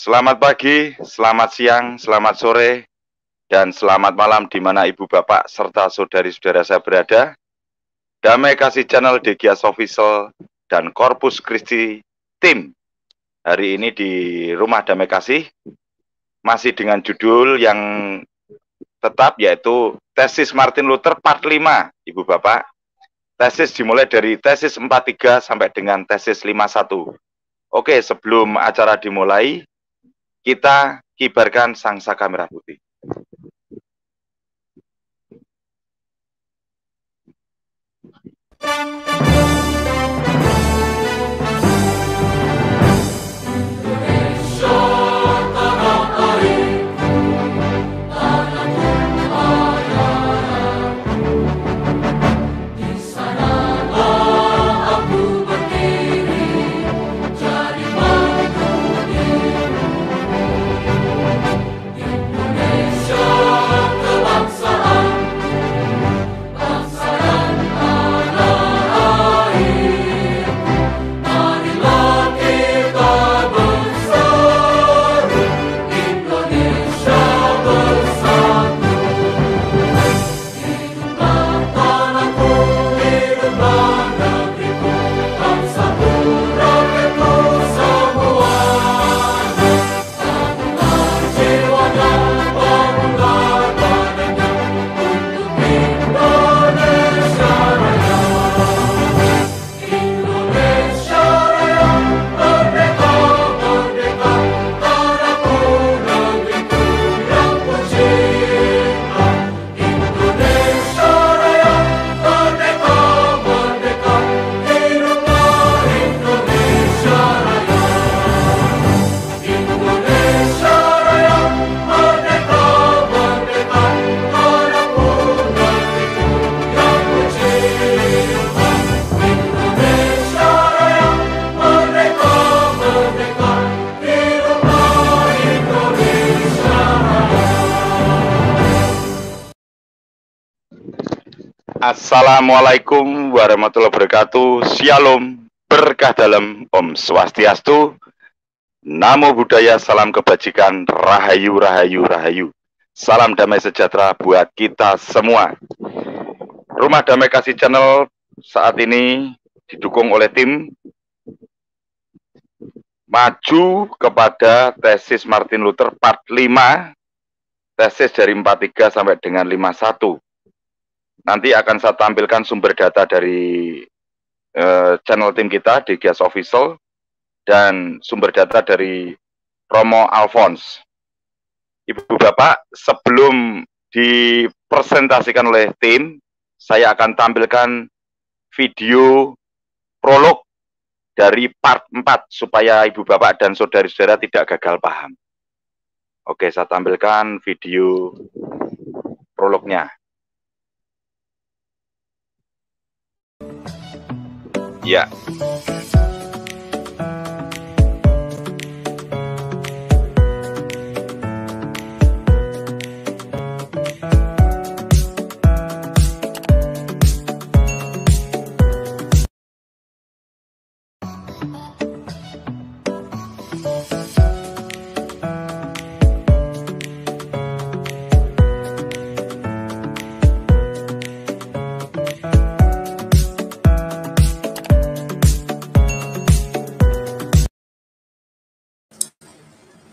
Selamat pagi, selamat siang, selamat sore, dan selamat malam di mana ibu bapak serta saudari-saudara saya berada. Damai Kasih Channel Degias Official dan Korpus Christi Tim hari ini di Rumah Damai Kasih masih dengan judul yang tetap yaitu tesis Martin Luther part 5 Ibu Bapak. Tesis dimulai dari tesis 43 sampai dengan tesis 51. Oke, sebelum acara dimulai, kita kibarkan sang saka merah putih. Thank you. Assalamualaikum warahmatullahi wabarakatuh. Shalom, berkah dalam, Om Swastiastu. Namo Buddhaya, salam kebajikan, rahayu, rahayu, rahayu. Salam damai sejahtera buat kita semua. Rumah Damai Kasih Channel saat ini didukung oleh tim maju kepada tesis Martin Luther part 5, tesis dari 43 sampai dengan 51 Nanti akan saya tampilkan sumber data dari uh, channel tim kita di Gias Official dan sumber data dari Romo Alphonse. Ibu Bapak, sebelum dipresentasikan oleh tim, saya akan tampilkan video prolog dari part 4 supaya Ibu Bapak dan saudara-saudara tidak gagal paham. Oke, saya tampilkan video prolognya. yeah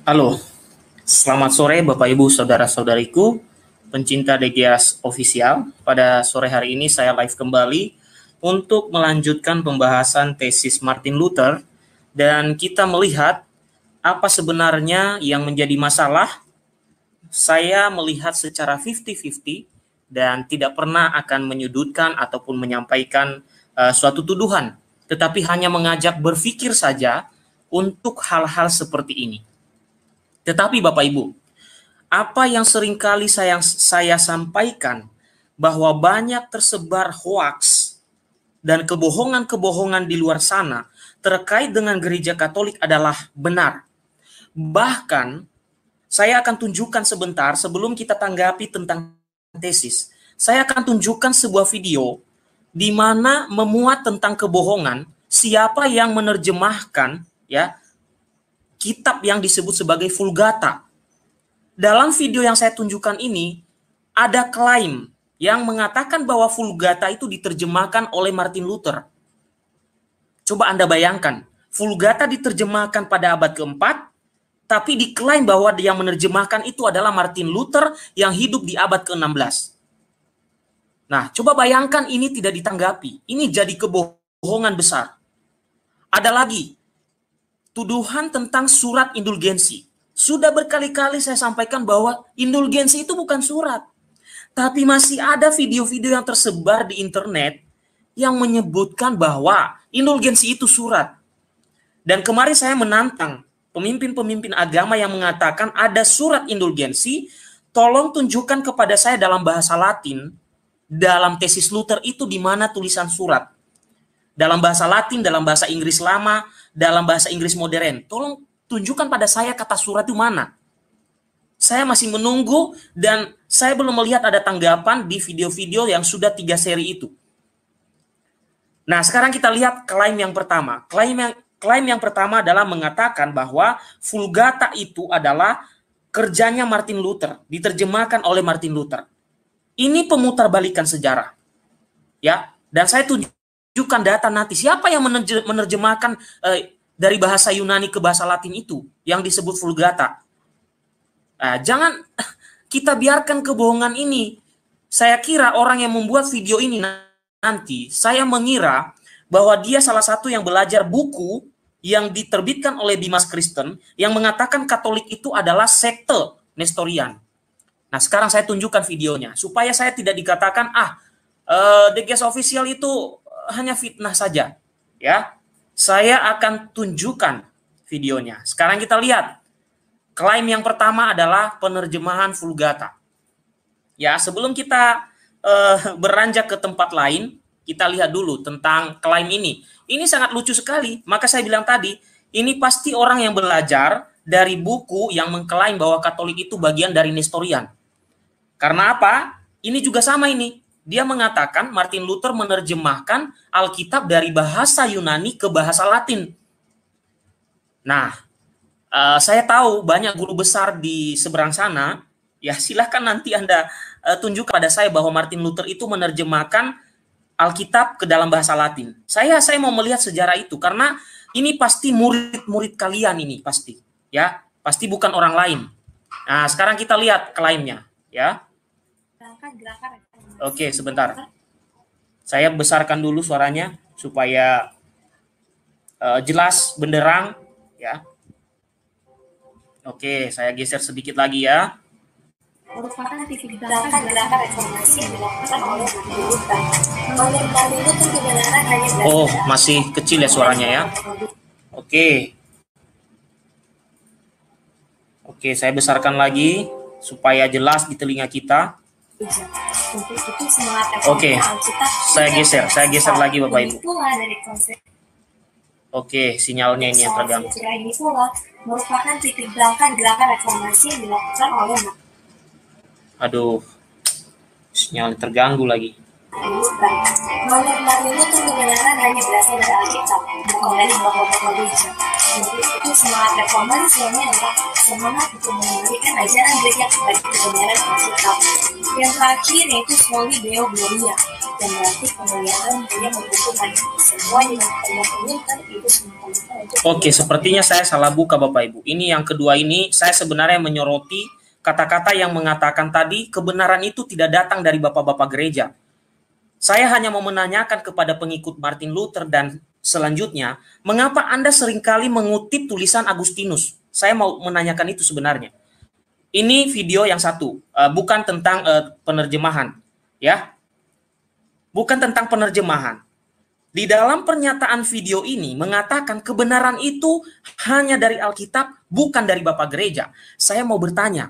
Halo, selamat sore Bapak Ibu Saudara-saudariku, pencinta DGS official. Pada sore hari ini saya live kembali untuk melanjutkan pembahasan tesis Martin Luther dan kita melihat apa sebenarnya yang menjadi masalah. Saya melihat secara 50-50 dan tidak pernah akan menyudutkan ataupun menyampaikan uh, suatu tuduhan, tetapi hanya mengajak berpikir saja untuk hal-hal seperti ini tetapi Bapak Ibu, apa yang seringkali saya saya sampaikan bahwa banyak tersebar hoaks dan kebohongan-kebohongan di luar sana terkait dengan gereja Katolik adalah benar. Bahkan saya akan tunjukkan sebentar sebelum kita tanggapi tentang tesis. Saya akan tunjukkan sebuah video di mana memuat tentang kebohongan, siapa yang menerjemahkan ya kitab yang disebut sebagai Vulgata. Dalam video yang saya tunjukkan ini, ada klaim yang mengatakan bahwa Vulgata itu diterjemahkan oleh Martin Luther. Coba Anda bayangkan, Vulgata diterjemahkan pada abad keempat, tapi diklaim bahwa yang menerjemahkan itu adalah Martin Luther yang hidup di abad ke-16. Nah, coba bayangkan ini tidak ditanggapi. Ini jadi kebohongan besar. Ada lagi, tuduhan tentang surat indulgensi. Sudah berkali-kali saya sampaikan bahwa indulgensi itu bukan surat. Tapi masih ada video-video yang tersebar di internet yang menyebutkan bahwa indulgensi itu surat. Dan kemarin saya menantang pemimpin-pemimpin agama yang mengatakan ada surat indulgensi, tolong tunjukkan kepada saya dalam bahasa Latin, dalam tesis Luther itu di mana tulisan surat. Dalam bahasa Latin, dalam bahasa Inggris lama, dalam bahasa Inggris modern. Tolong tunjukkan pada saya kata surat itu mana. Saya masih menunggu dan saya belum melihat ada tanggapan di video-video yang sudah tiga seri itu. Nah, sekarang kita lihat klaim yang pertama. Klaim yang klaim yang pertama adalah mengatakan bahwa Vulgata itu adalah kerjanya Martin Luther, diterjemahkan oleh Martin Luther. Ini pemutarbalikan sejarah. Ya, dan saya tunjuk tunjukkan data nanti siapa yang menerjemahkan eh, dari bahasa Yunani ke bahasa Latin itu yang disebut Vulgata. Nah, jangan kita biarkan kebohongan ini. Saya kira orang yang membuat video ini nanti, saya mengira bahwa dia salah satu yang belajar buku yang diterbitkan oleh Dimas Kristen yang mengatakan Katolik itu adalah sekte Nestorian. Nah, sekarang saya tunjukkan videonya supaya saya tidak dikatakan ah uh, The Guest Official itu hanya fitnah saja, ya. Saya akan tunjukkan videonya. Sekarang kita lihat. Klaim yang pertama adalah penerjemahan Vulgata. Ya, sebelum kita eh, beranjak ke tempat lain, kita lihat dulu tentang klaim ini. Ini sangat lucu sekali. Maka saya bilang tadi, ini pasti orang yang belajar dari buku yang mengklaim bahwa Katolik itu bagian dari Nestorian. Karena apa? Ini juga sama ini dia mengatakan Martin Luther menerjemahkan Alkitab dari bahasa Yunani ke bahasa Latin. Nah, eh, saya tahu banyak guru besar di seberang sana, ya silahkan nanti Anda eh, tunjuk pada saya bahwa Martin Luther itu menerjemahkan Alkitab ke dalam bahasa Latin. Saya saya mau melihat sejarah itu karena ini pasti murid-murid kalian ini pasti, ya. Pasti bukan orang lain. Nah, sekarang kita lihat klaimnya, ya. Gerakan-gerakan Oke, sebentar. Saya besarkan dulu suaranya supaya uh, jelas benderang ya. Oke, saya geser sedikit lagi ya. Oh, masih kecil ya suaranya ya. Oke. Oke, saya besarkan lagi supaya jelas di telinga kita. Oke. Okay. Saya geser, saya geser lagi Bapak Ibu. Oke, okay, Oke, sinyalnya ini yang terganggu. Aduh, sinyal terganggu lagi. Malumlarnya tuh kebenaran hanya berasal dari Alkitab, bukan dari tokoh-tokoh gereja. Jadi itu semangat reformasi ini adalah semangat untuk memberikan ajaran gereja kepada kebenaran Alkitab. Yang terakhir yaitu Soli Deo Gloria, yang berarti kemuliaan dia membutuhkan semua yang membutuhkan itu semua. Oke, sepertinya saya salah buka Bapak Ibu. Ini yang kedua ini saya sebenarnya menyoroti kata-kata yang mengatakan tadi kebenaran itu tidak datang dari bapak-bapak gereja saya hanya mau menanyakan kepada pengikut Martin Luther dan selanjutnya, mengapa Anda seringkali mengutip tulisan Agustinus? Saya mau menanyakan itu sebenarnya. Ini video yang satu, eh, bukan tentang eh, penerjemahan, ya. Bukan tentang penerjemahan. Di dalam pernyataan video ini mengatakan kebenaran itu hanya dari Alkitab, bukan dari Bapak Gereja. Saya mau bertanya,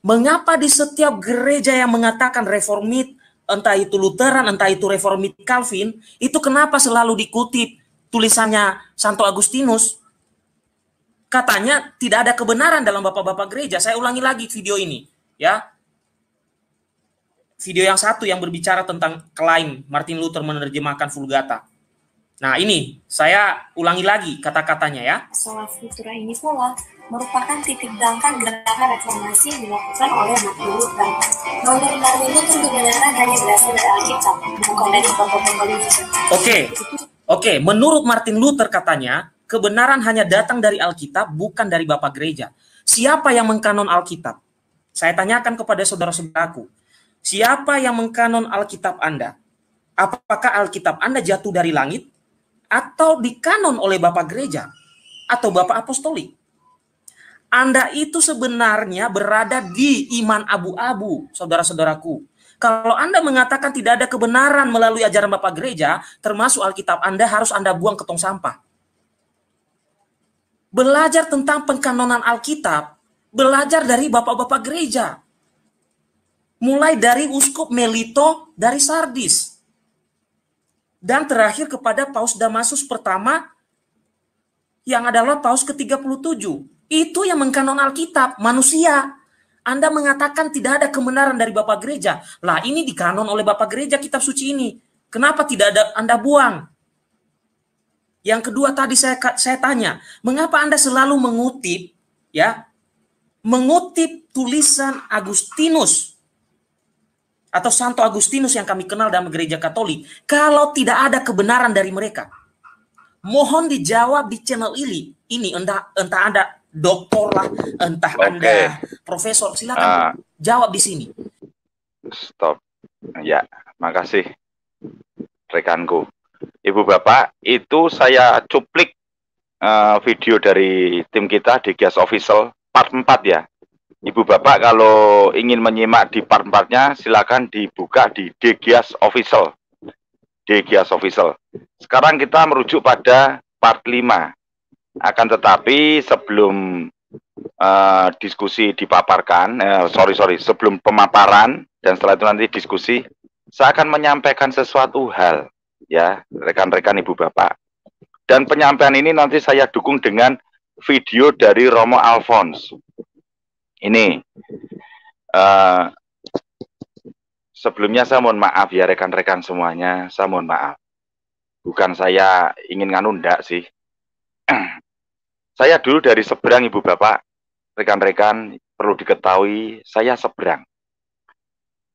mengapa di setiap gereja yang mengatakan reformit, entah itu Lutheran, entah itu Reformit Calvin, itu kenapa selalu dikutip tulisannya Santo Agustinus? Katanya tidak ada kebenaran dalam bapak-bapak gereja. Saya ulangi lagi video ini, ya. Video yang satu yang berbicara tentang klaim Martin Luther menerjemahkan Vulgata. Nah ini saya ulangi lagi kata-katanya ya. Soal futura ini pula merupakan titik dangkal gerakan reformasi yang dilakukan oleh Martin Luther. Martin Darwin Luther kebenaran hanya berasal dari Alkitab, bukan dari protokol Oke, oke. Menurut Martin Luther katanya kebenaran hanya datang dari Alkitab, bukan dari Bapak Gereja. Siapa yang mengkanon Alkitab? Saya tanyakan kepada saudara-saudaraku. Siapa yang mengkanon Alkitab Anda? Apakah Alkitab Anda jatuh dari langit atau dikanon oleh Bapak Gereja atau Bapak Apostolik. Anda itu sebenarnya berada di iman abu-abu, saudara-saudaraku. Kalau Anda mengatakan tidak ada kebenaran melalui ajaran Bapak Gereja, termasuk Alkitab Anda harus Anda buang ke tong sampah. Belajar tentang pengkanonan Alkitab, belajar dari Bapak-Bapak Gereja. Mulai dari Uskup Melito dari Sardis, dan terakhir kepada Paus Damasus pertama yang adalah Paus ke-37. Itu yang mengkanon Alkitab, manusia. Anda mengatakan tidak ada kebenaran dari Bapak Gereja. Lah ini dikanon oleh Bapak Gereja kitab suci ini. Kenapa tidak ada Anda buang? Yang kedua tadi saya saya tanya, mengapa Anda selalu mengutip ya mengutip tulisan Agustinus atau Santo Agustinus yang kami kenal dalam gereja Katolik, kalau tidak ada kebenaran dari mereka, mohon dijawab di channel ini. Ini entah entah anda doktor lah, entah okay. anda profesor, silakan uh, jawab di sini. Stop. Ya, makasih rekanku. Ibu bapak, itu saya cuplik uh, video dari tim kita di Gas Official part 4 ya. Ibu Bapak kalau ingin menyimak di part-partnya silakan dibuka di Degias Official. Degias Official. Sekarang kita merujuk pada part 5. Akan tetapi sebelum uh, diskusi dipaparkan, uh, sorry sorry, sebelum pemaparan dan setelah itu nanti diskusi, saya akan menyampaikan sesuatu hal ya rekan-rekan ibu bapak. Dan penyampaian ini nanti saya dukung dengan video dari Romo Alphonse ini uh, sebelumnya saya mohon maaf ya rekan-rekan semuanya, saya mohon maaf. Bukan saya ingin nganunda sih. saya dulu dari seberang ibu bapak, rekan-rekan perlu diketahui saya seberang.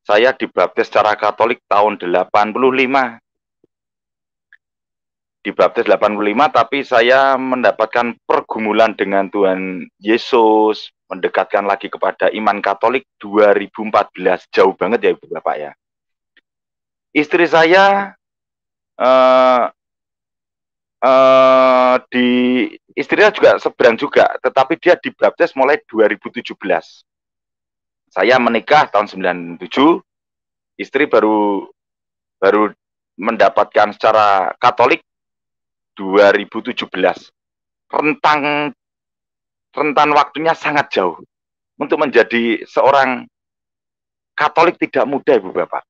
Saya dibaptis secara Katolik tahun 85. Dibaptis 85 tapi saya mendapatkan pergumulan dengan Tuhan Yesus, mendekatkan lagi kepada iman Katolik 2014 jauh banget ya ibu bapak ya istri saya uh, uh, di istrinya juga seberang juga tetapi dia dibaptis mulai 2017 saya menikah tahun 97 istri baru baru mendapatkan secara Katolik 2017 rentang rentan waktunya sangat jauh. Untuk menjadi seorang Katolik tidak mudah, Ibu Bapak.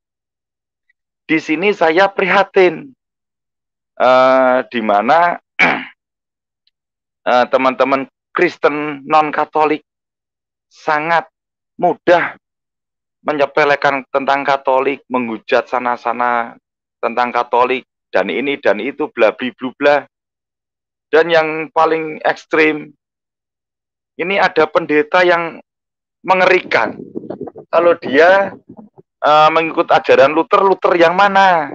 Di sini saya prihatin, uh, di mana teman eh, teman-teman Kristen non-Katolik sangat mudah menyepelekan tentang Katolik, menghujat sana-sana tentang Katolik, dan ini dan itu, bla bla bla. Dan yang paling ekstrim, ini ada pendeta yang mengerikan. Kalau dia uh, mengikut ajaran Luther, Luther yang mana?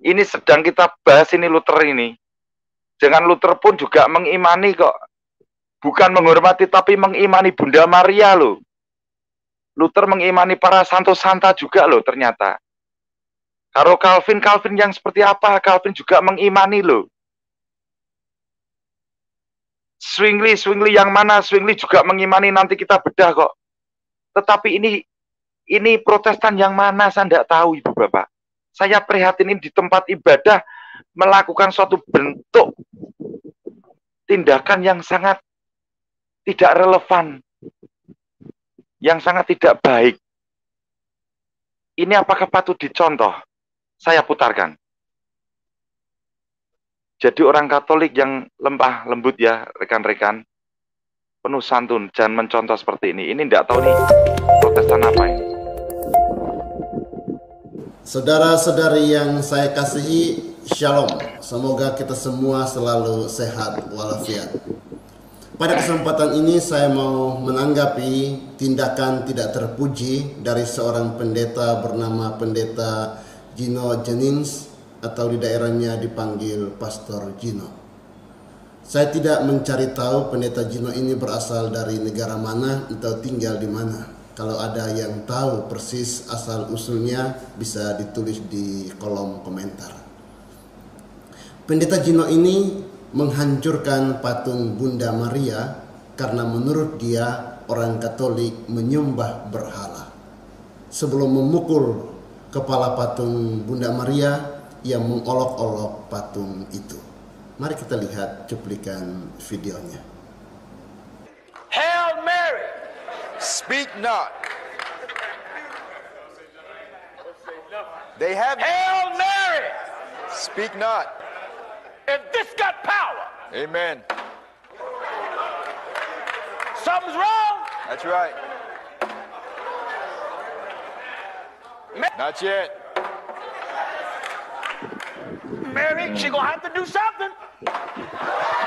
Ini sedang kita bahas ini Luther ini. Jangan Luther pun juga mengimani kok. Bukan menghormati tapi mengimani Bunda Maria loh. Luther mengimani para santo-santa juga loh ternyata. Kalau Calvin, Calvin yang seperti apa? Calvin juga mengimani loh. Swingli, Swingli yang mana? Swingli juga mengimani nanti kita bedah kok. Tetapi ini ini protestan yang mana saya tidak tahu Ibu Bapak. Saya prihatin ini di tempat ibadah melakukan suatu bentuk tindakan yang sangat tidak relevan, yang sangat tidak baik. Ini apakah patut dicontoh? Saya putarkan. Jadi orang Katolik yang lempah lembut ya rekan-rekan. Penuh santun, jangan mencontoh seperti ini. Ini tidak tahu nih Protestan apa ini. Ya? Saudara-saudari yang saya kasihi, Shalom. Semoga kita semua selalu sehat walafiat. Pada kesempatan ini saya mau menanggapi tindakan tidak terpuji dari seorang pendeta bernama Pendeta Gino Jennings atau di daerahnya dipanggil Pastor Gino. Saya tidak mencari tahu pendeta Gino ini berasal dari negara mana atau tinggal di mana. Kalau ada yang tahu persis asal usulnya bisa ditulis di kolom komentar. Pendeta Gino ini menghancurkan patung Bunda Maria karena menurut dia orang Katolik menyembah berhala. Sebelum memukul kepala patung Bunda Maria, yang mengolok-olok patung itu. Mari kita lihat cuplikan videonya. Hail Mary, speak not. They have Hail Mary, speak not. If this got power. Amen. Something's wrong. That's right. Not yet. Mary, she gonna have to do something.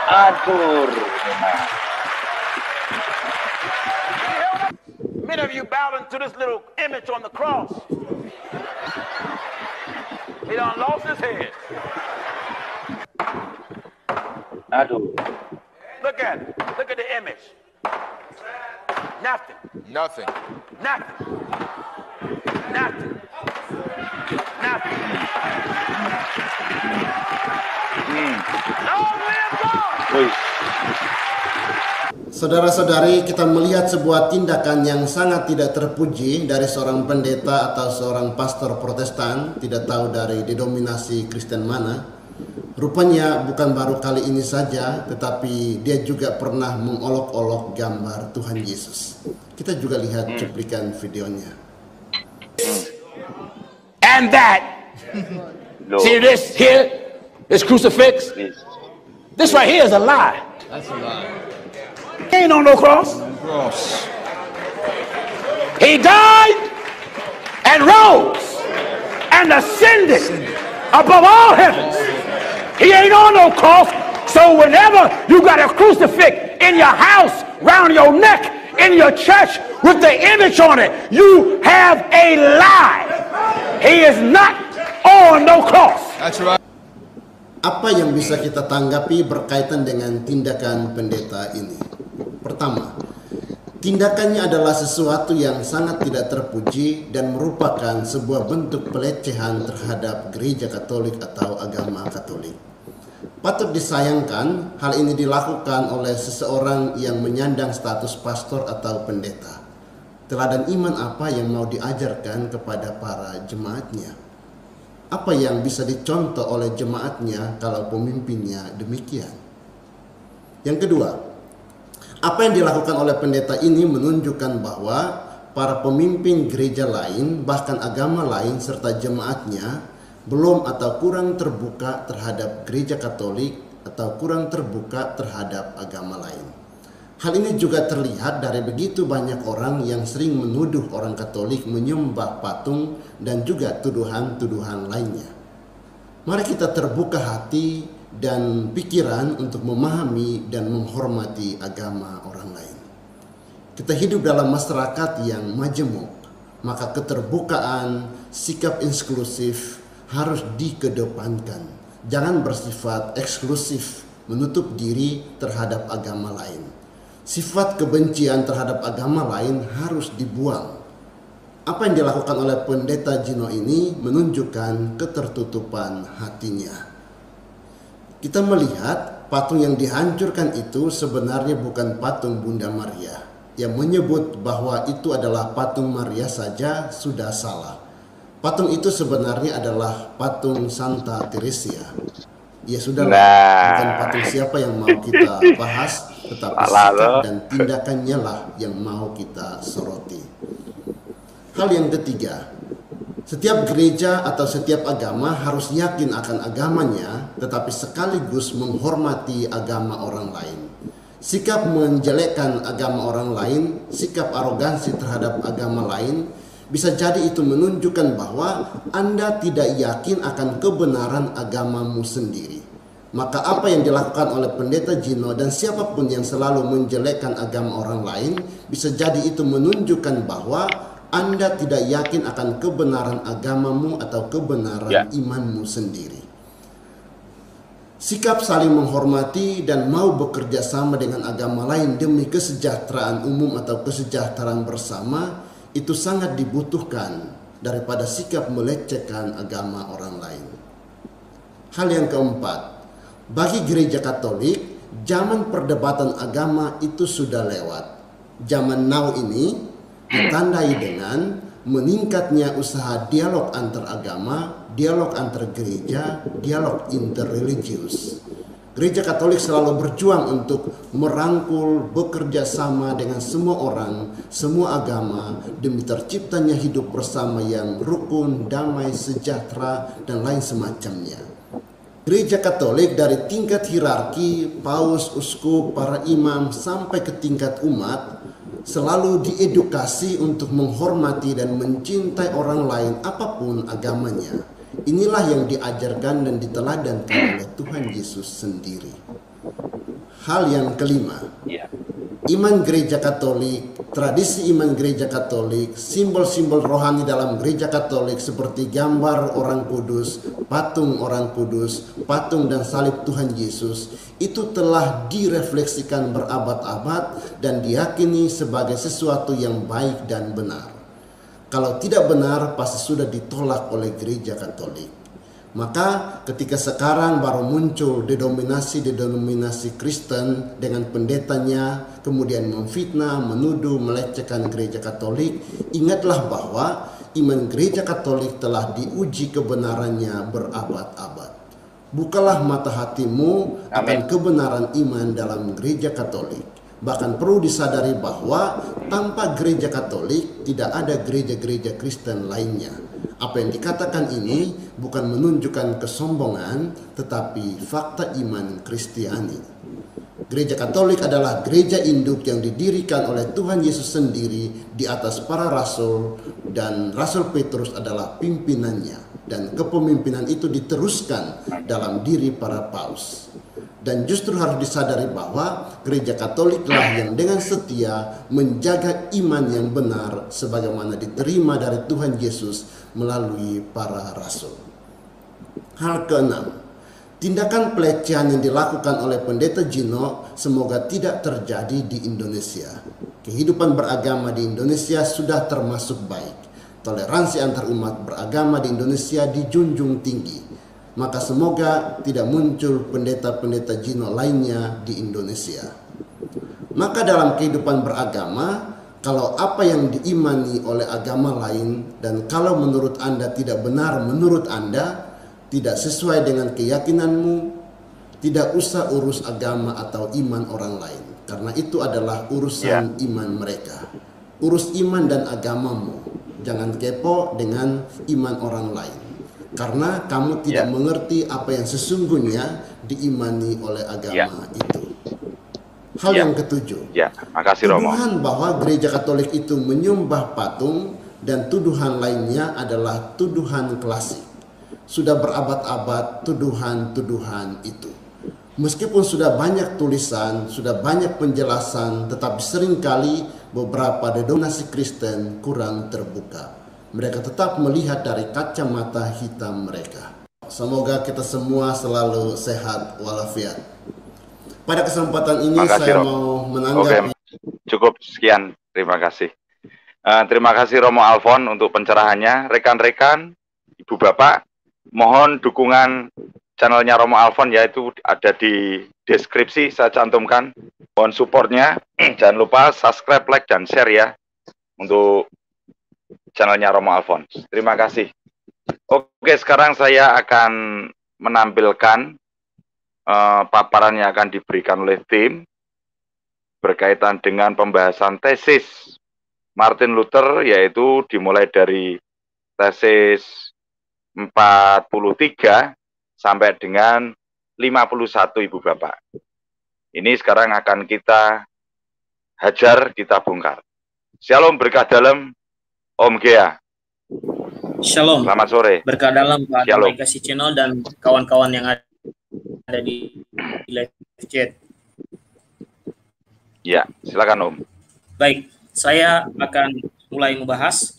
Adorna. Many of you bowing to this little image on the cross. He done lost his head. Adorna. Look at it. Look at the image. Nothing. Nothing. Nothing. Nothing. Nothing. Long live God. Wait. Saudara-saudari, kita melihat sebuah tindakan yang sangat tidak terpuji dari seorang pendeta atau seorang pastor protestan, tidak tahu dari denominasi Kristen mana, Rupanya bukan baru kali ini saja, tetapi dia juga pernah mengolok-olok gambar Tuhan Yesus. Kita juga lihat hmm. cuplikan videonya. And that, see this here, this crucifix, this right here is a lie. That's a lie. He ain't on no cross. No cross. He died and rose and ascended above all heavens. He ain't on no cross. So whenever you got a crucifix in your house, round your neck, in your church with the image on it, you have a lie. He is not on no cross. That's right. Apa yang bisa kita tanggapi berkaitan dengan tindakan pendeta ini? Pertama, tindakannya adalah sesuatu yang sangat tidak terpuji dan merupakan sebuah bentuk pelecehan terhadap gereja Katolik atau agama Katolik. Patut disayangkan hal ini dilakukan oleh seseorang yang menyandang status pastor atau pendeta. Teladan iman apa yang mau diajarkan kepada para jemaatnya? Apa yang bisa dicontoh oleh jemaatnya kalau pemimpinnya demikian? Yang kedua, apa yang dilakukan oleh pendeta ini menunjukkan bahwa para pemimpin gereja lain, bahkan agama lain, serta jemaatnya belum atau kurang terbuka terhadap gereja Katolik atau kurang terbuka terhadap agama lain. Hal ini juga terlihat dari begitu banyak orang yang sering menuduh orang Katolik menyembah patung dan juga tuduhan-tuduhan lainnya. Mari kita terbuka hati dan pikiran untuk memahami dan menghormati agama orang lain. Kita hidup dalam masyarakat yang majemuk, maka keterbukaan, sikap inklusif, harus dikedepankan. Jangan bersifat eksklusif, menutup diri terhadap agama lain. Sifat kebencian terhadap agama lain harus dibuang. Apa yang dilakukan oleh pendeta Jino ini menunjukkan ketertutupan hatinya. Kita melihat patung yang dihancurkan itu sebenarnya bukan patung Bunda Maria. Yang menyebut bahwa itu adalah patung Maria saja sudah salah. Patung itu sebenarnya adalah patung Santa Teresia. Ya sudah, nah. bukan patung siapa yang mau kita bahas, tetapi sikap dan tindakannya lah yang mau kita soroti. Hal yang ketiga, setiap gereja atau setiap agama harus yakin akan agamanya, tetapi sekaligus menghormati agama orang lain. Sikap menjelekkan agama orang lain, sikap arogansi terhadap agama lain, bisa jadi itu menunjukkan bahwa Anda tidak yakin akan kebenaran agamamu sendiri. Maka apa yang dilakukan oleh pendeta Jino dan siapapun yang selalu menjelekkan agama orang lain bisa jadi itu menunjukkan bahwa Anda tidak yakin akan kebenaran agamamu atau kebenaran yeah. imanmu sendiri. Sikap saling menghormati dan mau bekerja sama dengan agama lain demi kesejahteraan umum atau kesejahteraan bersama itu sangat dibutuhkan daripada sikap melecehkan agama orang lain. Hal yang keempat, bagi gereja Katolik, zaman perdebatan agama itu sudah lewat. Zaman now ini ditandai dengan meningkatnya usaha dialog antar agama, dialog antar gereja, dialog interreligius. Gereja Katolik selalu berjuang untuk merangkul, bekerja sama dengan semua orang, semua agama, demi terciptanya hidup bersama yang rukun, damai, sejahtera, dan lain semacamnya. Gereja Katolik dari tingkat hierarki, paus, uskup, para imam, sampai ke tingkat umat, selalu diedukasi untuk menghormati dan mencintai orang lain apapun agamanya Inilah yang diajarkan dan diteladankan oleh Tuhan Yesus sendiri. Hal yang kelima, ya. iman gereja Katolik, tradisi iman gereja Katolik, simbol-simbol rohani dalam gereja Katolik seperti gambar orang kudus, patung orang kudus, patung dan salib Tuhan Yesus, itu telah direfleksikan berabad-abad dan diyakini sebagai sesuatu yang baik dan benar. Kalau tidak benar pasti sudah ditolak oleh gereja Katolik. Maka ketika sekarang baru muncul Dedominasi-dedominasi Kristen dengan pendetanya kemudian memfitnah, menuduh, melecehkan gereja Katolik, ingatlah bahwa iman gereja Katolik telah diuji kebenarannya berabad-abad. Bukalah mata hatimu akan kebenaran iman dalam gereja Katolik. Bahkan perlu disadari bahwa tanpa gereja Katolik tidak ada gereja-gereja Kristen lainnya. Apa yang dikatakan ini bukan menunjukkan kesombongan, tetapi fakta iman Kristiani. Gereja Katolik adalah gereja induk yang didirikan oleh Tuhan Yesus sendiri di atas para rasul dan Rasul Petrus adalah pimpinannya dan kepemimpinan itu diteruskan dalam diri para paus dan justru harus disadari bahwa gereja Katoliklah yang dengan setia menjaga iman yang benar sebagaimana diterima dari Tuhan Yesus melalui para rasul. Hal keenam, tindakan pelecehan yang dilakukan oleh pendeta Jino semoga tidak terjadi di Indonesia. Kehidupan beragama di Indonesia sudah termasuk baik. Toleransi antarumat beragama di Indonesia dijunjung tinggi maka semoga tidak muncul pendeta-pendeta jino lainnya di Indonesia. Maka dalam kehidupan beragama, kalau apa yang diimani oleh agama lain dan kalau menurut Anda tidak benar menurut Anda, tidak sesuai dengan keyakinanmu, tidak usah urus agama atau iman orang lain karena itu adalah urusan yeah. iman mereka. Urus iman dan agamamu. Jangan kepo dengan iman orang lain karena kamu tidak yeah. mengerti apa yang sesungguhnya diimani oleh agama yeah. itu. Hal yeah. yang ketujuh, yeah. Ya, Makasih, Romo. tuduhan bahwa gereja Katolik itu menyembah patung dan tuduhan lainnya adalah tuduhan klasik. Sudah berabad-abad tuduhan-tuduhan itu. Meskipun sudah banyak tulisan, sudah banyak penjelasan, tetapi seringkali beberapa denominasi Kristen kurang terbuka mereka tetap melihat dari kacamata hitam mereka. Semoga kita semua selalu sehat walafiat. Pada kesempatan ini kasih, saya Rom. mau menanggapi. Okay. Cukup sekian, terima kasih. Uh, terima kasih Romo Alfon untuk pencerahannya. Rekan-rekan, Ibu Bapak, mohon dukungan channelnya Romo Alfon yaitu ada di deskripsi saya cantumkan. Mohon supportnya, jangan lupa subscribe, like, dan share ya untuk channelnya Romo Alphonse. Terima kasih. Oke, sekarang saya akan menampilkan uh, paparan yang akan diberikan oleh tim berkaitan dengan pembahasan tesis Martin Luther yaitu dimulai dari tesis 43 sampai dengan 51 Ibu Bapak. Ini sekarang akan kita hajar, kita bongkar. Shalom berkah dalam Om Kia. Shalom. Selamat sore. Berkah dalam Pak Shalom. Kasih Channel dan kawan-kawan yang ada di, live chat. Ya, silakan Om. Baik, saya akan mulai membahas.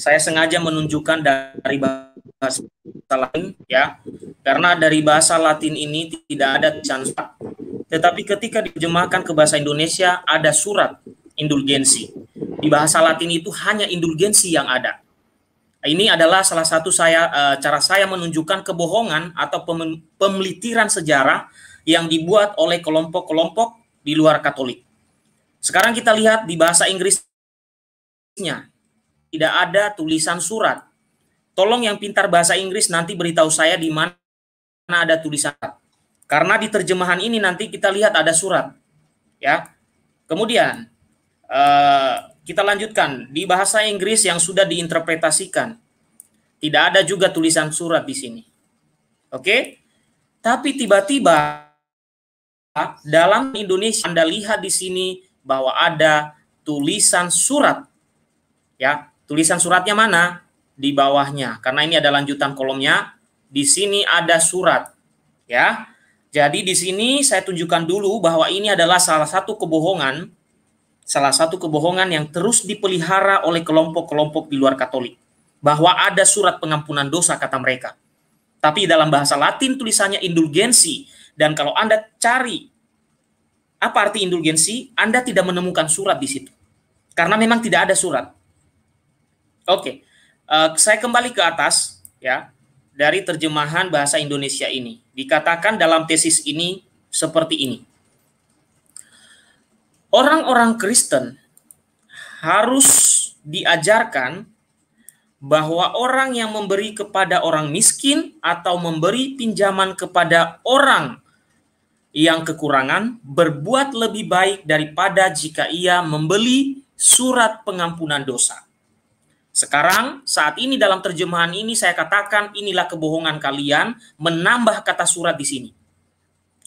Saya sengaja menunjukkan dari bahasa Latin ya, karena dari bahasa Latin ini tidak ada chance. tetapi ketika diterjemahkan ke bahasa Indonesia ada surat indulgensi. Di bahasa Latin itu hanya indulgensi yang ada. Ini adalah salah satu saya eh, cara saya menunjukkan kebohongan atau pemelitiran sejarah yang dibuat oleh kelompok-kelompok di luar Katolik. Sekarang kita lihat di bahasa Inggrisnya. Tidak ada tulisan surat. Tolong yang pintar bahasa Inggris nanti beritahu saya di mana ada tulisan Karena di terjemahan ini nanti kita lihat ada surat. Ya. Kemudian Eh, kita lanjutkan di bahasa Inggris yang sudah diinterpretasikan. Tidak ada juga tulisan surat di sini. Oke? Okay? Tapi tiba-tiba dalam Indonesia Anda lihat di sini bahwa ada tulisan surat. Ya, tulisan suratnya mana? Di bawahnya. Karena ini ada lanjutan kolomnya. Di sini ada surat. Ya. Jadi di sini saya tunjukkan dulu bahwa ini adalah salah satu kebohongan salah satu kebohongan yang terus dipelihara oleh kelompok-kelompok di luar Katolik, bahwa ada surat pengampunan dosa kata mereka. Tapi dalam bahasa Latin tulisannya indulgensi, dan kalau Anda cari apa arti indulgensi, Anda tidak menemukan surat di situ. Karena memang tidak ada surat. Oke, uh, saya kembali ke atas ya dari terjemahan bahasa Indonesia ini. Dikatakan dalam tesis ini seperti ini orang-orang Kristen harus diajarkan bahwa orang yang memberi kepada orang miskin atau memberi pinjaman kepada orang yang kekurangan berbuat lebih baik daripada jika ia membeli surat pengampunan dosa. Sekarang, saat ini dalam terjemahan ini saya katakan inilah kebohongan kalian menambah kata surat di sini.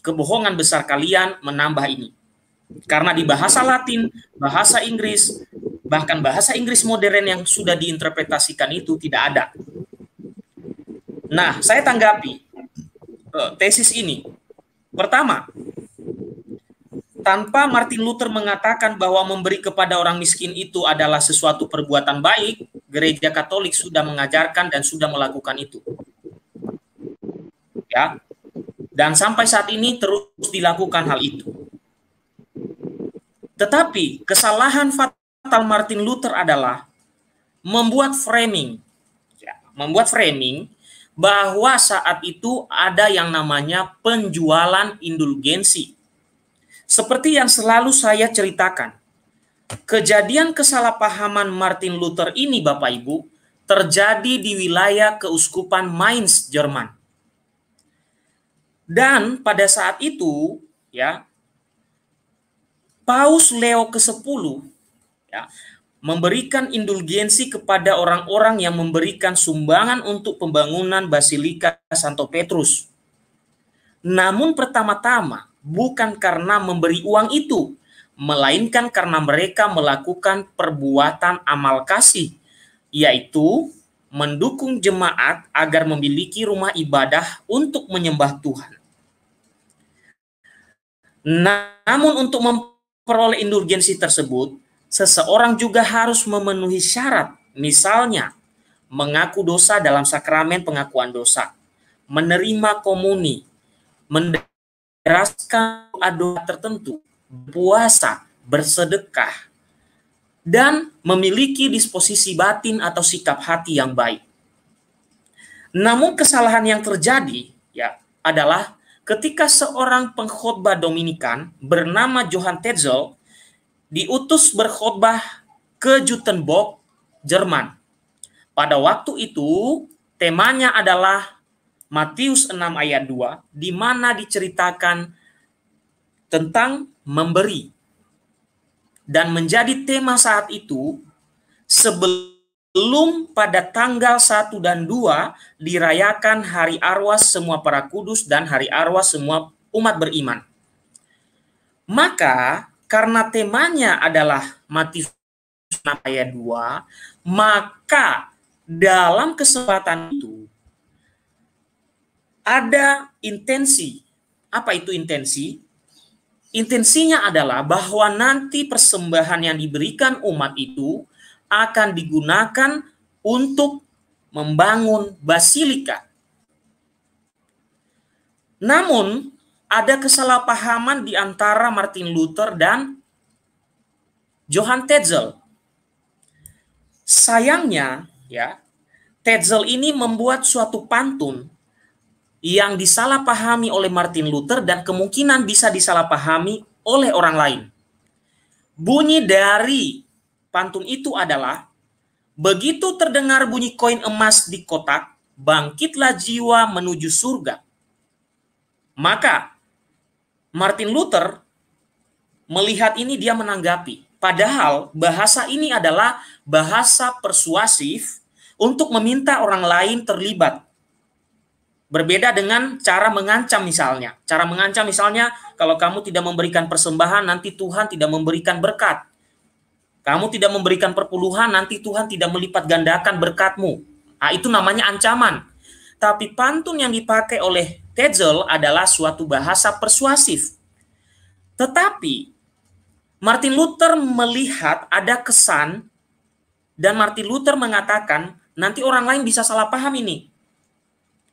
Kebohongan besar kalian menambah ini. Karena di bahasa Latin, bahasa Inggris, bahkan bahasa Inggris modern yang sudah diinterpretasikan itu tidak ada. Nah, saya tanggapi uh, tesis ini. Pertama, tanpa Martin Luther mengatakan bahwa memberi kepada orang miskin itu adalah sesuatu perbuatan baik, gereja Katolik sudah mengajarkan dan sudah melakukan itu. Ya. Dan sampai saat ini terus dilakukan hal itu. Tetapi kesalahan fatal Martin Luther adalah membuat framing, ya, membuat framing bahwa saat itu ada yang namanya penjualan indulgensi. Seperti yang selalu saya ceritakan, kejadian kesalahpahaman Martin Luther ini Bapak Ibu terjadi di wilayah keuskupan Mainz, Jerman. Dan pada saat itu, ya, Paus Leo ke-10 ya, memberikan indulgensi kepada orang-orang yang memberikan sumbangan untuk pembangunan Basilika Santo Petrus. Namun pertama-tama bukan karena memberi uang itu, melainkan karena mereka melakukan perbuatan amal kasih, yaitu mendukung jemaat agar memiliki rumah ibadah untuk menyembah Tuhan. Namun untuk memperoleh indulgensi tersebut, seseorang juga harus memenuhi syarat, misalnya mengaku dosa dalam sakramen pengakuan dosa, menerima komuni, menderaskan doa tertentu, puasa, bersedekah, dan memiliki disposisi batin atau sikap hati yang baik. Namun kesalahan yang terjadi ya adalah Ketika seorang pengkhotbah Dominikan bernama Johann Tetzel diutus berkhotbah ke Jutenburg, Jerman. Pada waktu itu, temanya adalah Matius 6 ayat 2 di mana diceritakan tentang memberi. Dan menjadi tema saat itu sebelum belum pada tanggal 1 dan 2 dirayakan hari arwah semua para kudus dan hari arwah semua umat beriman. Maka karena temanya adalah mati ayat 2, maka dalam kesempatan itu ada intensi. Apa itu intensi? Intensinya adalah bahwa nanti persembahan yang diberikan umat itu akan digunakan untuk membangun basilika. Namun, ada kesalahpahaman di antara Martin Luther dan Johann Tetzel. Sayangnya, ya, Tetzel ini membuat suatu pantun yang disalahpahami oleh Martin Luther dan kemungkinan bisa disalahpahami oleh orang lain. Bunyi dari pantun itu adalah begitu terdengar bunyi koin emas di kotak, bangkitlah jiwa menuju surga. Maka Martin Luther melihat ini dia menanggapi. Padahal bahasa ini adalah bahasa persuasif untuk meminta orang lain terlibat. Berbeda dengan cara mengancam misalnya. Cara mengancam misalnya kalau kamu tidak memberikan persembahan nanti Tuhan tidak memberikan berkat. Kamu tidak memberikan perpuluhan, nanti Tuhan tidak melipat gandakan berkatmu. Nah, itu namanya ancaman. Tapi pantun yang dipakai oleh Tetzel adalah suatu bahasa persuasif. Tetapi Martin Luther melihat ada kesan dan Martin Luther mengatakan nanti orang lain bisa salah paham ini.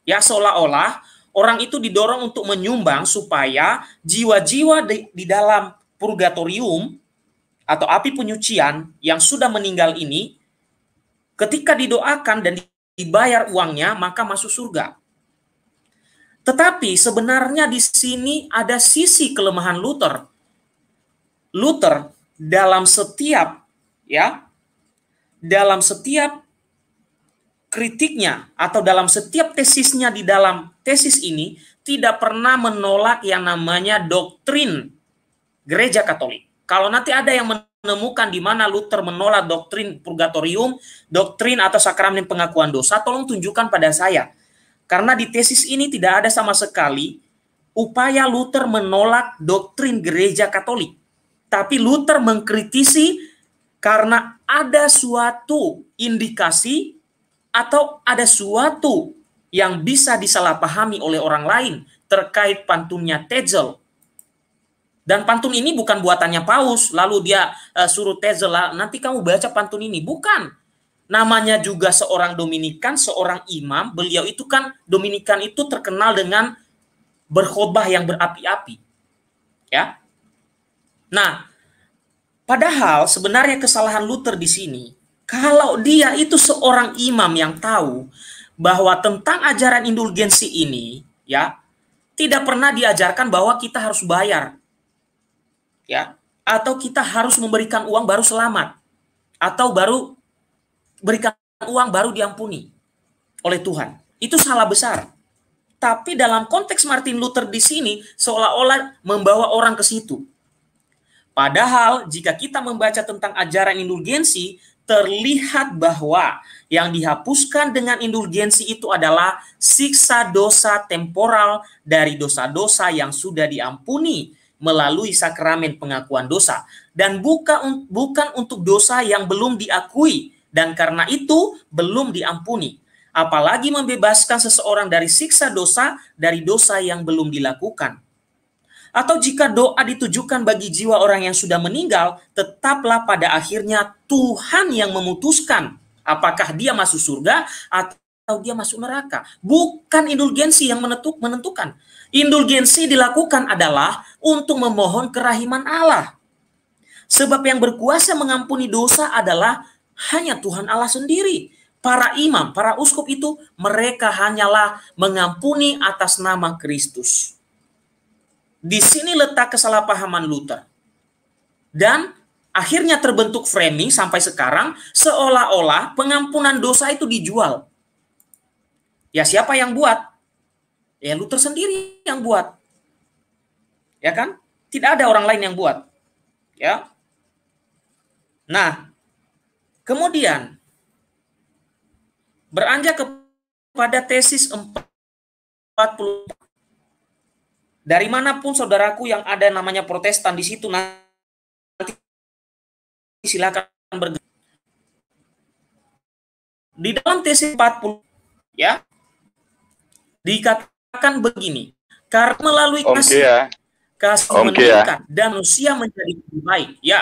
Ya seolah-olah orang itu didorong untuk menyumbang supaya jiwa-jiwa di, di dalam purgatorium atau api penyucian yang sudah meninggal ini ketika didoakan dan dibayar uangnya maka masuk surga. Tetapi sebenarnya di sini ada sisi kelemahan Luther. Luther dalam setiap ya dalam setiap kritiknya atau dalam setiap tesisnya di dalam tesis ini tidak pernah menolak yang namanya doktrin gereja Katolik. Kalau nanti ada yang menemukan di mana Luther menolak doktrin purgatorium, doktrin atau sakramen pengakuan dosa, tolong tunjukkan pada saya. Karena di tesis ini tidak ada sama sekali upaya Luther menolak doktrin gereja Katolik. Tapi Luther mengkritisi karena ada suatu indikasi atau ada suatu yang bisa disalahpahami oleh orang lain terkait pantunnya Tezel. Dan pantun ini bukan buatannya Paus, lalu dia uh, suruh Tezela, nanti kamu baca pantun ini. Bukan. Namanya juga seorang Dominikan, seorang imam. Beliau itu kan, Dominikan itu terkenal dengan berkhotbah yang berapi-api. Ya. Nah, padahal sebenarnya kesalahan Luther di sini, kalau dia itu seorang imam yang tahu bahwa tentang ajaran indulgensi ini, ya, tidak pernah diajarkan bahwa kita harus bayar ya atau kita harus memberikan uang baru selamat atau baru berikan uang baru diampuni oleh Tuhan. Itu salah besar. Tapi dalam konteks Martin Luther di sini seolah-olah membawa orang ke situ. Padahal jika kita membaca tentang ajaran indulgensi, terlihat bahwa yang dihapuskan dengan indulgensi itu adalah siksa dosa temporal dari dosa-dosa yang sudah diampuni melalui sakramen pengakuan dosa dan buka, bukan untuk dosa yang belum diakui dan karena itu belum diampuni apalagi membebaskan seseorang dari siksa dosa dari dosa yang belum dilakukan atau jika doa ditujukan bagi jiwa orang yang sudah meninggal, tetaplah pada akhirnya Tuhan yang memutuskan apakah dia masuk surga atau dia masuk neraka. Bukan indulgensi yang menentukan. Indulgensi dilakukan adalah untuk memohon kerahiman Allah. Sebab yang berkuasa mengampuni dosa adalah hanya Tuhan Allah sendiri. Para imam, para uskup itu mereka hanyalah mengampuni atas nama Kristus. Di sini letak kesalahpahaman Luther. Dan akhirnya terbentuk framing sampai sekarang seolah-olah pengampunan dosa itu dijual. Ya siapa yang buat? Ya Luther sendiri yang buat. Ya kan? Tidak ada orang lain yang buat. Ya. Nah, kemudian beranjak kepada tesis 40 dari manapun saudaraku yang ada namanya Protestan di situ nanti silakan bergerak di dalam tesis 40 ya dikatakan akan begini. Karena melalui kasih kasih, ya. kasih okay, meningkat ya. dan manusia menjadi lebih baik. Ya,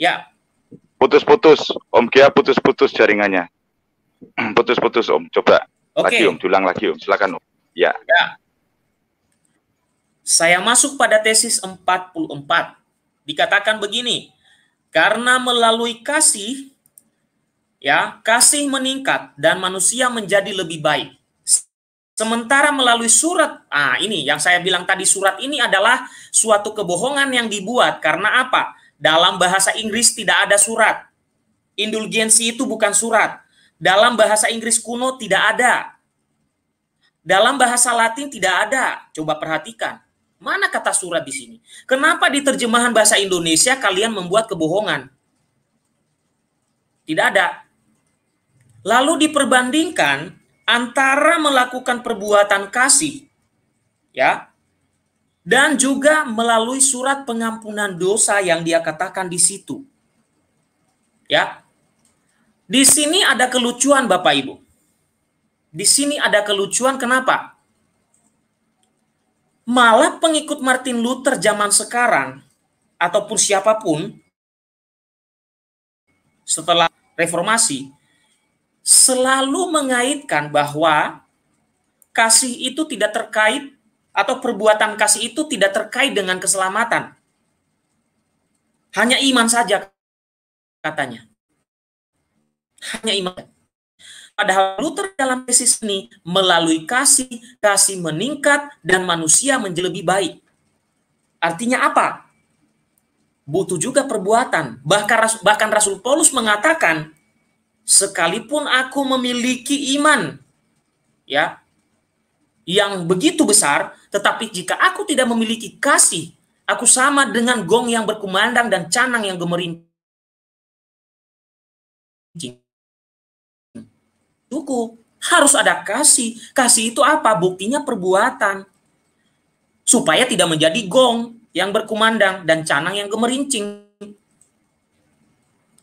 ya. Putus-putus, Om Kia ya, putus-putus jaringannya. Putus-putus Om, coba. Okay. Lagi Om, diulang lagi Om, silakan Om. Ya. ya. Saya masuk pada tesis 44. Dikatakan begini, karena melalui kasih, ya kasih meningkat dan manusia menjadi lebih baik. Sementara melalui surat, ah ini yang saya bilang tadi surat ini adalah suatu kebohongan yang dibuat karena apa? Dalam bahasa Inggris tidak ada surat. Indulgensi itu bukan surat. Dalam bahasa Inggris kuno tidak ada. Dalam bahasa Latin tidak ada. Coba perhatikan. Mana kata surat di sini? Kenapa di terjemahan bahasa Indonesia kalian membuat kebohongan? Tidak ada. Lalu diperbandingkan antara melakukan perbuatan kasih ya dan juga melalui surat pengampunan dosa yang dia katakan di situ. Ya. Di sini ada kelucuan Bapak Ibu. Di sini ada kelucuan kenapa? Malah pengikut Martin Luther zaman sekarang ataupun siapapun setelah reformasi selalu mengaitkan bahwa kasih itu tidak terkait atau perbuatan kasih itu tidak terkait dengan keselamatan. Hanya iman saja katanya. Hanya iman. Padahal Luther dalam tesis ini melalui kasih, kasih meningkat dan manusia menjadi lebih baik. Artinya apa? Butuh juga perbuatan. Bahkan bahkan Rasul Paulus mengatakan sekalipun aku memiliki iman ya yang begitu besar, tetapi jika aku tidak memiliki kasih, aku sama dengan gong yang berkumandang dan canang yang gemerincing. Cukup, harus ada kasih. Kasih itu apa? Buktinya perbuatan. Supaya tidak menjadi gong yang berkumandang dan canang yang gemerincing.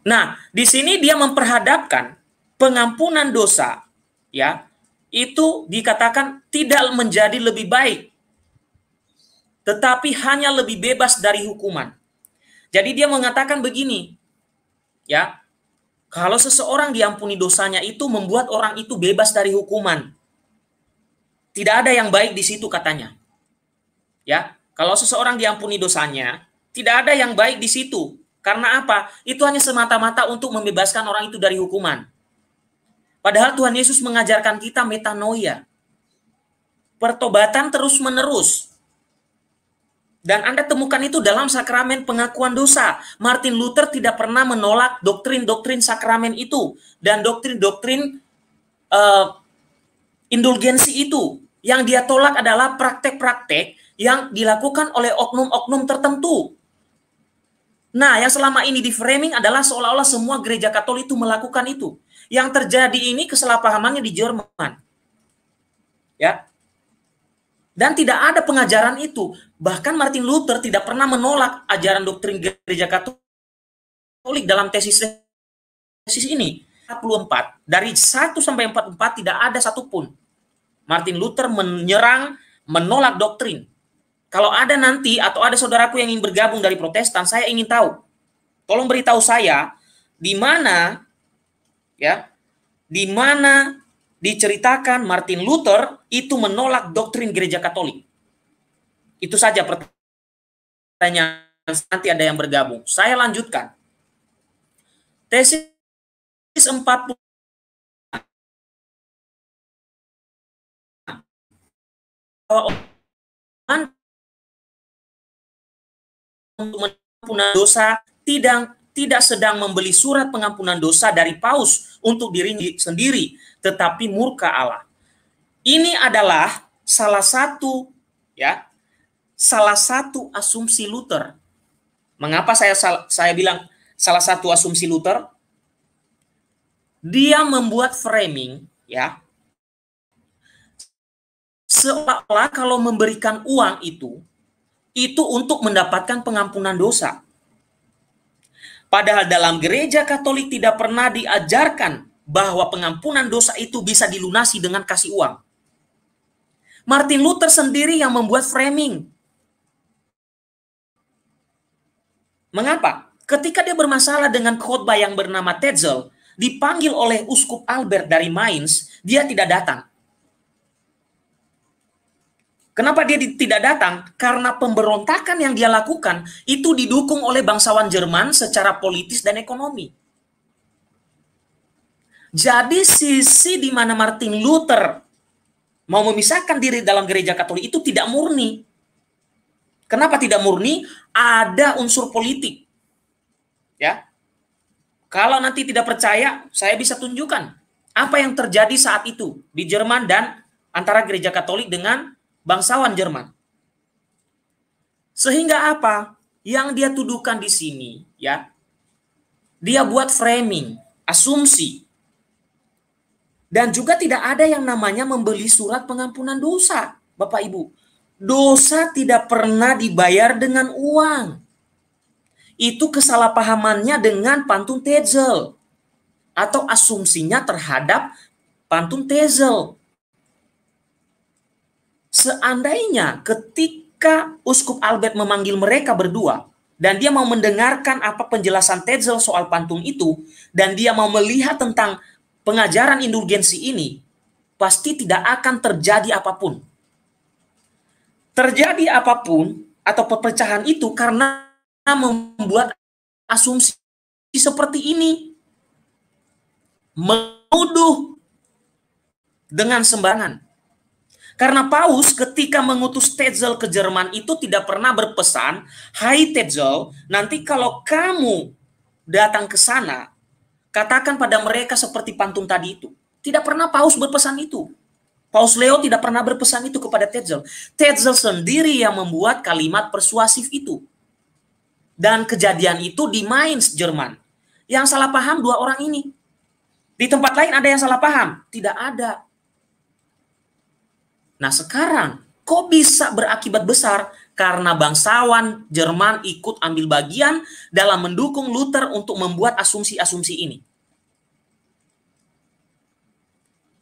Nah, di sini dia memperhadapkan pengampunan dosa ya. Itu dikatakan tidak menjadi lebih baik tetapi hanya lebih bebas dari hukuman. Jadi dia mengatakan begini. Ya. Kalau seseorang diampuni dosanya itu membuat orang itu bebas dari hukuman. Tidak ada yang baik di situ katanya. Ya. Kalau seseorang diampuni dosanya, tidak ada yang baik di situ. Karena apa? Itu hanya semata-mata untuk membebaskan orang itu dari hukuman. Padahal Tuhan Yesus mengajarkan kita metanoia. Pertobatan terus-menerus. Dan Anda temukan itu dalam sakramen pengakuan dosa. Martin Luther tidak pernah menolak doktrin-doktrin sakramen itu dan doktrin-doktrin uh, indulgensi itu. Yang dia tolak adalah praktek-praktek yang dilakukan oleh oknum-oknum tertentu Nah, yang selama ini di framing adalah seolah-olah semua gereja Katolik itu melakukan itu. Yang terjadi ini kesalahpahamannya di Jerman. Ya. Dan tidak ada pengajaran itu. Bahkan Martin Luther tidak pernah menolak ajaran doktrin gereja Katolik dalam tesis tesis ini. 44 dari 1 sampai 44 tidak ada satupun Martin Luther menyerang menolak doktrin kalau ada nanti atau ada saudaraku yang ingin bergabung dari Protestan, saya ingin tahu. Tolong beritahu saya di mana ya, di mana diceritakan Martin Luther itu menolak doktrin gereja Katolik. Itu saja pertanyaan nanti ada yang bergabung. Saya lanjutkan. Tesis 40 untuk pengampunan dosa tidak tidak sedang membeli surat pengampunan dosa dari paus untuk diri sendiri, tetapi murka Allah. Ini adalah salah satu ya, salah satu asumsi Luther. Mengapa saya saya bilang salah satu asumsi Luther? Dia membuat framing ya. Seolah-olah kalau memberikan uang itu itu untuk mendapatkan pengampunan dosa. Padahal dalam gereja Katolik tidak pernah diajarkan bahwa pengampunan dosa itu bisa dilunasi dengan kasih uang. Martin Luther sendiri yang membuat framing. Mengapa? Ketika dia bermasalah dengan khotbah yang bernama Tetzel, dipanggil oleh Uskup Albert dari Mainz, dia tidak datang. Kenapa dia tidak datang? Karena pemberontakan yang dia lakukan itu didukung oleh bangsawan Jerman secara politis dan ekonomi. Jadi sisi di mana Martin Luther mau memisahkan diri dalam gereja Katolik itu tidak murni. Kenapa tidak murni? Ada unsur politik. Ya. Kalau nanti tidak percaya, saya bisa tunjukkan apa yang terjadi saat itu di Jerman dan antara gereja Katolik dengan bangsawan Jerman. Sehingga apa? Yang dia tuduhkan di sini, ya. Dia buat framing, asumsi. Dan juga tidak ada yang namanya membeli surat pengampunan dosa, Bapak Ibu. Dosa tidak pernah dibayar dengan uang. Itu kesalahpahamannya dengan pantun tezel atau asumsinya terhadap pantun tezel Seandainya ketika Uskup Albert memanggil mereka berdua dan dia mau mendengarkan apa penjelasan Tetzel soal pantun itu dan dia mau melihat tentang pengajaran indulgensi ini, pasti tidak akan terjadi apapun. Terjadi apapun atau perpecahan itu karena membuat asumsi seperti ini. Menuduh dengan sembarangan karena Paus ketika mengutus Tetzel ke Jerman itu tidak pernah berpesan, "Hai Tetzel, nanti kalau kamu datang ke sana, katakan pada mereka seperti pantun tadi itu." Tidak pernah Paus berpesan itu. Paus Leo tidak pernah berpesan itu kepada Tetzel. Tetzel sendiri yang membuat kalimat persuasif itu. Dan kejadian itu di Mainz, Jerman. Yang salah paham dua orang ini. Di tempat lain ada yang salah paham? Tidak ada. Nah sekarang kok bisa berakibat besar karena bangsawan Jerman ikut ambil bagian dalam mendukung Luther untuk membuat asumsi-asumsi ini.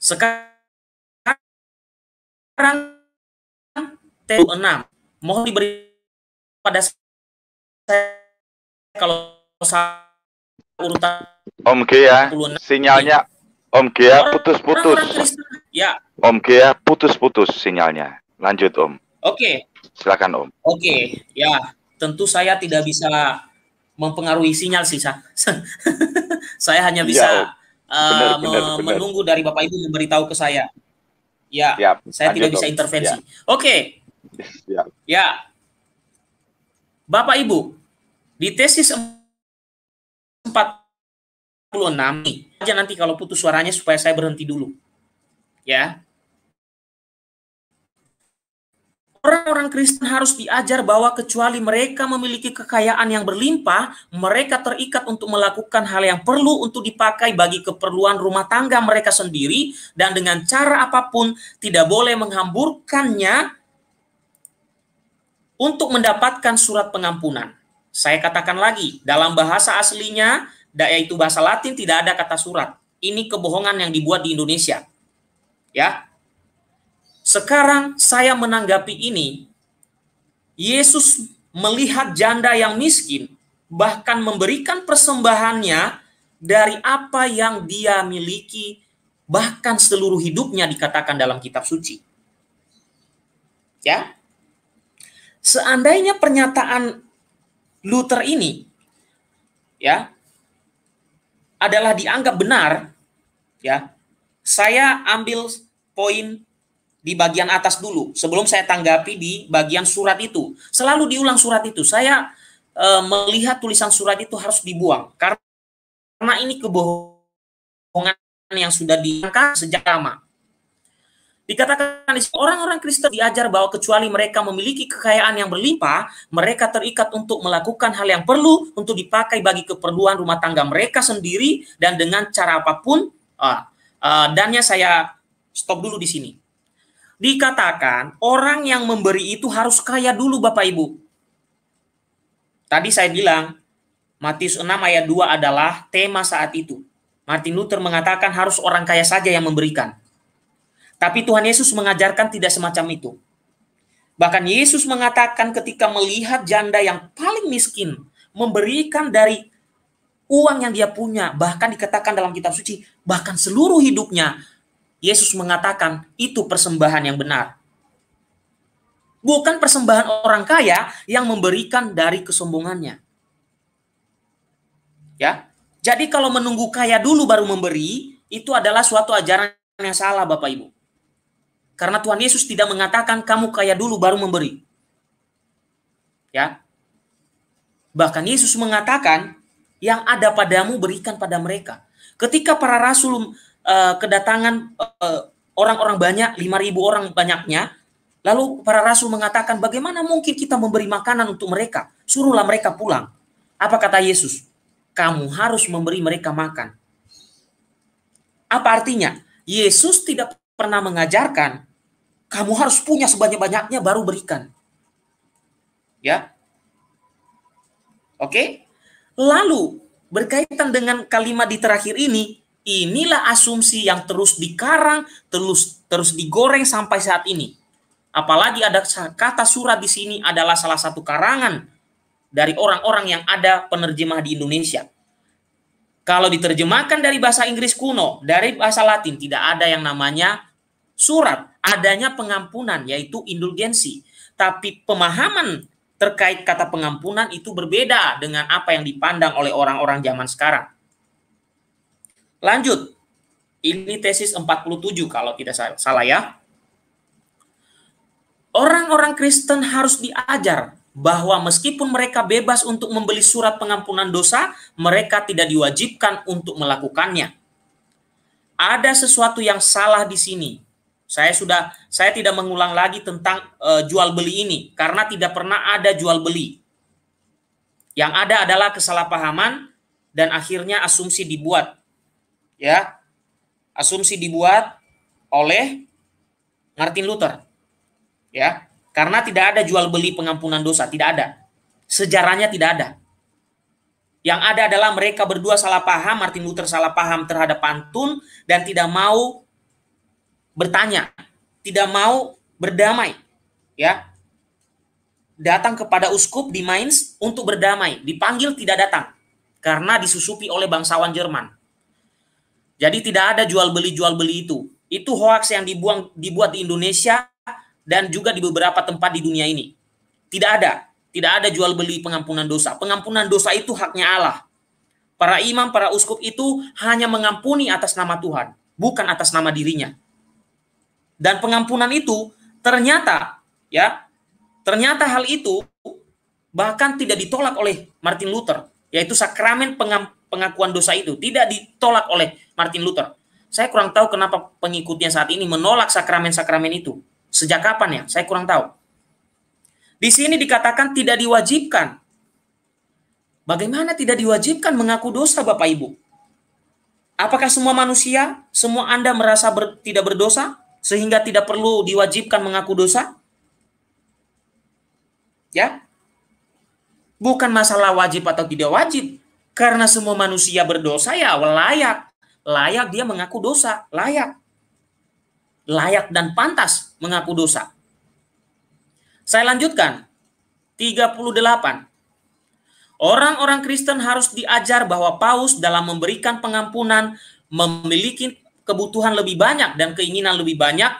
Sekarang T6 mohon diberi pada saya kalau saya urutan Om ya, sinyalnya Om ya putus-putus. Ya. Om Kia putus-putus sinyalnya. Lanjut Om. Oke. Okay. Silakan Om. Oke, okay. ya tentu saya tidak bisa mempengaruhi sinyal sih saya. hanya bisa ya, eh, benar, uh, benar, benar. menunggu dari Bapak Ibu memberitahu ke saya. Ya, ya saya tidak bisa intervensi. Ya. Oke. Okay. Ya. ya. Bapak Ibu, di tesis 46 aja nanti kalau putus suaranya supaya saya berhenti dulu ya orang-orang Kristen harus diajar bahwa kecuali mereka memiliki kekayaan yang berlimpah, mereka terikat untuk melakukan hal yang perlu untuk dipakai bagi keperluan rumah tangga mereka sendiri dan dengan cara apapun tidak boleh menghamburkannya untuk mendapatkan surat pengampunan. Saya katakan lagi, dalam bahasa aslinya, yaitu bahasa Latin, tidak ada kata surat. Ini kebohongan yang dibuat di Indonesia Ya. Sekarang saya menanggapi ini, Yesus melihat janda yang miskin, bahkan memberikan persembahannya dari apa yang dia miliki, bahkan seluruh hidupnya dikatakan dalam kitab suci. Ya. Seandainya pernyataan Luther ini ya adalah dianggap benar, ya. Saya ambil poin di bagian atas dulu sebelum saya tanggapi di bagian surat itu. Selalu diulang surat itu. Saya e, melihat tulisan surat itu harus dibuang karena ini kebohongan yang sudah diangkat sejak lama. Dikatakan orang-orang Kristen diajar bahwa kecuali mereka memiliki kekayaan yang berlimpah, mereka terikat untuk melakukan hal yang perlu untuk dipakai bagi keperluan rumah tangga mereka sendiri dan dengan cara apapun. Ah, uh, dannya saya stop dulu di sini. Dikatakan orang yang memberi itu harus kaya dulu Bapak Ibu. Tadi saya bilang Matius 6 ayat 2 adalah tema saat itu. Martin Luther mengatakan harus orang kaya saja yang memberikan. Tapi Tuhan Yesus mengajarkan tidak semacam itu. Bahkan Yesus mengatakan ketika melihat janda yang paling miskin memberikan dari uang yang dia punya, bahkan dikatakan dalam kitab suci, bahkan seluruh hidupnya, Yesus mengatakan itu persembahan yang benar. Bukan persembahan orang kaya yang memberikan dari kesombongannya. Ya. Jadi kalau menunggu kaya dulu baru memberi, itu adalah suatu ajaran yang salah Bapak Ibu. Karena Tuhan Yesus tidak mengatakan kamu kaya dulu baru memberi. Ya. Bahkan Yesus mengatakan yang ada padamu berikan pada mereka. Ketika para rasul uh, kedatangan eh, orang-orang uh, banyak, 5.000 orang banyaknya, lalu para rasul mengatakan, bagaimana mungkin kita memberi makanan untuk mereka? Suruhlah mereka pulang. Apa kata Yesus? Kamu harus memberi mereka makan. Apa artinya? Yesus tidak pernah mengajarkan, kamu harus punya sebanyak-banyaknya baru berikan. Ya, Oke, okay? Lalu berkaitan dengan kalimat di terakhir ini, inilah asumsi yang terus dikarang, terus terus digoreng sampai saat ini. Apalagi ada kata surat di sini adalah salah satu karangan dari orang-orang yang ada penerjemah di Indonesia. Kalau diterjemahkan dari bahasa Inggris kuno, dari bahasa Latin tidak ada yang namanya surat, adanya pengampunan yaitu indulgensi. Tapi pemahaman terkait kata pengampunan itu berbeda dengan apa yang dipandang oleh orang-orang zaman sekarang. Lanjut, ini tesis 47 kalau tidak salah ya. Orang-orang Kristen harus diajar bahwa meskipun mereka bebas untuk membeli surat pengampunan dosa, mereka tidak diwajibkan untuk melakukannya. Ada sesuatu yang salah di sini. Saya sudah saya tidak mengulang lagi tentang uh, jual beli ini karena tidak pernah ada jual beli. Yang ada adalah kesalahpahaman dan akhirnya asumsi dibuat. Ya. Asumsi dibuat oleh Martin Luther. Ya. Karena tidak ada jual beli pengampunan dosa, tidak ada. Sejarahnya tidak ada. Yang ada adalah mereka berdua salah paham, Martin Luther salah paham terhadap pantun dan tidak mau bertanya, tidak mau berdamai, ya. Datang kepada uskup di Mainz untuk berdamai, dipanggil tidak datang karena disusupi oleh bangsawan Jerman. Jadi tidak ada jual beli jual beli itu. Itu hoax yang dibuang dibuat di Indonesia dan juga di beberapa tempat di dunia ini. Tidak ada, tidak ada jual beli pengampunan dosa. Pengampunan dosa itu haknya Allah. Para imam, para uskup itu hanya mengampuni atas nama Tuhan, bukan atas nama dirinya. Dan pengampunan itu ternyata ya, ternyata hal itu bahkan tidak ditolak oleh Martin Luther, yaitu sakramen pengakuan dosa itu tidak ditolak oleh Martin Luther. Saya kurang tahu kenapa pengikutnya saat ini menolak sakramen-sakramen itu. Sejak kapan ya? Saya kurang tahu. Di sini dikatakan tidak diwajibkan. Bagaimana tidak diwajibkan mengaku dosa Bapak Ibu? Apakah semua manusia, semua Anda merasa ber, tidak berdosa? sehingga tidak perlu diwajibkan mengaku dosa? Ya. Bukan masalah wajib atau tidak wajib, karena semua manusia berdosa ya layak. Layak dia mengaku dosa, layak. Layak dan pantas mengaku dosa. Saya lanjutkan. 38. Orang-orang Kristen harus diajar bahwa Paus dalam memberikan pengampunan memiliki kebutuhan lebih banyak dan keinginan lebih banyak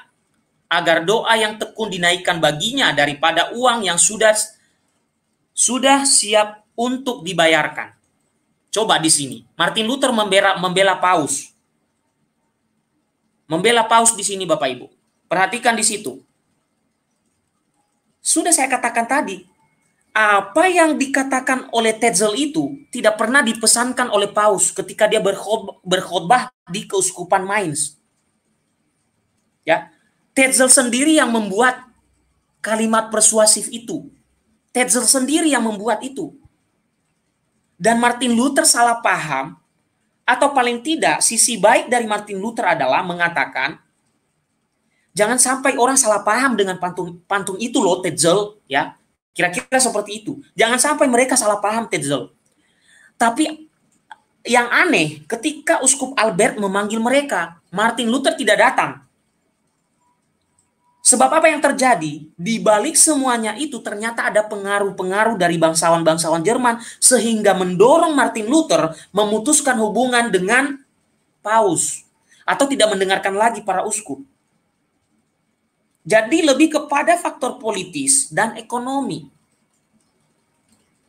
agar doa yang tekun dinaikkan baginya daripada uang yang sudah sudah siap untuk dibayarkan. Coba di sini, Martin Luther membela membela paus. Membela paus di sini Bapak Ibu. Perhatikan di situ. Sudah saya katakan tadi, apa yang dikatakan oleh Tetzel itu tidak pernah dipesankan oleh Paus ketika dia berkhotbah, di keuskupan Mainz. Ya, Tetzel sendiri yang membuat kalimat persuasif itu. Tetzel sendiri yang membuat itu. Dan Martin Luther salah paham atau paling tidak sisi baik dari Martin Luther adalah mengatakan jangan sampai orang salah paham dengan pantun-pantun itu loh Tetzel ya Kira-kira seperti itu. Jangan sampai mereka salah paham, Tedzel Tapi yang aneh, ketika Uskup Albert memanggil mereka, Martin Luther tidak datang. Sebab apa yang terjadi? Di balik semuanya itu ternyata ada pengaruh-pengaruh dari bangsawan-bangsawan Jerman sehingga mendorong Martin Luther memutuskan hubungan dengan paus atau tidak mendengarkan lagi para uskup. Jadi lebih kepada faktor politis dan ekonomi.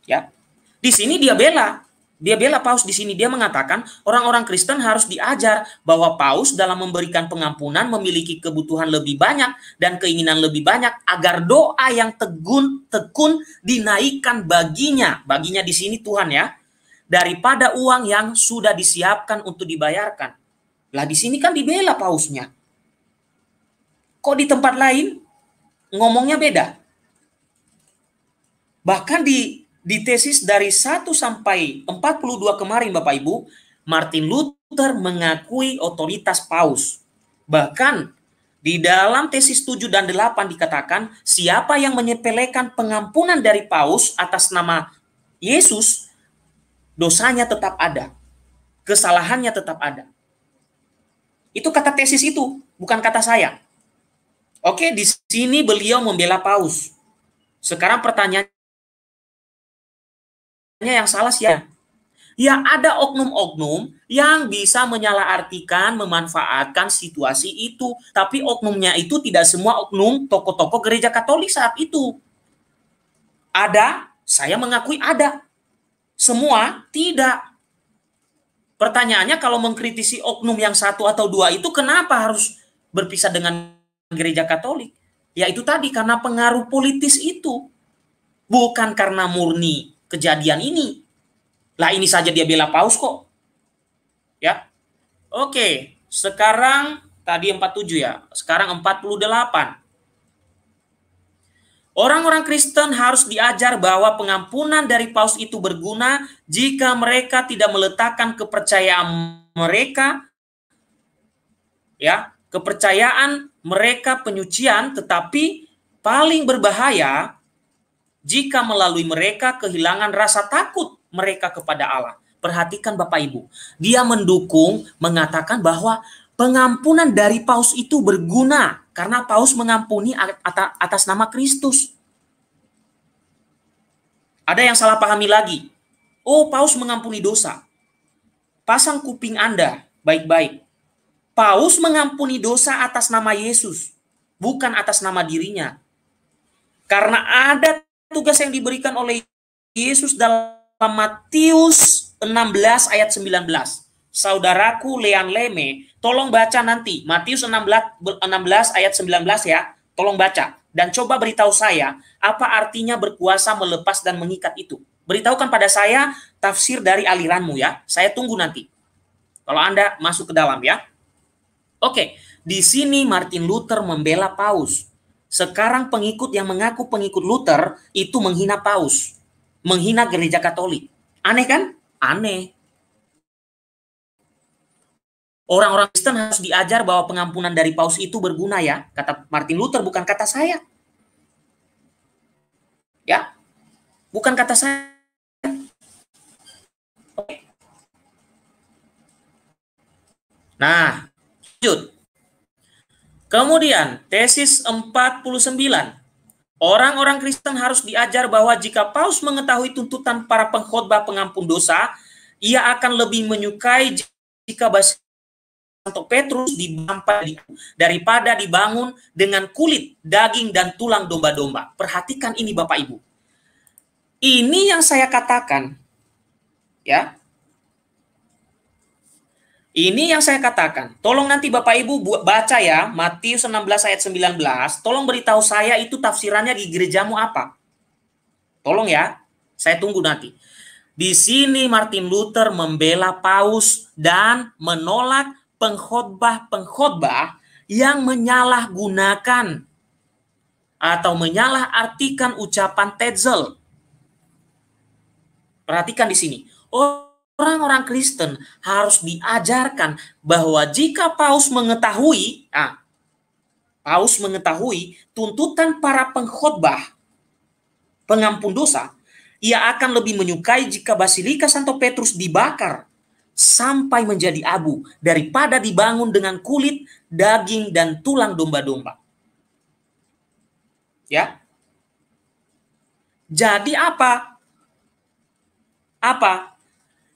Ya. Di sini dia bela, dia bela Paus di sini dia mengatakan orang-orang Kristen harus diajar bahwa Paus dalam memberikan pengampunan memiliki kebutuhan lebih banyak dan keinginan lebih banyak agar doa yang tegun tekun dinaikkan baginya. Baginya di sini Tuhan ya. Daripada uang yang sudah disiapkan untuk dibayarkan. Lah di sini kan dibela Pausnya. Kok di tempat lain ngomongnya beda? Bahkan di di tesis dari 1 sampai 42 kemarin Bapak Ibu, Martin Luther mengakui otoritas paus. Bahkan di dalam tesis 7 dan 8 dikatakan siapa yang menyepelekan pengampunan dari paus atas nama Yesus, dosanya tetap ada. Kesalahannya tetap ada. Itu kata tesis itu, bukan kata saya. Oke, di sini beliau membela Paus. Sekarang pertanyaannya yang salah siapa? Ya ada oknum-oknum yang bisa menyalahartikan, memanfaatkan situasi itu. Tapi oknumnya itu tidak semua oknum toko-toko gereja katolik saat itu. Ada, saya mengakui ada. Semua tidak. Pertanyaannya kalau mengkritisi oknum yang satu atau dua itu kenapa harus berpisah dengan gereja Katolik, yaitu tadi karena pengaruh politis itu, bukan karena murni kejadian ini. Lah ini saja dia bela paus kok. Ya. Oke, sekarang tadi 47 ya. Sekarang 48. Orang-orang Kristen harus diajar bahwa pengampunan dari paus itu berguna jika mereka tidak meletakkan kepercayaan mereka ya kepercayaan mereka penyucian, tetapi paling berbahaya jika melalui mereka kehilangan rasa takut mereka kepada Allah. Perhatikan Bapak Ibu, dia mendukung mengatakan bahwa pengampunan dari paus itu berguna karena paus mengampuni atas nama Kristus. Ada yang salah pahami lagi. Oh, paus mengampuni dosa. Pasang kuping Anda baik-baik Paus mengampuni dosa atas nama Yesus, bukan atas nama dirinya. Karena ada tugas yang diberikan oleh Yesus dalam Matius 16 ayat 19. Saudaraku Lean Leme, tolong baca nanti Matius 16 16 ayat 19 ya. Tolong baca dan coba beritahu saya apa artinya berkuasa melepas dan mengikat itu. Beritahukan pada saya tafsir dari aliranmu ya. Saya tunggu nanti. Kalau Anda masuk ke dalam ya. Oke, di sini Martin Luther membela Paus. Sekarang pengikut yang mengaku pengikut Luther itu menghina Paus, menghina gereja Katolik. Aneh kan? Aneh. Orang-orang Kristen harus diajar bahwa pengampunan dari paus itu berguna ya, kata Martin Luther bukan kata saya. Ya. Bukan kata saya. Nah, Lanjut. Kemudian, tesis 49. Orang-orang Kristen harus diajar bahwa jika Paus mengetahui tuntutan para pengkhotbah pengampun dosa, ia akan lebih menyukai jika bahasa Petrus dibangun daripada dibangun dengan kulit, daging, dan tulang domba-domba. Perhatikan ini Bapak Ibu. Ini yang saya katakan. Ya, ini yang saya katakan. Tolong nanti Bapak Ibu baca ya Matius 16 ayat 19. Tolong beritahu saya itu tafsirannya di gerejamu apa. Tolong ya. Saya tunggu nanti. Di sini Martin Luther membela Paus dan menolak pengkhotbah-pengkhotbah yang menyalahgunakan atau menyalahartikan ucapan Tetzel. Perhatikan di sini. Oh, orang-orang Kristen harus diajarkan bahwa jika Paus mengetahui, nah, Paus mengetahui tuntutan para pengkhotbah pengampun dosa, ia akan lebih menyukai jika Basilika Santo Petrus dibakar sampai menjadi abu daripada dibangun dengan kulit, daging, dan tulang domba-domba. Ya. Jadi apa? Apa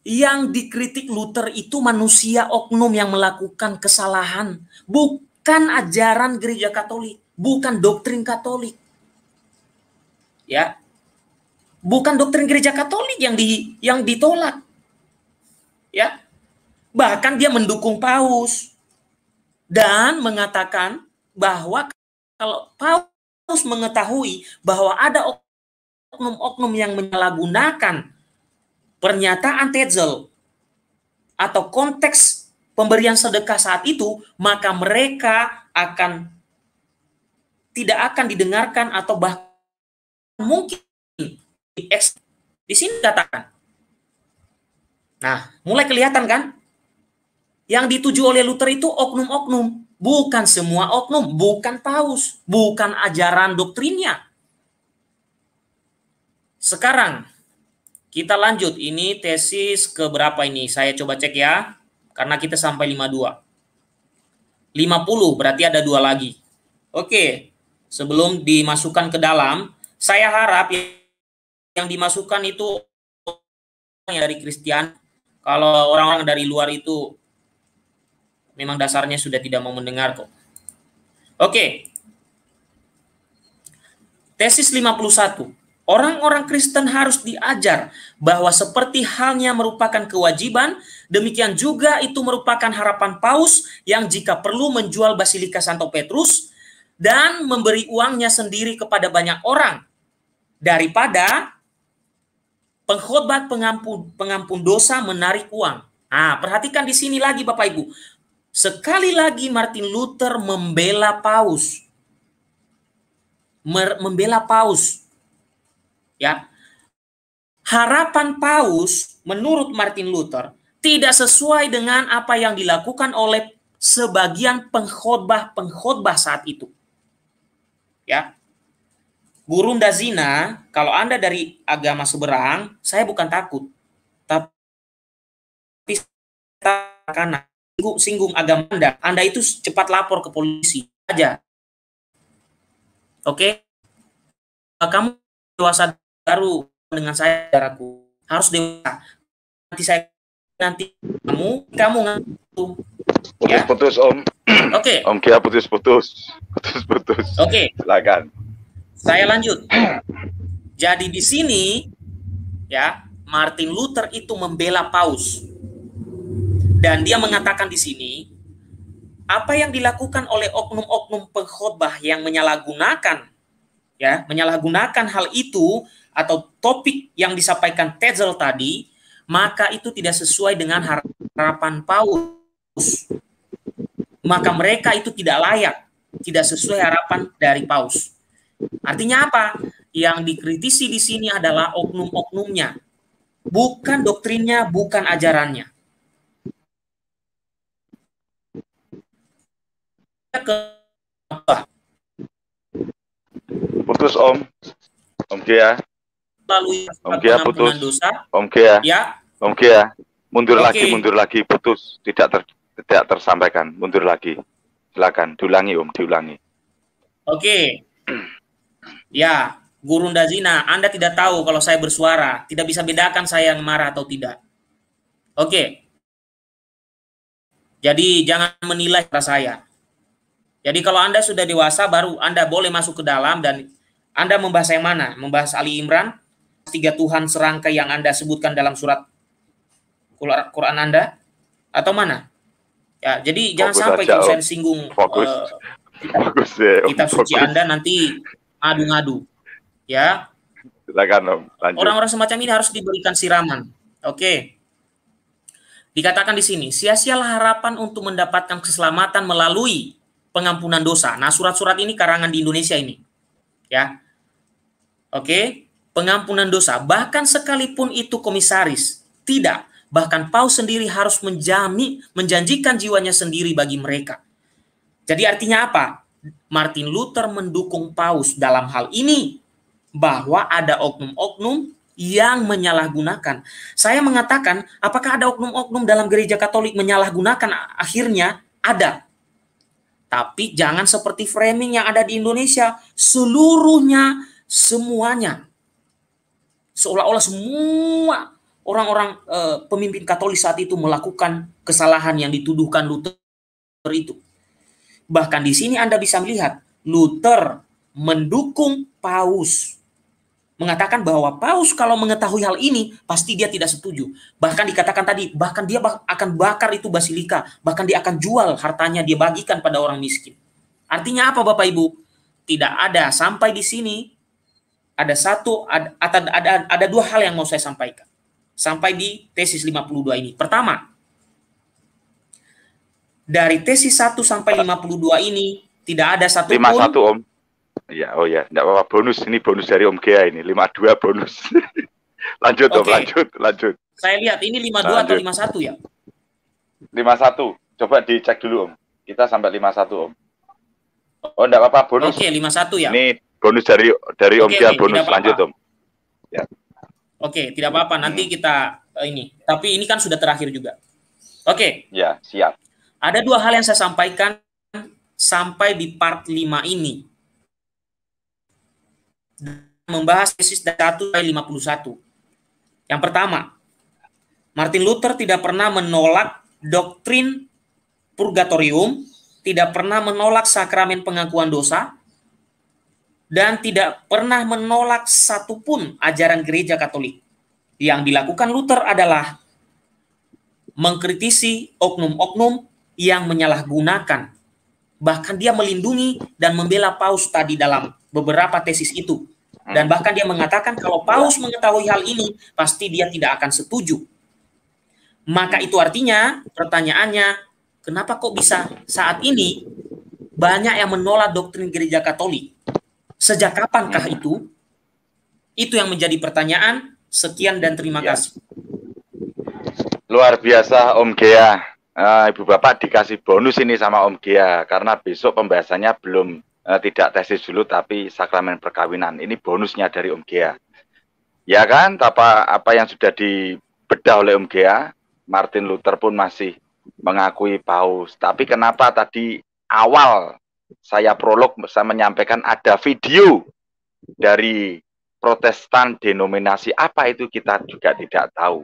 yang dikritik Luther itu manusia oknum yang melakukan kesalahan, bukan ajaran gereja Katolik, bukan doktrin Katolik. Ya. Bukan doktrin gereja Katolik yang di yang ditolak. Ya. Bahkan dia mendukung Paus dan mengatakan bahwa kalau Paus mengetahui bahwa ada oknum-oknum yang menyalahgunakan pernyataan Tetzel atau konteks pemberian sedekah saat itu, maka mereka akan tidak akan didengarkan atau bahkan mungkin di sini katakan. Nah, mulai kelihatan kan? Yang dituju oleh Luther itu oknum-oknum, bukan semua oknum, bukan paus, bukan ajaran doktrinnya. Sekarang kita lanjut, ini tesis ke berapa ini? Saya coba cek ya, karena kita sampai 52. 50, berarti ada dua lagi. Oke, sebelum dimasukkan ke dalam, saya harap yang dimasukkan itu dari Kristian. Kalau orang-orang dari luar itu memang dasarnya sudah tidak mau mendengar kok. Oke. Tesis 51. Orang-orang Kristen harus diajar bahwa seperti halnya merupakan kewajiban, demikian juga itu merupakan harapan paus yang jika perlu menjual Basilika Santo Petrus dan memberi uangnya sendiri kepada banyak orang daripada pengkhotbah pengampun pengampun dosa menarik uang. Ah, perhatikan di sini lagi Bapak Ibu. Sekali lagi Martin Luther membela paus. membela paus ya harapan paus menurut Martin Luther tidak sesuai dengan apa yang dilakukan oleh sebagian pengkhotbah-pengkhotbah saat itu. Ya. burung zina, kalau Anda dari agama seberang, saya bukan takut. Tapi karena singgung, singgung agama Anda, Anda itu cepat lapor ke polisi aja. Oke? Okay? Kamu dewasa baru dengan saya saudaraku harus dewasa nanti saya nanti kamu kamu ngaku putus ya. putus om oke okay. om kia putus putus putus putus oke okay. silakan saya lanjut jadi di sini ya Martin Luther itu membela paus dan dia mengatakan di sini apa yang dilakukan oleh oknum-oknum pengkhotbah yang menyalahgunakan ya menyalahgunakan hal itu atau topik yang disampaikan Tezel tadi, maka itu tidak sesuai dengan harapan Paus. Maka mereka itu tidak layak, tidak sesuai harapan dari Paus. Artinya apa? Yang dikritisi di sini adalah oknum-oknumnya, bukan doktrinnya, bukan ajarannya. Ke Putus Om. Om Kia. Lalu Om Kia putus. Dosa. Om Kia. Ya. Om Kia. Mundur okay. lagi, mundur lagi, putus. Tidak ter, tidak tersampaikan. Mundur lagi. Silakan diulangi Om, diulangi. Oke. Okay. ya, Guru Zina, Anda tidak tahu kalau saya bersuara, tidak bisa bedakan saya yang marah atau tidak. Oke. Okay. Jadi jangan menilai cara saya. Jadi kalau Anda sudah dewasa baru Anda boleh masuk ke dalam dan Anda membahas yang mana? Membahas Ali Imran, tiga Tuhan serangka yang Anda sebutkan dalam surat Quran Anda atau mana? Ya, jadi fokus jangan sampai saya oh. singgung fokus. Uh, fokus ya, oh, kitab fokus. suci Anda nanti adu ngadu Ya. Silakan lanjut. Orang-orang semacam ini harus diberikan siraman. Oke. Okay. Dikatakan di sini, sia-sialah harapan untuk mendapatkan keselamatan melalui pengampunan dosa. Nah, surat-surat ini karangan di Indonesia ini. Ya. Oke, pengampunan dosa. Bahkan sekalipun itu komisaris, tidak. Bahkan Paus sendiri harus menjami, menjanjikan jiwanya sendiri bagi mereka. Jadi artinya apa? Martin Luther mendukung Paus dalam hal ini bahwa ada oknum-oknum yang menyalahgunakan. Saya mengatakan, apakah ada oknum-oknum dalam gereja Katolik menyalahgunakan? Akhirnya ada, tapi jangan seperti framing yang ada di Indonesia, seluruhnya, semuanya. Seolah-olah semua orang-orang e, pemimpin Katolik saat itu melakukan kesalahan yang dituduhkan Luther itu. Bahkan di sini Anda bisa melihat Luther mendukung Paus mengatakan bahwa Paus kalau mengetahui hal ini pasti dia tidak setuju. Bahkan dikatakan tadi bahkan dia akan bakar itu basilika, bahkan dia akan jual hartanya dia bagikan pada orang miskin. Artinya apa Bapak Ibu? Tidak ada sampai di sini ada satu ada ada ada dua hal yang mau saya sampaikan. Sampai di tesis 52 ini. Pertama, dari tesis 1 sampai 52 ini tidak ada satu 51 Om. Iya, oh ya, enggak apa-apa bonus. Ini bonus dari Om Gea ini, 52 bonus. lanjut okay. dong, lanjut, lanjut. Saya lihat ini 52 lanjut. atau 51 ya? 51. Coba dicek dulu, Om. Kita sampai 51, Om. Oh, enggak apa-apa bonus. Oke, okay, 51 ya. Ini bonus dari dari okay, Om Gea bonus apa -apa. lanjut, Om. Ya. Oke, okay, tidak apa-apa. Nanti hmm. kita eh, ini. Tapi ini kan sudah terakhir juga. Oke. Okay. Ya, siap. Ada dua hal yang saya sampaikan sampai di part 5 ini membahas tesis 1 51. Yang pertama, Martin Luther tidak pernah menolak doktrin purgatorium, tidak pernah menolak sakramen pengakuan dosa, dan tidak pernah menolak satupun ajaran gereja Katolik. Yang dilakukan Luther adalah mengkritisi oknum-oknum yang menyalahgunakan bahkan dia melindungi dan membela Paus tadi dalam beberapa tesis itu. Dan hmm. bahkan dia mengatakan kalau Paus mengetahui hal ini, pasti dia tidak akan setuju. Maka itu artinya pertanyaannya, kenapa kok bisa saat ini banyak yang menolak doktrin gereja Katolik? Sejak kapankah hmm. itu? Itu yang menjadi pertanyaan. Sekian dan terima ya. kasih. Luar biasa Om Gea uh, ibu bapak dikasih bonus ini sama Om Gia karena besok pembahasannya belum uh, tidak tesis dulu tapi sakramen perkawinan ini bonusnya dari Om Gia ya kan apa apa yang sudah dibedah oleh Om Gia Martin Luther pun masih mengakui paus tapi kenapa tadi awal saya prolog saya menyampaikan ada video dari Protestan denominasi apa itu kita juga tidak tahu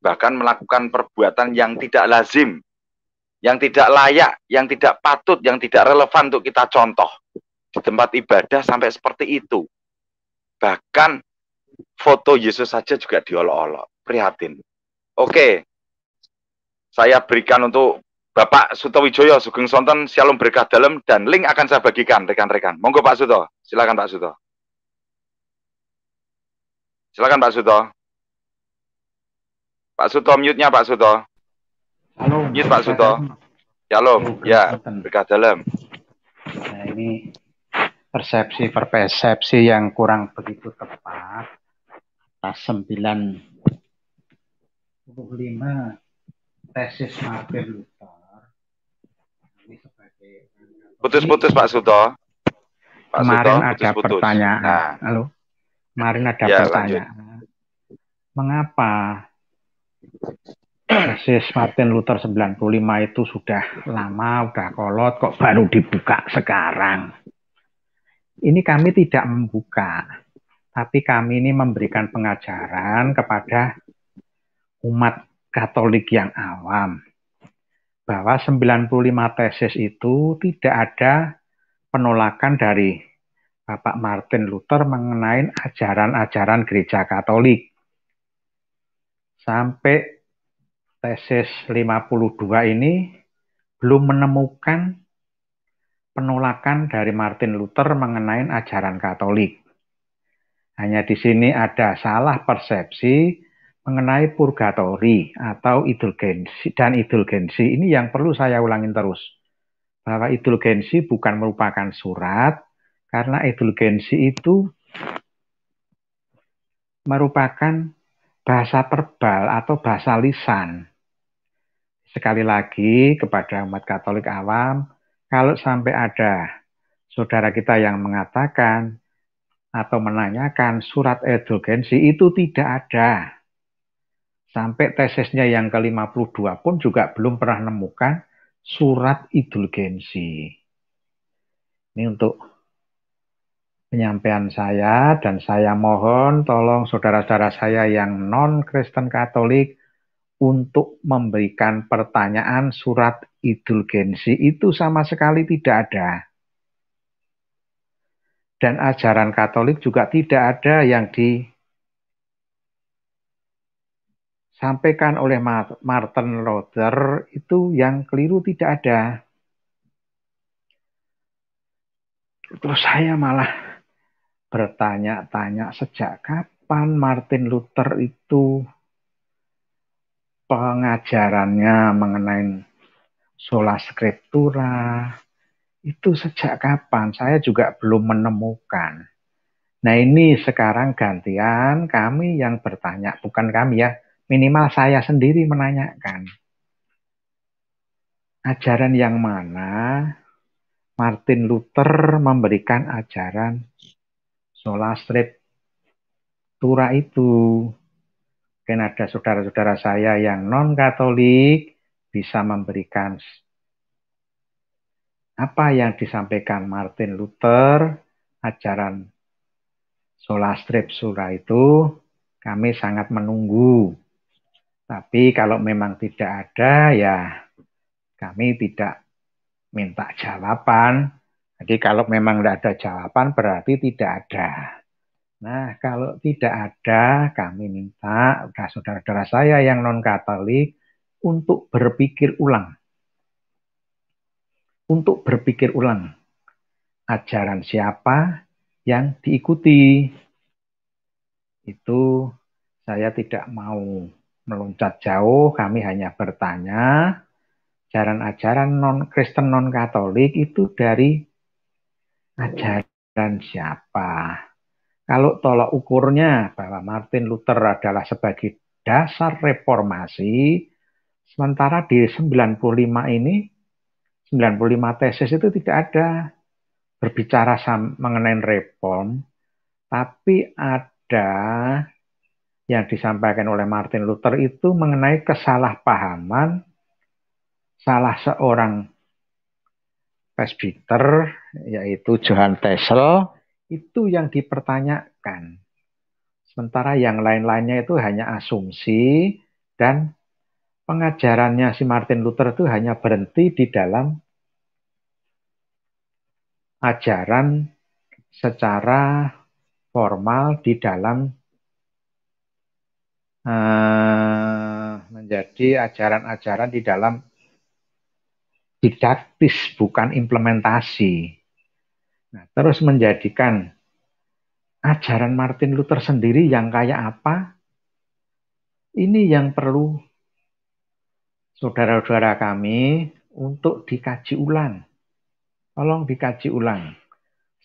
bahkan melakukan perbuatan yang tidak lazim, yang tidak layak, yang tidak patut, yang tidak relevan untuk kita contoh. Di tempat ibadah sampai seperti itu. Bahkan foto Yesus saja juga diolok-olok. Prihatin. Oke, saya berikan untuk Bapak Suto Wijoyo, Sugeng Sonten, Shalom Berkah Dalam, dan link akan saya bagikan rekan-rekan. Monggo Pak Suto, silakan Pak Suto. Silakan Pak Suto. Pak Suto mute-nya Pak Suto. Halo. Mute Pak Suto. lo Ya, oh, ya berkah dalam. Nah, ini persepsi perpersepsi yang kurang begitu tepat. Pas 9 25 tesis Martin Luther. Putus-putus Pak Suto. Pak kemarin Suto, ada putus, pertanyaan. Nah. Halo. Kemarin ada ya, pertanyaan. Lanjut. Mengapa persis Martin Luther 95 itu sudah lama, udah kolot, kok baru dibuka sekarang. Ini kami tidak membuka, tapi kami ini memberikan pengajaran kepada umat Katolik yang awam bahwa 95 tesis itu tidak ada penolakan dari Bapak Martin Luther mengenai ajaran-ajaran gereja Katolik sampai tesis 52 ini belum menemukan penolakan dari Martin Luther mengenai ajaran Katolik. Hanya di sini ada salah persepsi mengenai purgatori atau indulgensi dan indulgensi ini yang perlu saya ulangin terus bahwa indulgensi bukan merupakan surat karena indulgensi itu merupakan bahasa verbal atau bahasa lisan. Sekali lagi kepada umat Katolik awam, kalau sampai ada saudara kita yang mengatakan atau menanyakan surat indulgensi itu tidak ada. Sampai tesisnya yang ke-52 pun juga belum pernah menemukan surat indulgensi. Ini untuk penyampaian saya dan saya mohon tolong saudara-saudara saya yang non-Kristen Katolik untuk memberikan pertanyaan surat Idul Gensi itu sama sekali tidak ada. Dan ajaran Katolik juga tidak ada yang disampaikan oleh Martin Luther itu yang keliru tidak ada. Terus saya malah bertanya-tanya sejak kapan Martin Luther itu pengajarannya mengenai sola scriptura itu sejak kapan saya juga belum menemukan. Nah ini sekarang gantian kami yang bertanya, bukan kami ya, minimal saya sendiri menanyakan. Ajaran yang mana Martin Luther memberikan ajaran Solas strip Tura itu. Mungkin ada saudara-saudara saya yang non-Katolik bisa memberikan apa yang disampaikan Martin Luther, ajaran strip Sura itu, kami sangat menunggu. Tapi kalau memang tidak ada, ya kami tidak minta jawaban, jadi kalau memang tidak ada jawaban berarti tidak ada. Nah kalau tidak ada kami minta saudara-saudara saya yang non Katolik untuk berpikir ulang. Untuk berpikir ulang ajaran siapa yang diikuti. Itu saya tidak mau meloncat jauh, kami hanya bertanya ajaran-ajaran non Kristen non Katolik itu dari ajaran siapa. Kalau tolak ukurnya bahwa Martin Luther adalah sebagai dasar reformasi, sementara di 95 ini, 95 tesis itu tidak ada berbicara mengenai reform, tapi ada yang disampaikan oleh Martin Luther itu mengenai kesalahpahaman salah seorang Presbiter yaitu Johan Tesel itu yang dipertanyakan. Sementara yang lain-lainnya itu hanya asumsi dan pengajarannya si Martin Luther itu hanya berhenti di dalam ajaran secara formal di dalam uh, menjadi ajaran-ajaran di dalam didaktis bukan implementasi. Nah, terus menjadikan ajaran Martin Luther sendiri yang kayak apa? Ini yang perlu saudara-saudara kami untuk dikaji ulang. Tolong dikaji ulang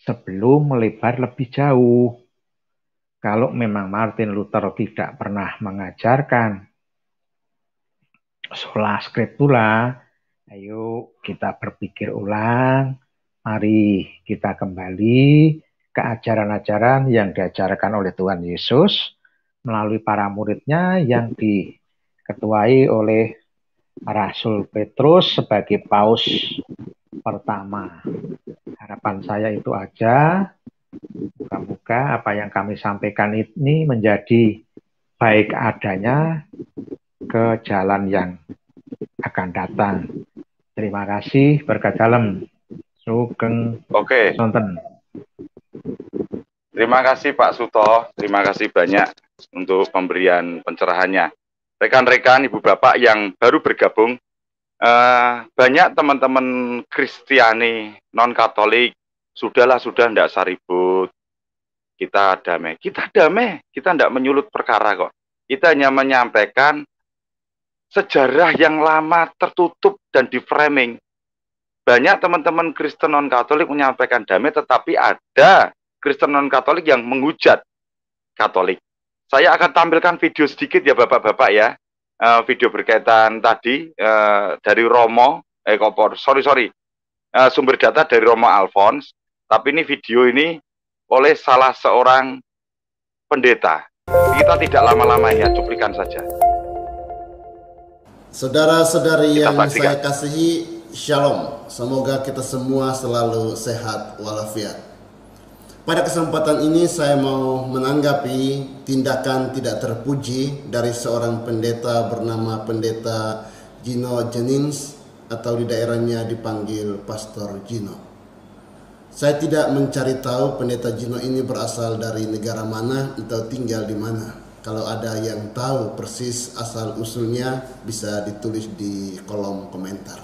sebelum melebar lebih jauh. Kalau memang Martin Luther tidak pernah mengajarkan sola scriptura, Ayo kita berpikir ulang, mari kita kembali ke ajaran-ajaran yang diajarkan oleh Tuhan Yesus melalui para muridnya yang diketuai oleh Rasul Petrus sebagai paus pertama. Harapan saya itu aja. Buka-buka apa yang kami sampaikan ini menjadi baik adanya ke jalan yang akan datang. Terima kasih, berkat dalam. Sugeng Oke. Okay. Sonten. Terima kasih Pak Suto, terima kasih banyak untuk pemberian pencerahannya. Rekan-rekan, Ibu Bapak yang baru bergabung, eh, banyak teman-teman Kristiani non-Katolik, sudahlah sudah tidak usah ribut, kita damai. Kita damai, kita tidak menyulut perkara kok. Kita hanya menyampaikan sejarah yang lama tertutup dan di framing Banyak teman-teman Kristen non-Katolik menyampaikan damai, tetapi ada Kristen non-Katolik yang menghujat Katolik. Saya akan tampilkan video sedikit ya Bapak-Bapak ya. Eh, video berkaitan tadi eh, dari Romo, eh kopor, sorry, sorry. Eh, sumber data dari Romo Alphonse, tapi ini video ini oleh salah seorang pendeta. Kita tidak lama-lama ya, cuplikan saja. Saudara-saudari yang saya kasihi, Shalom. Semoga kita semua selalu sehat walafiat. Pada kesempatan ini saya mau menanggapi tindakan tidak terpuji dari seorang pendeta bernama Pendeta Gino Jennings atau di daerahnya dipanggil Pastor Gino. Saya tidak mencari tahu pendeta Gino ini berasal dari negara mana atau tinggal di mana. Kalau ada yang tahu persis asal usulnya bisa ditulis di kolom komentar.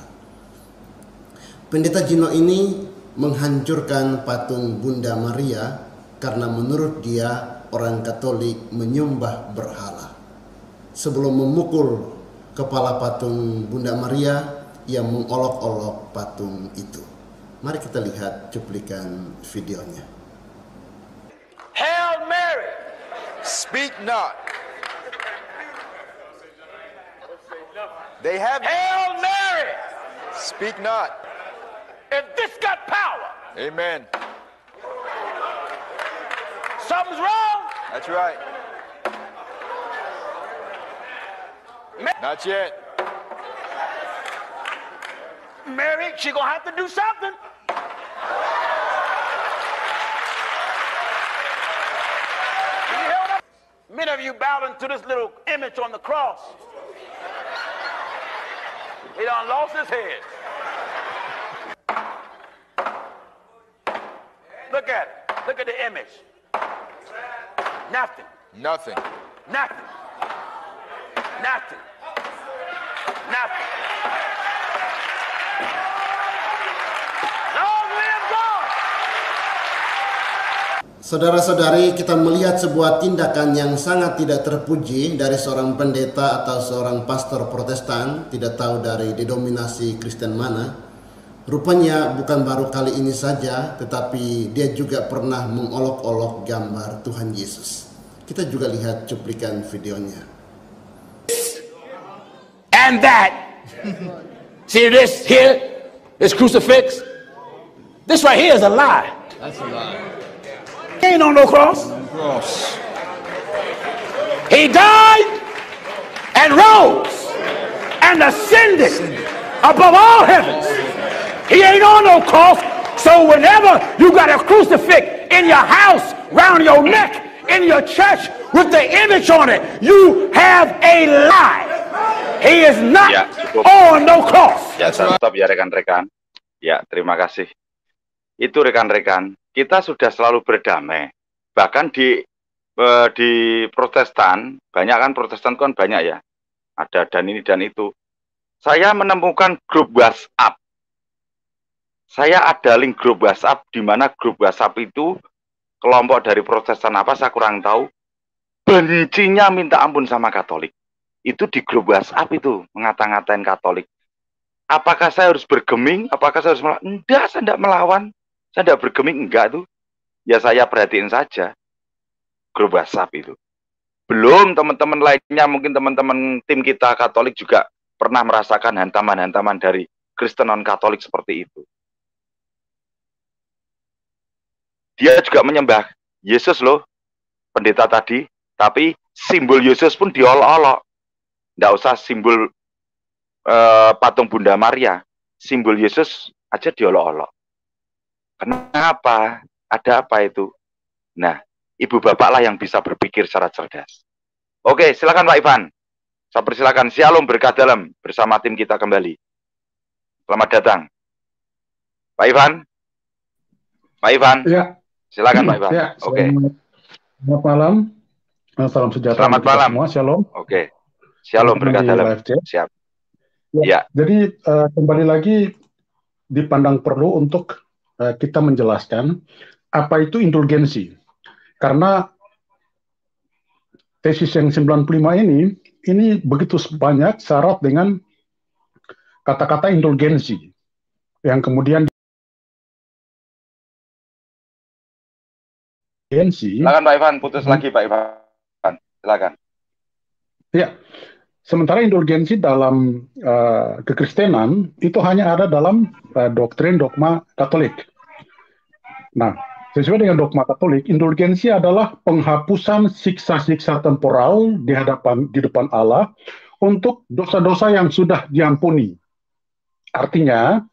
Pendeta Jino ini menghancurkan patung Bunda Maria karena menurut dia orang Katolik menyembah berhala. Sebelum memukul kepala patung Bunda Maria, ia mengolok-olok patung itu. Mari kita lihat cuplikan videonya. Hail Mary! Speak not. They have. Hail Mary! Speak not. If this got power. Amen. Something's wrong. That's right. Not yet. Mary, she gonna have to do something. Many of you bowing to this little image on the cross. He done lost his head. Look at it. Look at the image. Nothing. Nothing. Nothing. Nothing. Nothing. Saudara-saudari, kita melihat sebuah tindakan yang sangat tidak terpuji dari seorang pendeta atau seorang pastor Protestan, tidak tahu dari denominasi Kristen mana. Rupanya bukan baru kali ini saja, tetapi dia juga pernah mengolok-olok gambar Tuhan Yesus. Kita juga lihat cuplikan videonya. And that. See this here? This crucifix? This right here is a lie. That's a lie. ain't on no cross. cross. He died and rose and ascended, ascended above all heavens. He ain't on no cross. So whenever you got a crucifix in your house, round your neck, in your church with the image on it, you have a lie. He is not on no cross. Ya, stop, stop ya rekan-rekan. Ya, terima kasih. itu rekan-rekan kita sudah selalu berdamai bahkan di eh, di Protestan banyak kan Protestan kan banyak ya ada dan ini dan itu saya menemukan grup WhatsApp saya ada link grup WhatsApp di mana grup WhatsApp itu kelompok dari Protestan apa saya kurang tahu bencinya minta ampun sama Katolik itu di grup WhatsApp itu mengata-ngatain Katolik apakah saya harus bergeming apakah saya harus melawan enggak saya tidak melawan saya tidak bergeming, enggak tuh. Ya saya perhatiin saja. Grup WhatsApp itu. Belum teman-teman lainnya, mungkin teman-teman tim kita Katolik juga pernah merasakan hantaman-hantaman dari Kristen non-Katolik seperti itu. Dia juga menyembah Yesus loh, pendeta tadi. Tapi simbol Yesus pun diolok-olok. Tidak usah simbol uh, patung Bunda Maria. Simbol Yesus aja diolok-olok. Kenapa? Ada apa itu? Nah, ibu bapaklah yang bisa berpikir secara cerdas. Oke, silakan Pak Ivan. Saya persilakan Shalom berkat dalam bersama tim kita kembali. Selamat datang. Pak Ivan. Pak Ivan. Ya. Silakan Pak Ivan. Ya, Oke. Selamat malam. Eh, salam sejahtera. Selamat malam. Semua. Shalom. Oke. Shalom berkat dalam. Siap. Ya. ya. Jadi uh, kembali lagi dipandang perlu untuk Eh, kita menjelaskan apa itu indulgensi. Karena tesis yang 95 ini ini begitu banyak syarat dengan kata-kata indulgensi yang kemudian indulgensi. Silakan Pak Ivan, putus lagi Pak Ivan. Silakan. Ya, Sementara indulgensi dalam uh, kekristenan itu hanya ada dalam uh, doktrin dogma Katolik. Nah, sesuai dengan dogma Katolik, indulgensi adalah penghapusan siksa-siksa temporal di hadapan di depan Allah untuk dosa-dosa yang sudah diampuni. Artinya,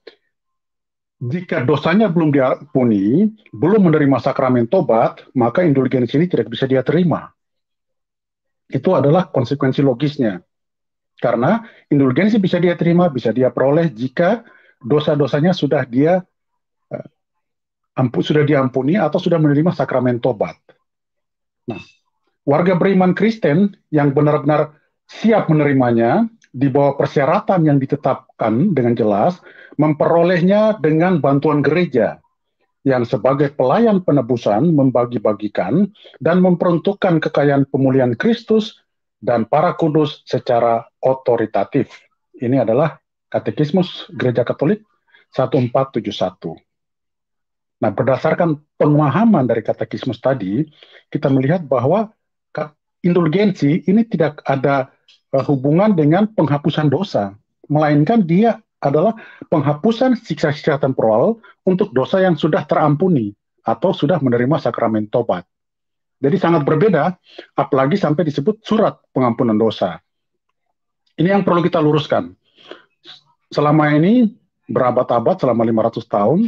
jika dosanya belum diampuni, belum menerima sakramen tobat, maka indulgensi ini tidak bisa dia terima. Itu adalah konsekuensi logisnya. Karena indulgensi bisa dia terima, bisa dia peroleh jika dosa-dosanya sudah dia ampun sudah diampuni atau sudah menerima sakramen tobat. Nah, warga beriman Kristen yang benar-benar siap menerimanya di bawah persyaratan yang ditetapkan dengan jelas, memperolehnya dengan bantuan gereja yang sebagai pelayan penebusan membagi-bagikan dan memperuntukkan kekayaan pemulihan Kristus dan para kudus secara otoritatif. Ini adalah Katekismus Gereja Katolik 1471. Nah, berdasarkan pemahaman dari katekismus tadi, kita melihat bahwa indulgensi ini tidak ada eh, hubungan dengan penghapusan dosa, melainkan dia adalah penghapusan siksa-siksa temporal untuk dosa yang sudah terampuni atau sudah menerima sakramen tobat. Jadi sangat berbeda, apalagi sampai disebut surat pengampunan dosa. Ini yang perlu kita luruskan. Selama ini berabad-abad selama 500 tahun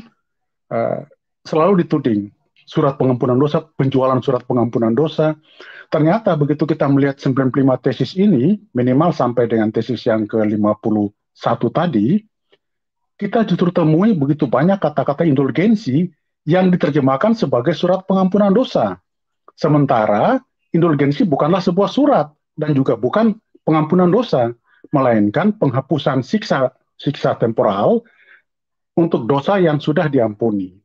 eh, selalu dituding surat pengampunan dosa, penjualan surat pengampunan dosa. Ternyata begitu kita melihat 95 tesis ini, minimal sampai dengan tesis yang ke-51 tadi, kita justru temui begitu banyak kata-kata indulgensi yang diterjemahkan sebagai surat pengampunan dosa. Sementara indulgensi bukanlah sebuah surat dan juga bukan pengampunan dosa, melainkan penghapusan siksa siksa temporal untuk dosa yang sudah diampuni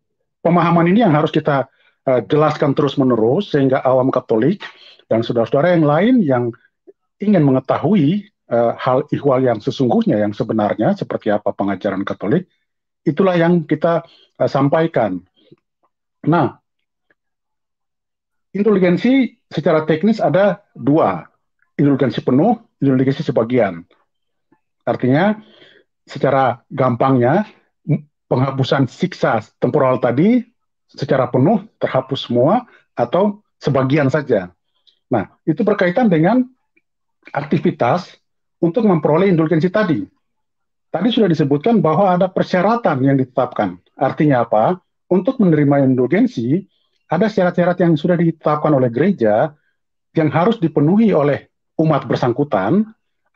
pemahaman ini yang harus kita uh, jelaskan terus-menerus sehingga awam Katolik dan saudara-saudara yang lain yang ingin mengetahui uh, hal ihwal yang sesungguhnya yang sebenarnya seperti apa pengajaran Katolik itulah yang kita uh, sampaikan. Nah, inteligensi secara teknis ada dua, inteligensi penuh, inteligensi sebagian. Artinya secara gampangnya penghapusan siksa temporal tadi secara penuh terhapus semua atau sebagian saja. Nah, itu berkaitan dengan aktivitas untuk memperoleh indulgensi tadi. Tadi sudah disebutkan bahwa ada persyaratan yang ditetapkan. Artinya apa? Untuk menerima indulgensi, ada syarat-syarat yang sudah ditetapkan oleh gereja yang harus dipenuhi oleh umat bersangkutan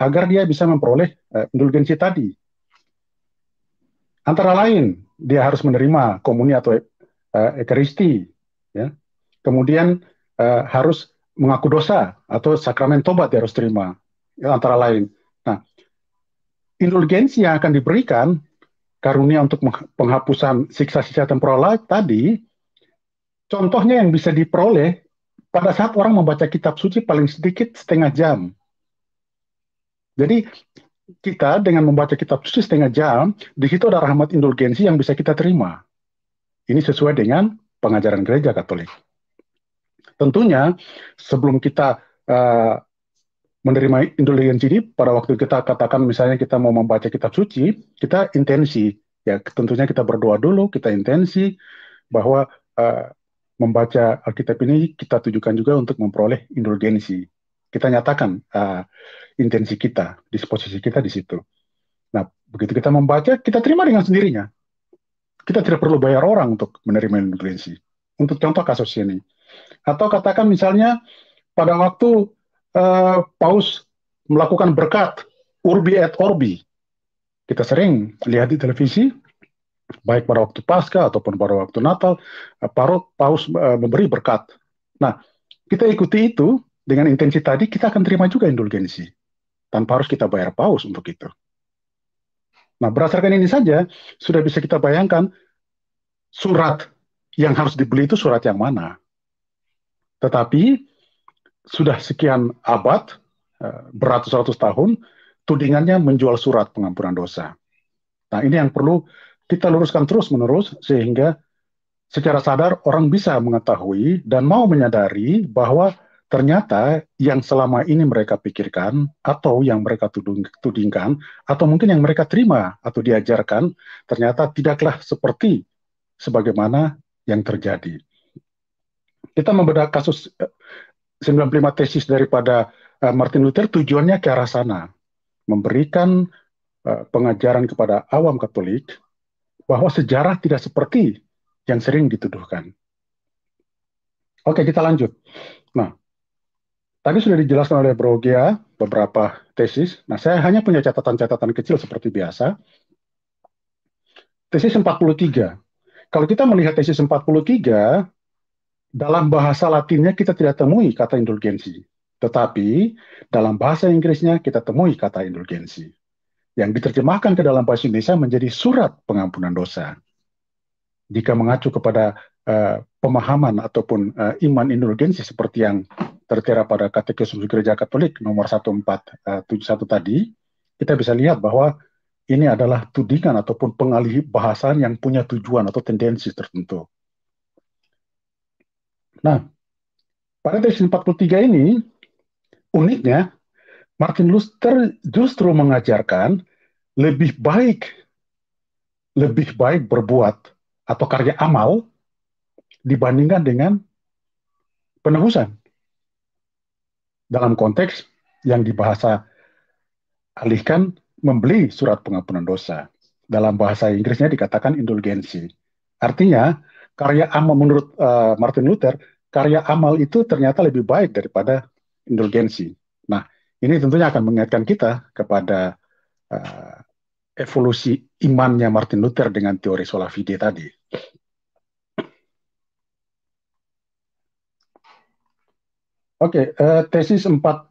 agar dia bisa memperoleh eh, indulgensi tadi. Antara lain, dia harus menerima komuni atau uh, ekaristi, ya. Kemudian uh, harus mengaku dosa atau sakramen tobat dia harus terima, ya, antara lain. Nah, indulgensi yang akan diberikan karunia untuk penghapusan siksa-siksa temporal tadi, contohnya yang bisa diperoleh pada saat orang membaca kitab suci paling sedikit setengah jam. Jadi kita dengan membaca kitab suci setengah jam, di situ ada rahmat indulgensi yang bisa kita terima. Ini sesuai dengan pengajaran gereja Katolik. Tentunya sebelum kita uh, menerima indulgensi ini, pada waktu kita katakan misalnya kita mau membaca kitab suci, kita intensi ya tentunya kita berdoa dulu, kita intensi bahwa uh, membaca Alkitab ini kita tujukan juga untuk memperoleh indulgensi kita nyatakan uh, intensi kita, disposisi kita di situ. Nah, begitu kita membaca, kita terima dengan sendirinya. Kita tidak perlu bayar orang untuk menerima intensi. Untuk contoh kasus ini. Atau katakan misalnya pada waktu uh, Paus melakukan berkat urbi et orbi. Kita sering lihat di televisi, baik pada waktu pasca ataupun pada waktu Natal, eh, parut Paus memberi berkat. Nah, kita ikuti itu dengan intensi tadi kita akan terima juga indulgensi tanpa harus kita bayar paus untuk itu. Nah, berdasarkan ini saja sudah bisa kita bayangkan surat yang harus dibeli itu surat yang mana. Tetapi sudah sekian abad, eh, beratus-ratus tahun, tudingannya menjual surat pengampunan dosa. Nah, ini yang perlu kita luruskan terus-menerus sehingga secara sadar orang bisa mengetahui dan mau menyadari bahwa ternyata yang selama ini mereka pikirkan atau yang mereka tuding, tudingkan atau mungkin yang mereka terima atau diajarkan ternyata tidaklah seperti sebagaimana yang terjadi. Kita membedah kasus 95 eh, tesis daripada eh, Martin Luther tujuannya ke arah sana, memberikan eh, pengajaran kepada awam Katolik bahwa sejarah tidak seperti yang sering dituduhkan. Oke, kita lanjut. Tadi sudah dijelaskan oleh Brogia beberapa tesis. Nah, saya hanya punya catatan-catatan kecil seperti biasa. Tesis 43. Kalau kita melihat tesis 43, dalam bahasa Latinnya kita tidak temui kata indulgensi. Tetapi dalam bahasa Inggrisnya kita temui kata indulgensi. Yang diterjemahkan ke dalam bahasa Indonesia menjadi surat pengampunan dosa. Jika mengacu kepada uh, pemahaman ataupun uh, iman indulgensi seperti yang tertera pada Katekismus Gereja Katolik nomor 1471 eh, tadi, kita bisa lihat bahwa ini adalah tudingan ataupun pengalih bahasan yang punya tujuan atau tendensi tertentu. Nah, pada tesis 43 ini, uniknya Martin Luther justru mengajarkan lebih baik lebih baik berbuat atau karya amal dibandingkan dengan penebusan dalam konteks yang dibahasa alihkan membeli surat pengampunan dosa. Dalam bahasa Inggrisnya dikatakan indulgensi. Artinya, karya amal menurut uh, Martin Luther, karya amal itu ternyata lebih baik daripada indulgensi. Nah, ini tentunya akan mengingatkan kita kepada uh, evolusi imannya Martin Luther dengan teori sola fide tadi. Oke, okay, uh, eh, tesis 43.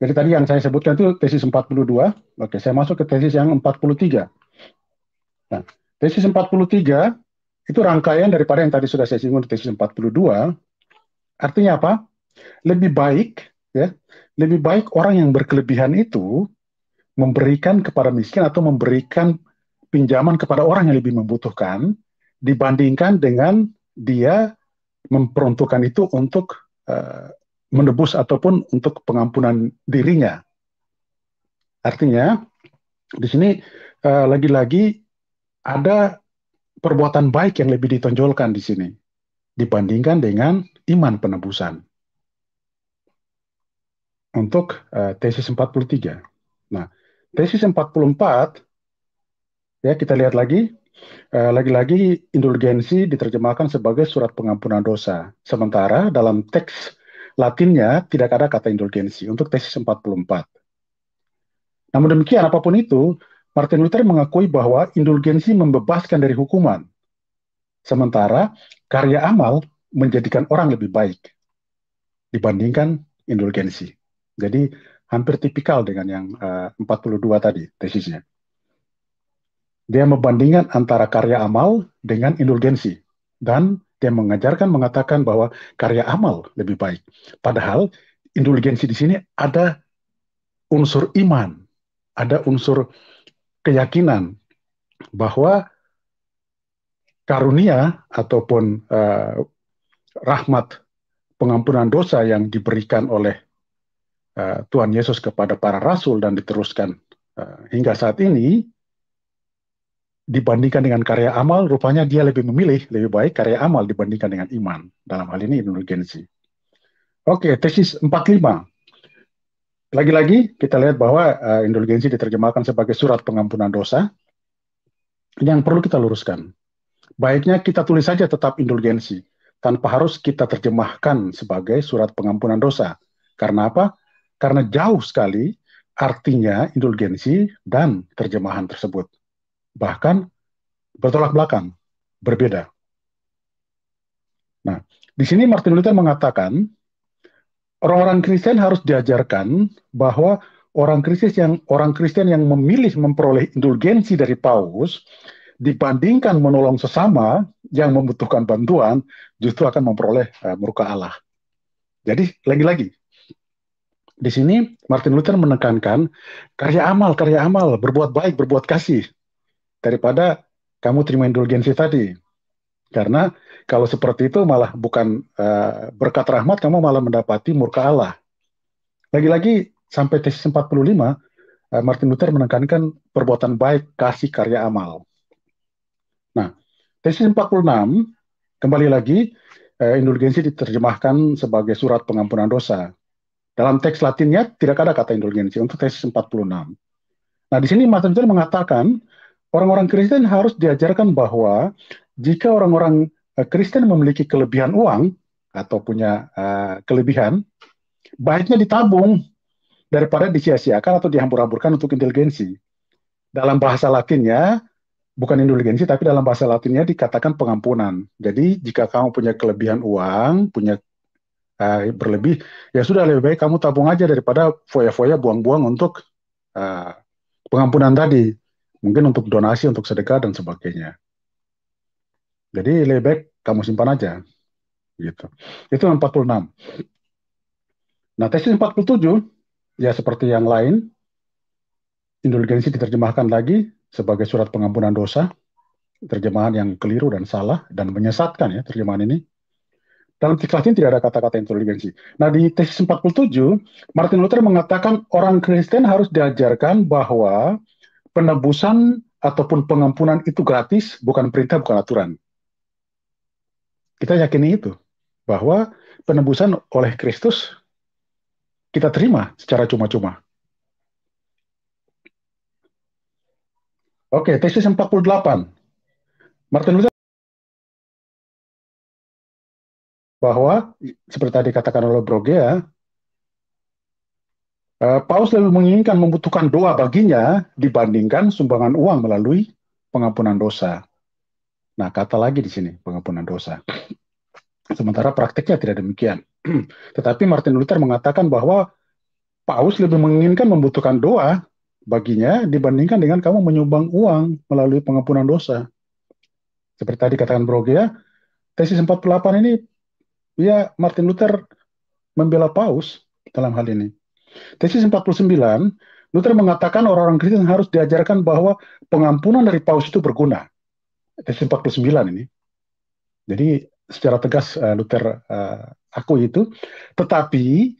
Jadi tadi yang saya sebutkan itu tesis 42. Oke, saya masuk ke tesis yang 43. Nah, tesis 43 itu rangkaian daripada yang tadi sudah saya singgung di tesis 42. Artinya apa? Lebih baik ya, lebih baik orang yang berkelebihan itu memberikan kepada miskin atau memberikan pinjaman kepada orang yang lebih membutuhkan dibandingkan dengan dia memperuntukkan itu untuk uh, menebus ataupun untuk pengampunan dirinya. Artinya, di sini lagi eh, lagi-lagi ada perbuatan baik yang lebih ditonjolkan di sini dibandingkan dengan iman penebusan. Untuk uh, tesis 43. Nah, tesis 44 ya kita lihat lagi Eh, lagi-lagi indulgensi diterjemahkan sebagai surat pengampunan dosa. Sementara dalam teks Latinnya tidak ada kata indulgensi untuk tesis 44. Namun demikian apapun itu, Martin Luther mengakui bahwa indulgensi membebaskan dari hukuman. Sementara karya amal menjadikan orang lebih baik dibandingkan indulgensi. Jadi hampir tipikal dengan yang eh, uh, 42 tadi tesisnya. Dia membandingkan antara karya amal dengan indulgensi dan dia mengajarkan mengatakan bahwa karya amal lebih baik. Padahal indulgensi di sini ada unsur iman, ada unsur keyakinan bahwa karunia ataupun uh, rahmat pengampunan dosa yang diberikan oleh eh, Tuhan Yesus kepada para rasul dan diteruskan eh, hingga saat ini dibandingkan dengan karya amal, rupanya dia lebih memilih, lebih baik karya amal dibandingkan dengan iman. Dalam hal ini indulgensi. Oke, tesis 45. Lagi-lagi kita lihat bahwa uh, eh, indulgensi diterjemahkan sebagai surat pengampunan dosa yang perlu kita luruskan. Baiknya kita tulis saja tetap indulgensi tanpa harus kita terjemahkan sebagai surat pengampunan dosa. Karena apa? Karena jauh sekali artinya indulgensi dan terjemahan tersebut bahkan bertolak belakang, berbeda. Nah, di sini Martin Luther mengatakan orang-orang Kristen harus diajarkan bahwa orang Kristen yang orang Kristen yang memilih memperoleh indulgensi dari paus dibandingkan menolong sesama yang membutuhkan bantuan justru akan memperoleh uh, murka Allah. Jadi lagi-lagi di sini Martin Luther menekankan karya amal, karya amal, berbuat baik, berbuat kasih daripada kamu terima indulgensi tadi. Karena kalau seperti itu malah bukan uh, berkat rahmat kamu malah mendapati murka Allah. Lagi-lagi sampai tesis 45 uh, eh, Martin Luther menekankan perbuatan baik kasih karya amal. Nah, tesis 46 kembali lagi uh, indulgensi diterjemahkan sebagai surat pengampunan dosa. Dalam teks Latinnya tidak ada kata indulgensi untuk tesis 46. Nah, di sini Martin Luther mengatakan orang-orang Kristen harus diajarkan bahwa jika orang-orang eh, Kristen memiliki kelebihan uang atau punya uh, kelebihan, baiknya ditabung daripada disia-siakan atau dihambur-hamburkan untuk inteligensi. Dalam bahasa Latinnya, bukan indulgensi, tapi dalam bahasa Latinnya dikatakan pengampunan. Jadi jika kamu punya kelebihan uang, punya uh, berlebih, ya sudah lebih baik kamu tabung aja daripada foya-foya buang-buang untuk uh, pengampunan tadi mungkin untuk donasi, untuk sedekah dan sebagainya. Jadi lebih kamu simpan aja. Gitu. Itu yang 46. Nah, tesis 47 ya seperti yang lain indulgensi diterjemahkan lagi sebagai surat pengampunan dosa, terjemahan yang keliru dan salah dan menyesatkan ya terjemahan ini. Dalam kitab ini tidak ada kata-kata indulgensi. Nah di tesis 47, Martin Luther mengatakan orang Kristen harus diajarkan bahwa penebusan ataupun pengampunan itu gratis, bukan perintah, bukan aturan. Kita yakini itu, bahwa penebusan oleh Kristus kita terima secara cuma-cuma. Oke, tesis 48. Martin Luther bahwa seperti tadi katakan oleh Brogea, Eh, Paus lebih menginginkan membutuhkan doa baginya dibandingkan sumbangan uang melalui pengampunan dosa. Nah, kata lagi di sini, pengampunan dosa. Sementara praktiknya tidak demikian. Tetapi Martin Luther mengatakan bahwa Paus lebih menginginkan membutuhkan doa baginya dibandingkan dengan kamu menyumbang uang melalui pengampunan dosa. Seperti tadi katakan Bro ya, tesis 48 ini ya Martin Luther membela Paus dalam hal ini. Tesis 49, Luther mengatakan orang-orang Kristen harus diajarkan bahwa pengampunan dari paus itu berguna. Tesis 49 ini. Jadi secara tegas eh, Luther uh, eh, aku itu, tetapi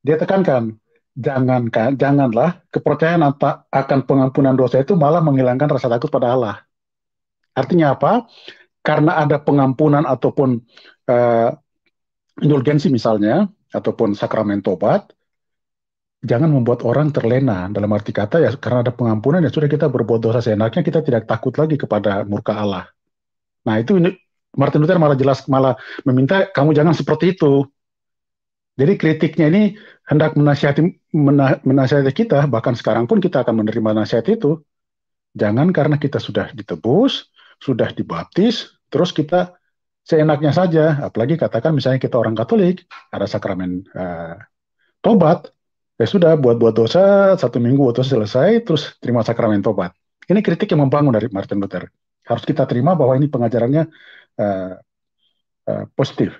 dia tekankan jangankan janganlah kepercayaan akan pengampunan dosa itu malah menghilangkan rasa takut pada Allah. Artinya apa? Karena ada pengampunan ataupun uh, indulgensi misalnya ataupun sakramen tobat, jangan membuat orang terlena dalam arti kata ya karena ada pengampunan ya sudah kita berbuat dosa seenaknya kita tidak takut lagi kepada murka Allah. Nah itu Martin Luther malah jelas malah meminta kamu jangan seperti itu. Jadi kritiknya ini hendak menasihati mena, menasihati kita bahkan sekarang pun kita akan menerima nasihat itu. Jangan karena kita sudah ditebus, sudah dibaptis, terus kita seenaknya saja apalagi katakan misalnya kita orang Katolik ada sakramen eh, tobat ya sudah buat-buat dosa satu minggu buat dosa selesai terus terima sakramen tobat ini kritik yang membangun dari Martin Luther harus kita terima bahwa ini pengajarannya uh, uh, positif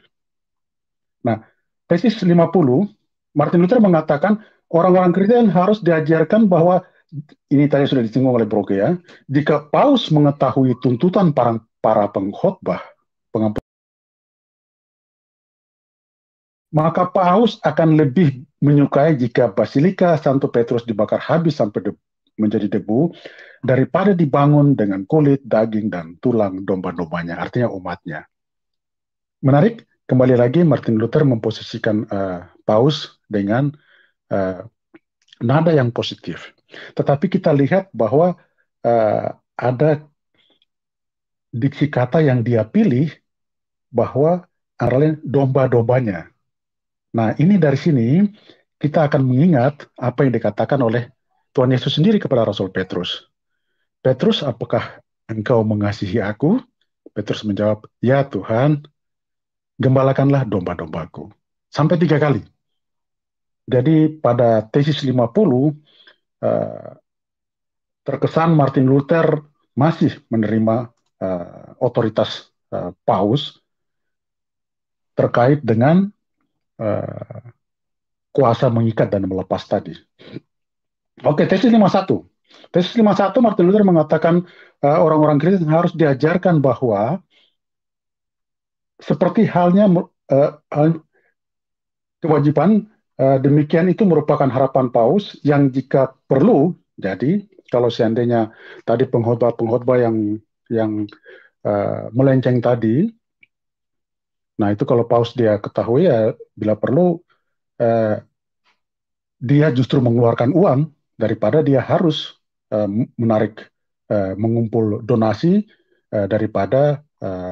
nah tesis 50 Martin Luther mengatakan orang-orang Kristen harus diajarkan bahwa ini tadi sudah disinggung oleh Broke ya jika paus mengetahui tuntutan para para pengkhotbah pengampun maka paus akan lebih menyukai jika Basilika Santo Petrus dibakar habis sampai de menjadi debu daripada dibangun dengan kulit, daging, dan tulang domba-dombanya, artinya umatnya. Menarik, kembali lagi Martin Luther memposisikan uh, Paus dengan uh, nada yang positif. Tetapi kita lihat bahwa uh, ada diksi kata yang dia pilih bahwa antara lain domba-dombanya. Nah, ini dari sini kita akan mengingat apa yang dikatakan oleh Tuhan Yesus sendiri kepada Rasul Petrus. Petrus, apakah engkau mengasihi aku? Petrus menjawab, ya Tuhan, gembalakanlah domba-dombaku. Sampai tiga kali. Jadi pada tesis 50, eh, terkesan Martin Luther masih menerima eh, otoritas eh, paus terkait dengan Eh, kuasa mengikat dan melepas tadi. Oke, tesis 51. Tesis 51 Martin Luther mengatakan eh, orang-orang uh, Kristen harus diajarkan bahwa seperti halnya uh, uh, kewajiban uh, demikian itu merupakan harapan paus yang jika perlu jadi kalau seandainya tadi pengkhotbah-pengkhotbah yang yang uh, melenceng tadi Nah itu kalau paus dia ketahui ya bila perlu eh, dia justru mengeluarkan uang daripada dia harus eh, menarik eh, mengumpul donasi eh, daripada eh,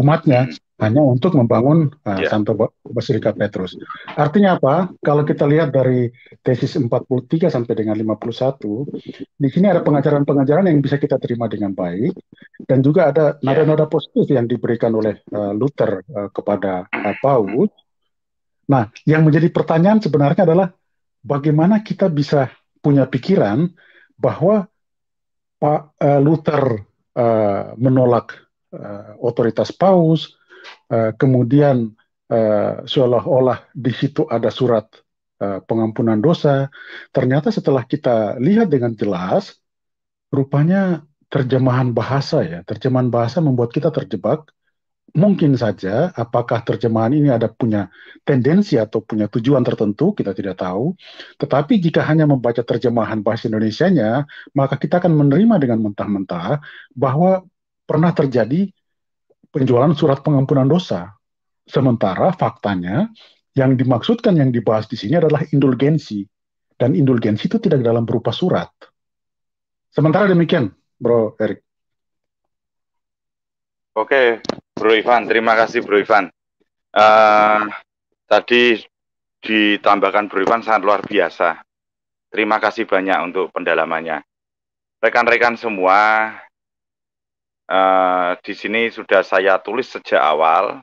umatnya hanya untuk membangun uh, yeah. Santo Basilika Petrus. Artinya apa? Kalau kita lihat dari tesis 43 sampai dengan 51, di sini ada pengajaran-pengajaran yang bisa kita terima dengan baik dan juga ada ya. nada-nada positif yang diberikan oleh uh, Luther uh, kepada uh, Paus. Nah, yang menjadi pertanyaan sebenarnya adalah bagaimana kita bisa punya pikiran bahwa Pak uh, Luther uh, menolak uh, otoritas Paus, Eh, kemudian uh, seolah-olah di situ ada surat uh, pengampunan dosa. Ternyata setelah kita lihat dengan jelas, rupanya terjemahan bahasa ya, terjemahan bahasa membuat kita terjebak. Mungkin saja apakah terjemahan ini ada punya tendensi atau punya tujuan tertentu, kita tidak tahu. Tetapi jika hanya membaca terjemahan bahasa Indonesia-nya, maka kita akan menerima dengan mentah-mentah bahwa pernah terjadi penjualan surat pengampunan dosa. Sementara faktanya yang dimaksudkan yang dibahas di sini adalah indulgensi dan indulgensi itu tidak dalam berupa surat. Sementara demikian, Bro Erik. Oke, Bro Ivan, terima kasih Bro Ivan. Uh, tadi ditambahkan Bro Ivan sangat luar biasa. Terima kasih banyak untuk pendalamannya. Rekan-rekan semua, uh, di sini sudah saya tulis sejak awal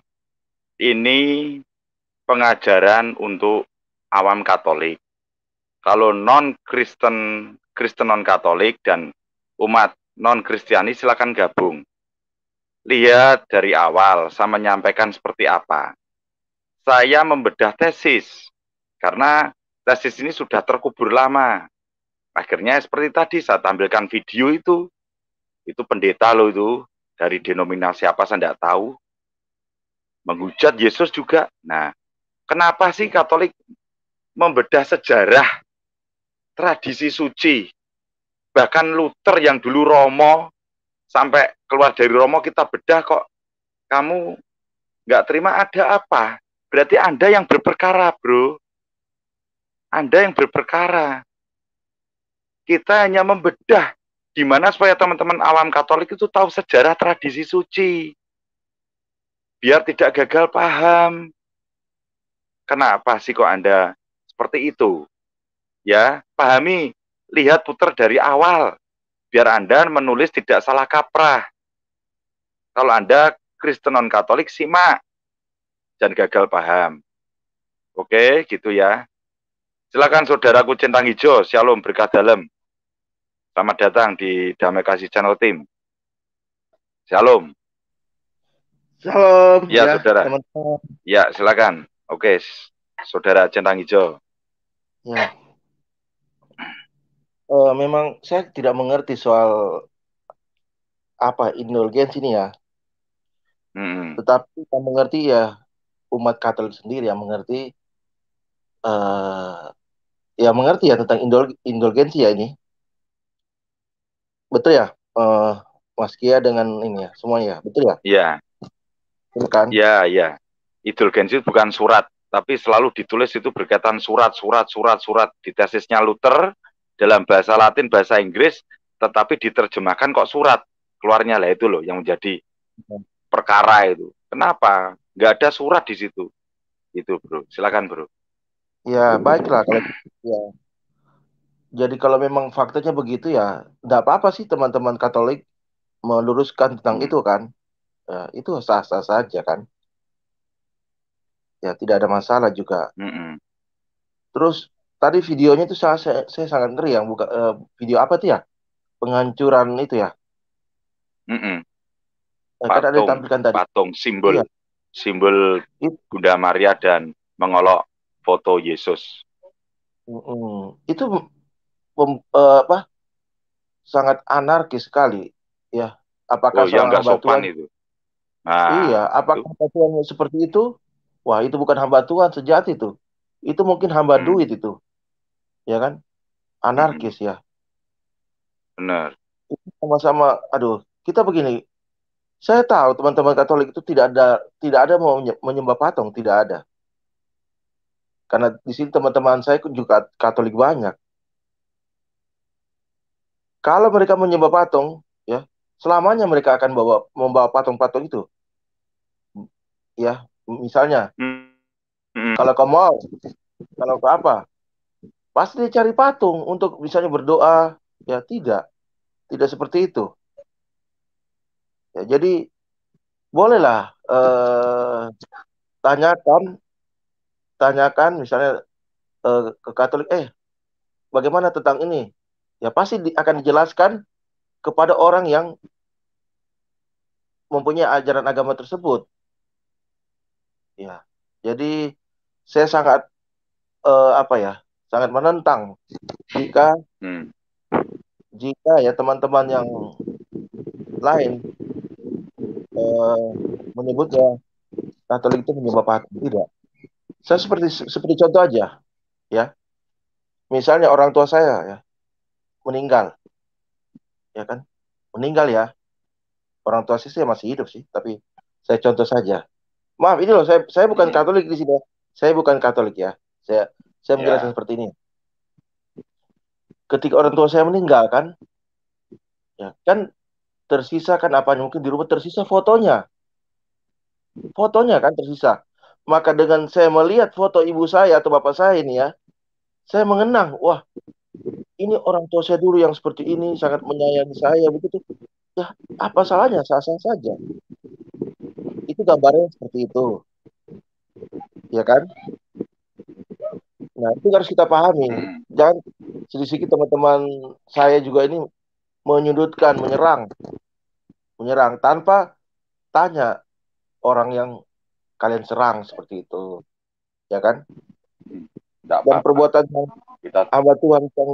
ini pengajaran untuk awam Katolik. Kalau non Kristen Kristen non Katolik dan umat non Kristiani silakan gabung. Lihat dari awal saya menyampaikan seperti apa. Saya membedah tesis karena tesis ini sudah terkubur lama. Akhirnya seperti tadi saya tampilkan video itu itu pendeta loh itu dari denominasi apa saya tidak tahu menghujat Yesus juga. Nah, kenapa sih Katolik membedah sejarah tradisi suci? Bahkan Luther yang dulu Romo sampai keluar dari Romo kita bedah kok kamu nggak terima ada apa? Berarti Anda yang berperkara, bro. Anda yang berperkara. Kita hanya membedah Gimana supaya teman-teman alam Katolik itu tahu sejarah tradisi suci? Biar tidak gagal paham. Kenapa sih kok Anda seperti itu? Ya, pahami, lihat putar dari awal. Biar Anda menulis tidak salah kaprah. Kalau Anda Kristen non Katolik simak. dan gagal paham. Oke, gitu ya. Silakan saudaraku centang hijau, shalom berkah dalam. Selamat datang di Damai Kasih Channel Tim. Shalom. Shalom. Ya, ya saudara. Teman -teman. Ya, silakan. Oke, saudara centang hijau. Ya. Uh, memang saya tidak mengerti soal apa indulgensi ini ya. Hmm. Tetapi yang mengerti ya umat Katolik sendiri yang mengerti uh, ya mengerti ya tentang indulgensi ya ini betul ya uh, Mas Kia dengan ini ya semua ya, betul ya? Iya. Bukan? Iya iya. Idul Gensi bukan surat tapi selalu ditulis itu berkaitan surat surat surat surat di tesisnya Luther dalam bahasa Latin bahasa Inggris tetapi diterjemahkan kok surat keluarnya lah itu loh yang menjadi perkara itu. Kenapa? Gak ada surat di situ. Itu bro. Silakan bro. Ya baiklah kalau gitu. ya jadi kalau memang faktanya begitu ya tidak apa-apa sih teman-teman Katolik meluruskan tentang hmm. itu kan ya, itu sah-sah saja kan ya tidak ada masalah juga mm -mm. terus tadi videonya itu saya saya, sangat ngeri yang buka uh, video apa tuh ya penghancuran itu ya mm -mm. Nah, patung, ada ditampilkan tadi patung simbol iya. simbol Bunda Maria dan mengolok foto Yesus mm -mm. itu pem, uh, eh, apa sangat anarkis sekali ya apakah oh, seorang hamba Tuhan itu nah, iya apakah itu. Tuhan seperti itu wah itu bukan hamba Tuhan sejati itu itu mungkin hamba hmm. duit itu ya kan anarkis hmm. ya benar sama-sama aduh kita begini saya tahu teman-teman Katolik itu tidak ada tidak ada mau menyembah patung tidak ada karena di sini teman-teman saya juga Katolik banyak kalau mereka menyembah patung, ya, selamanya mereka akan bawa membawa patung-patung itu. Ya, misalnya. Hmm. Kalau ke mau, kalau ke apa? Pasti cari patung untuk misalnya berdoa. Ya, tidak. Tidak seperti itu. Ya, jadi bolehlah eh, tanyakan tanyakan misalnya eh, ke Katolik, eh bagaimana tentang ini? ya pasti di, akan dijelaskan kepada orang yang mempunyai ajaran agama tersebut. Ya, jadi saya sangat uh, apa ya, sangat menentang jika hmm. jika ya teman-teman yang lain uh, eh, menyebutnya Katolik itu menyebabkan hati tidak. Saya seperti seperti contoh aja, ya. Misalnya orang tua saya ya, meninggal ya kan meninggal ya orang tua sih masih hidup sih tapi saya contoh saja maaf ini loh saya saya bukan iya. Katolik di sini saya bukan Katolik ya saya saya yeah. menjelaskan seperti ini ketika orang tua saya meninggal kan ya kan tersisa kan apa mungkin di rumah tersisa fotonya fotonya kan tersisa maka dengan saya melihat foto ibu saya atau bapak saya ini ya saya mengenang wah ini orang tua saya dulu yang seperti ini sangat menyayangi saya begitu ya apa salahnya sah sah saja itu gambarnya seperti itu ya kan nah itu harus kita pahami jangan sedikit teman-teman saya juga ini menyudutkan menyerang menyerang tanpa tanya orang yang kalian serang seperti itu ya kan tidak dan perbuatan yang kita hamba Tuhan yang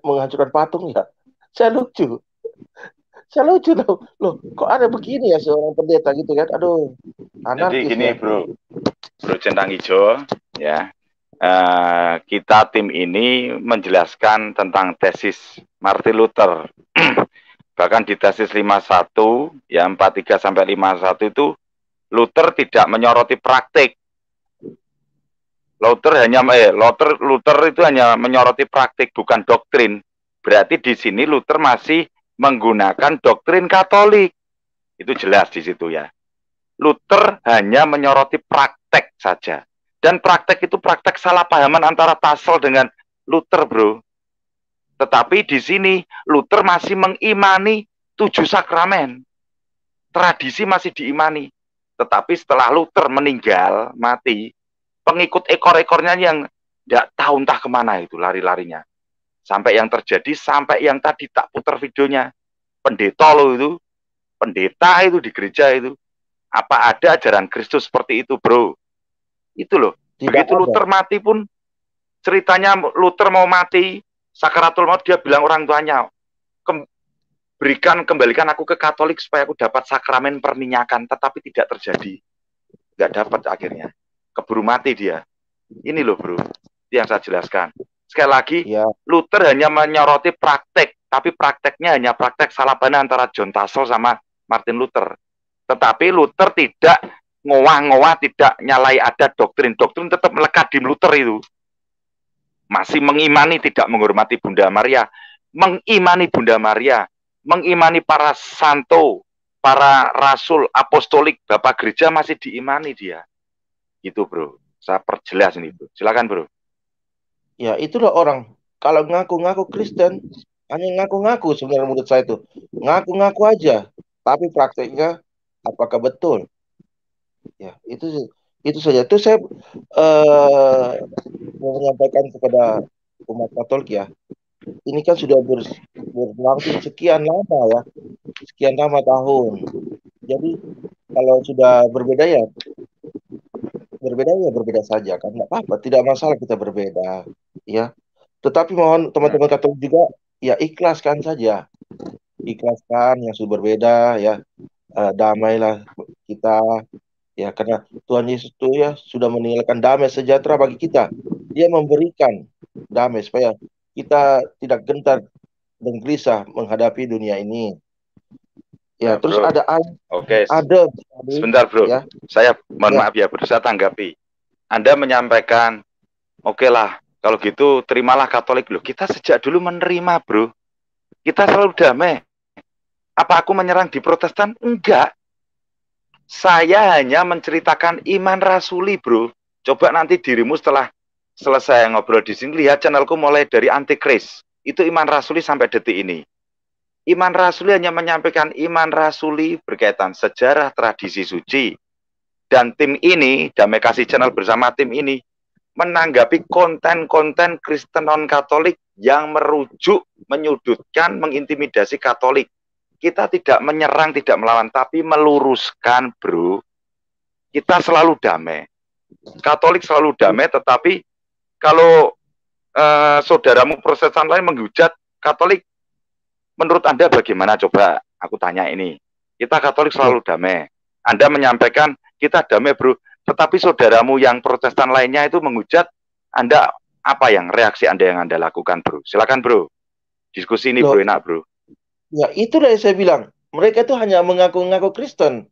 menghancurkan patung ya. Saya lucu. Saya lucu loh. Loh, kok ada begini ya seorang pendeta gitu kan? Aduh. Anarkis, Jadi gini, ya. Bro. Bro Centang Ijo, ya. Uh, kita tim ini menjelaskan tentang tesis Martin Luther. Bahkan di tesis 51 ya 43 sampai 51 itu Luther tidak menyoroti praktik Luther hanya eh Luther Luther itu hanya menyoroti praktik bukan doktrin. Berarti di sini Luther masih menggunakan doktrin Katolik. Itu jelas di situ ya. Luther hanya menyoroti praktek saja. Dan praktek itu praktek salah pahaman antara Tassel dengan Luther, bro. Tetapi di sini Luther masih mengimani tujuh sakramen. Tradisi masih diimani. Tetapi setelah Luther meninggal, mati, pengikut ekor-ekornya yang tidak tahu entah kemana itu lari-larinya. Sampai yang terjadi, sampai yang tadi tak putar videonya. Pendeta lo itu, pendeta itu di gereja itu. Apa ada ajaran Kristus seperti itu bro? Itu loh. Tidak Begitu ada. Luther mati pun, ceritanya Luther mau mati, sakaratul maut dia bilang orang tuanya, Kem, berikan kembalikan aku ke Katolik supaya aku dapat sakramen perminyakan, tetapi tidak terjadi. Nggak dapat akhirnya keburu mati dia. Ini loh bro, yang saya jelaskan. Sekali lagi, ya. Luther hanya menyoroti praktek, tapi prakteknya hanya praktek salah benar antara John Tassel sama Martin Luther. Tetapi Luther tidak ngowah-ngowah, tidak nyalai ada doktrin. Doktrin tetap melekat di Luther itu. Masih mengimani tidak menghormati Bunda Maria. Mengimani Bunda Maria. Mengimani para santo, para rasul, apostolik, bapak gereja masih diimani dia. Itu bro, saya perjelas ini bro. Silakan bro. Ya itulah orang kalau ngaku-ngaku Kristen, hanya ngaku-ngaku sebenarnya menurut saya itu ngaku-ngaku aja, tapi prakteknya apakah betul? Ya itu itu saja. Itu saya uh, mau menyampaikan kepada umat Katolik ya. Ini kan sudah ber, berlangsung sekian lama ya, sekian lama tahun. Jadi kalau sudah berbeda ya berbeda ya berbeda saja kan nggak apa-apa tidak masalah kita berbeda ya tetapi mohon teman-teman katolik juga ya ikhlaskan saja ikhlaskan yang sudah berbeda ya uh, damailah kita ya karena Tuhan Yesus itu ya sudah meninggalkan damai sejahtera bagi kita dia memberikan damai supaya kita tidak gentar dan gelisah menghadapi dunia ini Ya, nah, terus bro. ada Oke. Okay. Ada sebentar, Bro. Ya. Saya mohon ya. maaf ya, Bro, saya tanggapi. Anda menyampaikan, "Oke okay lah, kalau gitu terimalah Katolik loh." Kita sejak dulu menerima, Bro. Kita selalu damai. Apa aku menyerang di Protestan? Enggak. Saya hanya menceritakan iman rasuli, Bro. Coba nanti dirimu setelah selesai ngobrol di sini lihat channelku mulai dari antikris. Itu iman rasuli sampai detik ini. Iman Rasuli hanya menyampaikan iman Rasuli berkaitan sejarah tradisi suci. Dan tim ini, Damai Kasih Channel bersama tim ini, menanggapi konten-konten Kristen non-Katolik yang merujuk, menyudutkan, mengintimidasi Katolik. Kita tidak menyerang, tidak melawan, tapi meluruskan, bro. Kita selalu damai. Katolik selalu damai, tetapi kalau eh, saudaramu prosesan lain menghujat Katolik, Menurut Anda bagaimana coba? Aku tanya ini. Kita Katolik iya. selalu damai. Anda menyampaikan kita damai, Bro. Tetapi saudaramu yang Protestan lainnya itu menghujat, Anda apa yang reaksi Anda yang Anda lakukan, Bro? Silakan, Bro. Diskusi ini, Loh. Bro, enak, Bro. Ya, itu dari saya bilang. Mereka itu hanya mengaku-ngaku Kristen.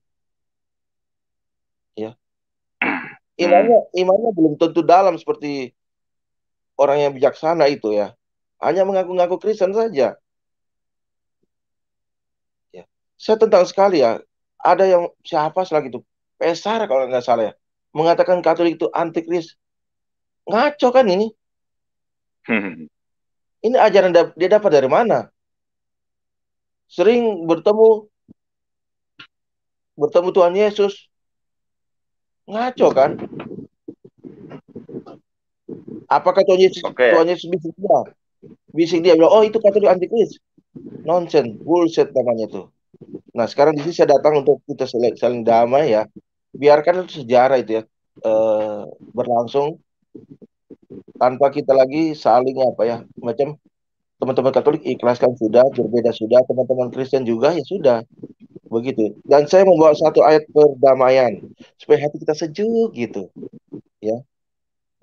Ya. Imannya, imannya belum tentu dalam seperti orang yang bijaksana itu ya. Hanya mengaku-ngaku Kristen saja saya tentang sekali ya. Ada yang siapa lagi itu besar kalau nggak salah ya. Mengatakan Katolik itu antikris. Ngaco kan ini? Ini ajaran dia dapat dari mana? Sering bertemu bertemu Tuhan Yesus. Ngaco kan? Apakah Tuhan Yesus, okay. Tuhan Yesus bisik dia? Bisik dia bilang, oh itu Katolik antikris. nonsense bullshit namanya tuh. Nah sekarang di sini saya datang untuk kita saling damai ya. Biarkan itu sejarah itu ya e, berlangsung tanpa kita lagi saling apa ya macam teman-teman Katolik ikhlaskan sudah berbeda sudah teman-teman Kristen juga ya sudah begitu dan saya membawa satu ayat perdamaian supaya hati kita sejuk gitu ya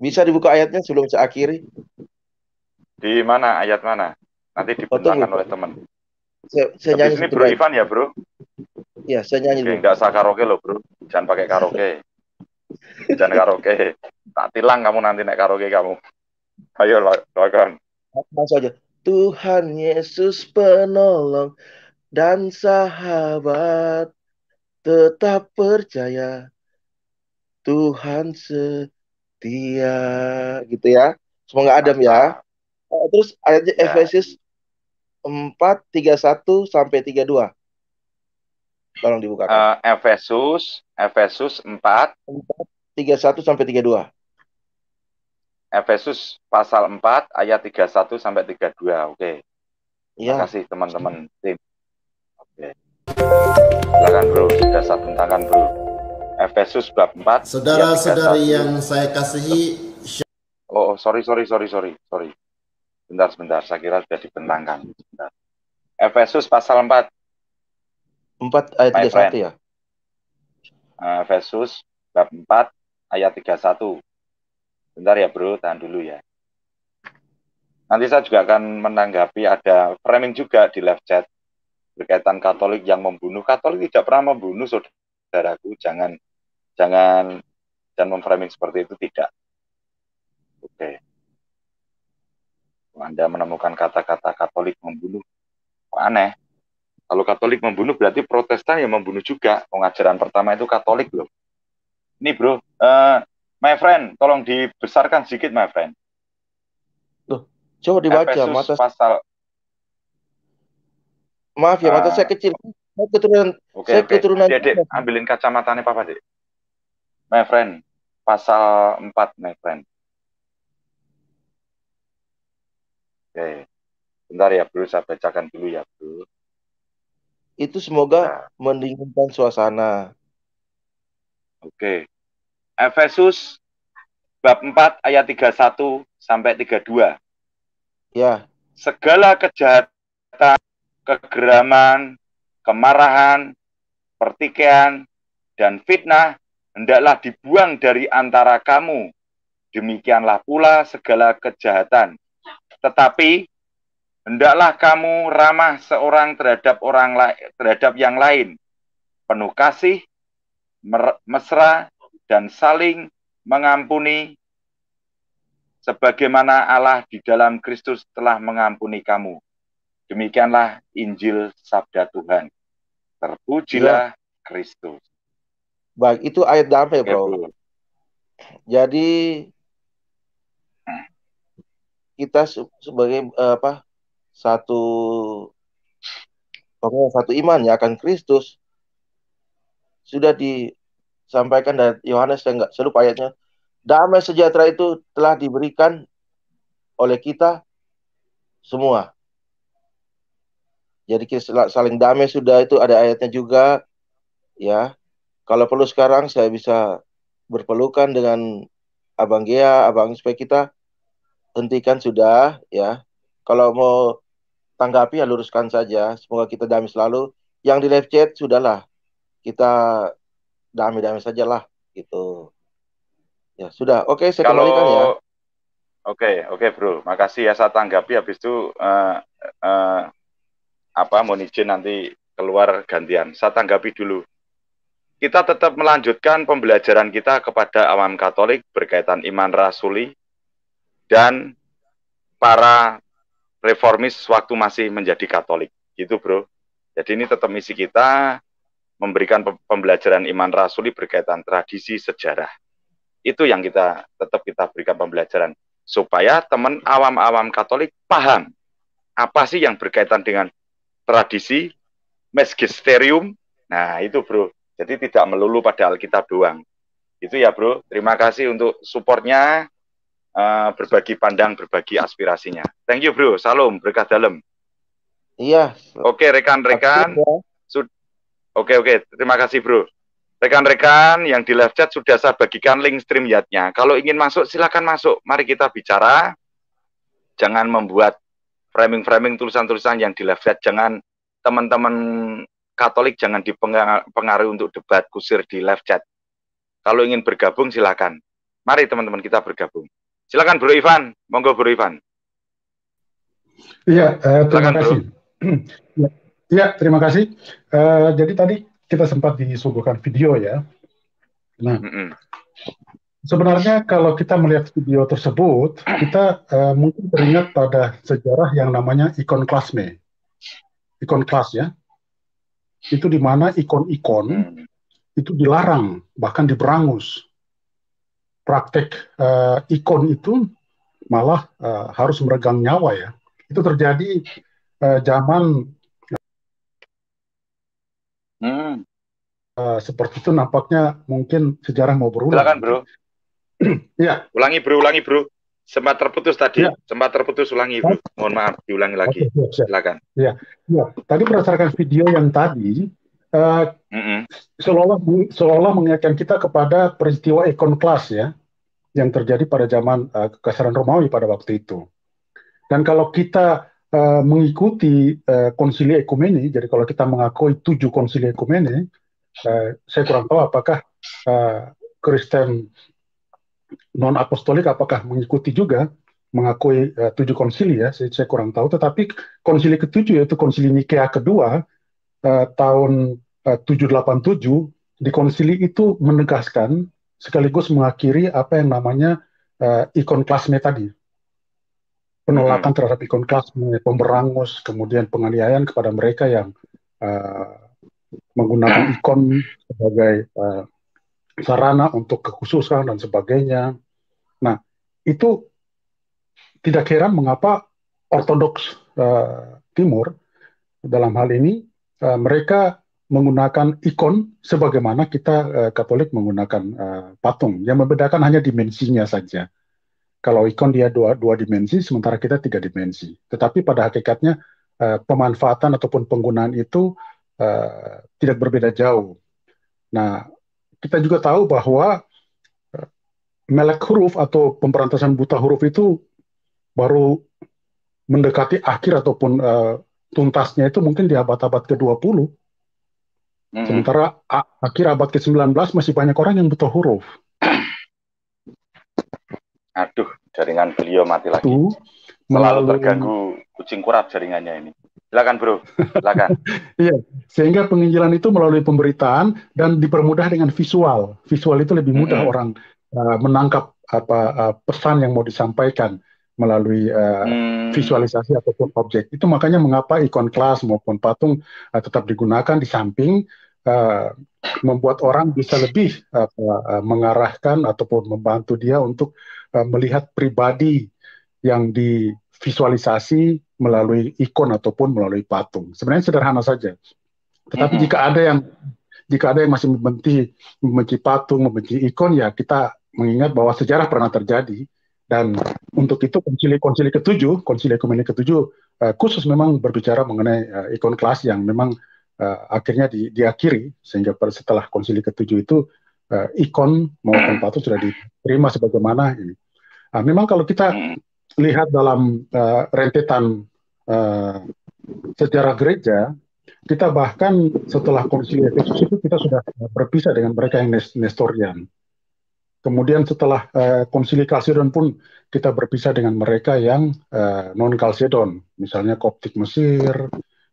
bisa dibuka ayatnya sebelum saya akhiri di mana ayat mana nanti oh, dibentangkan oleh teman saya, saya nyanyi ini gitu, Bro baik. Ivan ya, Bro? Iya, saya nyanyi. Oke, enggak usah karaoke loh, Bro. Jangan pakai karaoke. Jangan karaoke. Tak tilang kamu nanti naik karaoke kamu. Ayo lakukan. Langsung aja. Tuhan Yesus penolong dan sahabat tetap percaya Tuhan setia gitu ya. Semoga Adam ya. Eh, terus ayatnya ya. Efesus 4 431 sampai 32. Tolong dibukakan. Uh, Efesus Efesus 4 431 sampai 32. Efesus pasal 4 ayat 31 sampai 32. Oke. Okay. Ya. Terima iya. kasih teman-teman tim. Oke. Okay. Silakan Bro, sudah saya tentangkan Bro. Efesus bab 4. Saudara-saudari yang saya kasihi oh, oh, sorry, sorry, sorry, sorry, sorry. Sebentar, sebentar. Saya kira sudah dibentangkan. Efesus pasal 4. 4 ayat 31 ya? Nah, Efesus bab 4 ayat 31. Bentar ya bro, tahan dulu ya. Nanti saya juga akan menanggapi ada framing juga di live chat berkaitan Katolik yang membunuh. Katolik tidak pernah membunuh saudaraku, jangan jangan jangan memframing seperti itu tidak. Oke. Okay. Anda menemukan kata-kata Katolik membunuh, Wah, aneh. Kalau Katolik membunuh berarti Protestan yang membunuh juga. Pengajaran pertama itu Katolik loh. Ini bro, uh, my friend, tolong dibesarkan sedikit my friend. Loh, coba dibaca Efesus mata pasal. Maaf ya, uh, saya kecil. Saya keturunan. Okay, saya okay. keturunan. Dede, ambilin kacamatanya papa dek. My friend, pasal 4 my friend. Oke. Eh, bentar ya bro, saya bacakan dulu ya bro. Itu semoga nah. mendinginkan suasana. Oke. Efesus bab 4 ayat 31 sampai 32. Ya. Segala kejahatan, kegeraman, kemarahan, pertikaian, dan fitnah hendaklah dibuang dari antara kamu. Demikianlah pula segala kejahatan. Tetapi hendaklah kamu ramah seorang terhadap orang lain terhadap yang lain, penuh kasih, mesra dan saling mengampuni sebagaimana Allah di dalam Kristus telah mengampuni kamu. Demikianlah Injil sabda Tuhan. Terpujilah ya. Kristus. Baik, itu ayat ya Bro. Ya, Jadi kita sebagai eh, apa satu pokoknya satu iman ya akan Kristus sudah disampaikan dari Yohanes saya nggak seru ayatnya damai sejahtera itu telah diberikan oleh kita semua. Jadi kita saling damai sudah itu ada ayatnya juga ya. Kalau perlu sekarang saya bisa berpelukan dengan Abang Gea, Abang supaya kita hentikan sudah ya. Kalau mau tanggapi ya luruskan saja. Semoga kita damai selalu. Yang di live chat sudahlah. Kita damai-damai sajalah gitu. Ya, sudah. Oke, okay, saya Kalau... kembalikan ya. Oke, okay, oke, okay, Bro. Makasih ya saya tanggapi habis itu uh, uh, apa Mau izin nanti keluar gantian. Saya tanggapi dulu. Kita tetap melanjutkan pembelajaran kita kepada awam Katolik berkaitan iman rasuli dan para reformis waktu masih menjadi Katolik. Gitu, Bro. Jadi ini tetap misi kita memberikan pembelajaran iman rasuli berkaitan tradisi sejarah. Itu yang kita tetap kita berikan pembelajaran supaya teman awam-awam Katolik paham apa sih yang berkaitan dengan tradisi magisterium. Nah, itu, Bro. Jadi tidak melulu pada Alkitab doang. Itu ya, Bro. Terima kasih untuk supportnya uh, berbagi pandang, berbagi aspirasinya. Thank you bro, salam berkah dalam. Iya. Oke okay, rekan-rekan, oke okay, oke okay. terima kasih bro. Rekan-rekan yang di live chat sudah saya bagikan link stream yatnya. Kalau ingin masuk silakan masuk. Mari kita bicara. Jangan membuat framing-framing tulisan-tulisan yang di live chat. Jangan teman-teman Katolik jangan dipengaruhi untuk debat kusir di live chat. Kalau ingin bergabung silakan. Mari teman-teman kita bergabung. Silakan Bro Ivan, monggo Bro Ivan. Iya, eh, terima Silakan, kasih. Iya, iya, terima kasih. Uh, jadi tadi kita sempat disuguhkan video ya. Nah, mm -hmm. sebenarnya kalau kita melihat video tersebut, kita uh, mungkin teringat pada sejarah yang namanya ikon klasme, ikon klas ya. Itu di mana ikon-ikon mm. itu dilarang, bahkan diberangus praktek uh, ikon itu malah uh, harus meregang nyawa ya. Itu terjadi uh, zaman hmm. uh, seperti itu nampaknya mungkin sejarah mau berulang. Silakan bro. ya. Ulangi bro, ulangi bro. Sempat terputus tadi, ya. sempat terputus ulangi bro. Mohon maaf, diulangi lagi. silakan. Ya. ya, tadi berdasarkan video yang tadi uh, eh, seolah seolah mengingatkan kita kepada peristiwa ikonklas ya yang terjadi pada zaman uh, kekaisaran Romawi pada waktu itu. Dan kalau kita uh, mengikuti uh, konsili ekumeni, jadi kalau kita mengakui tujuh konsili ekumeni, uh, saya kurang tahu apakah uh, Kristen non apostolik apakah mengikuti juga mengakui uh, tujuh konsili ya, saya, saya kurang tahu. Tetapi konsili ketujuh yaitu konsili Nikea kedua uh, tahun 787 eh, di konsili itu menegaskan sekaligus mengakhiri apa yang namanya uh, eh, klasme tadi. Penolakan hmm. terhadap klasme pemberangus, kemudian penganiayaan kepada mereka yang uh, menggunakan ikon sebagai uh, sarana untuk kekhususan dan sebagainya. Nah, itu tidak heran mengapa ortodoks uh, timur dalam hal ini uh, mereka menggunakan ikon sebagaimana kita uh, Katolik menggunakan uh, patung. Yang membedakan hanya dimensinya saja. Kalau ikon dia dua, dua dimensi, sementara kita tiga dimensi. Tetapi pada hakikatnya uh, pemanfaatan ataupun penggunaan itu uh, tidak berbeda jauh. Nah, kita juga tahu bahwa melek huruf atau pemberantasan buta huruf itu baru mendekati akhir ataupun uh, tuntasnya itu mungkin di abad-abad ke-20 Hmm. Sementara akhir abad ke-19 masih banyak orang yang butuh huruf. Aduh, jaringan beliau mati lagi. Tuh, Selalu melalui... terganggu kucing kurap jaringannya ini. Silakan bro, silakan. Iya, sehingga penginjilan itu melalui pemberitaan dan dipermudah dengan visual. Visual itu lebih mudah -hmm. orang uh, menangkap apa uh, pesan yang mau disampaikan melalui uh, hmm. visualisasi ataupun objek. Itu makanya mengapa ikon kelas maupun patung uh, tetap digunakan di samping uh, membuat orang bisa lebih uh, uh, mengarahkan ataupun membantu dia untuk uh, melihat pribadi yang divisualisasi melalui ikon ataupun melalui patung. Sebenarnya sederhana saja. Tetapi hmm jika ada yang jika ada yang masih membenci membenci patung, membenci ikon, ya kita mengingat bahwa sejarah pernah terjadi dan untuk itu konsili-konsili ketujuh, konsili ekumenik ketujuh uh, khusus memang berbicara mengenai uh, kelas yang memang uh, akhirnya di, diakhiri sehingga pada setelah konsili ketujuh itu uh, ikon maupun patung sudah diterima sebagaimana ini. Uh, memang kalau kita lihat dalam uh, rentetan uh, sejarah gereja, kita bahkan setelah konsili Efesus itu kita sudah berpisah dengan mereka yang Nestorian Kemudian setelah uh, eh, konsili Kalsedon pun kita berpisah dengan mereka yang uh, eh, non Kalsedon, misalnya Koptik Mesir,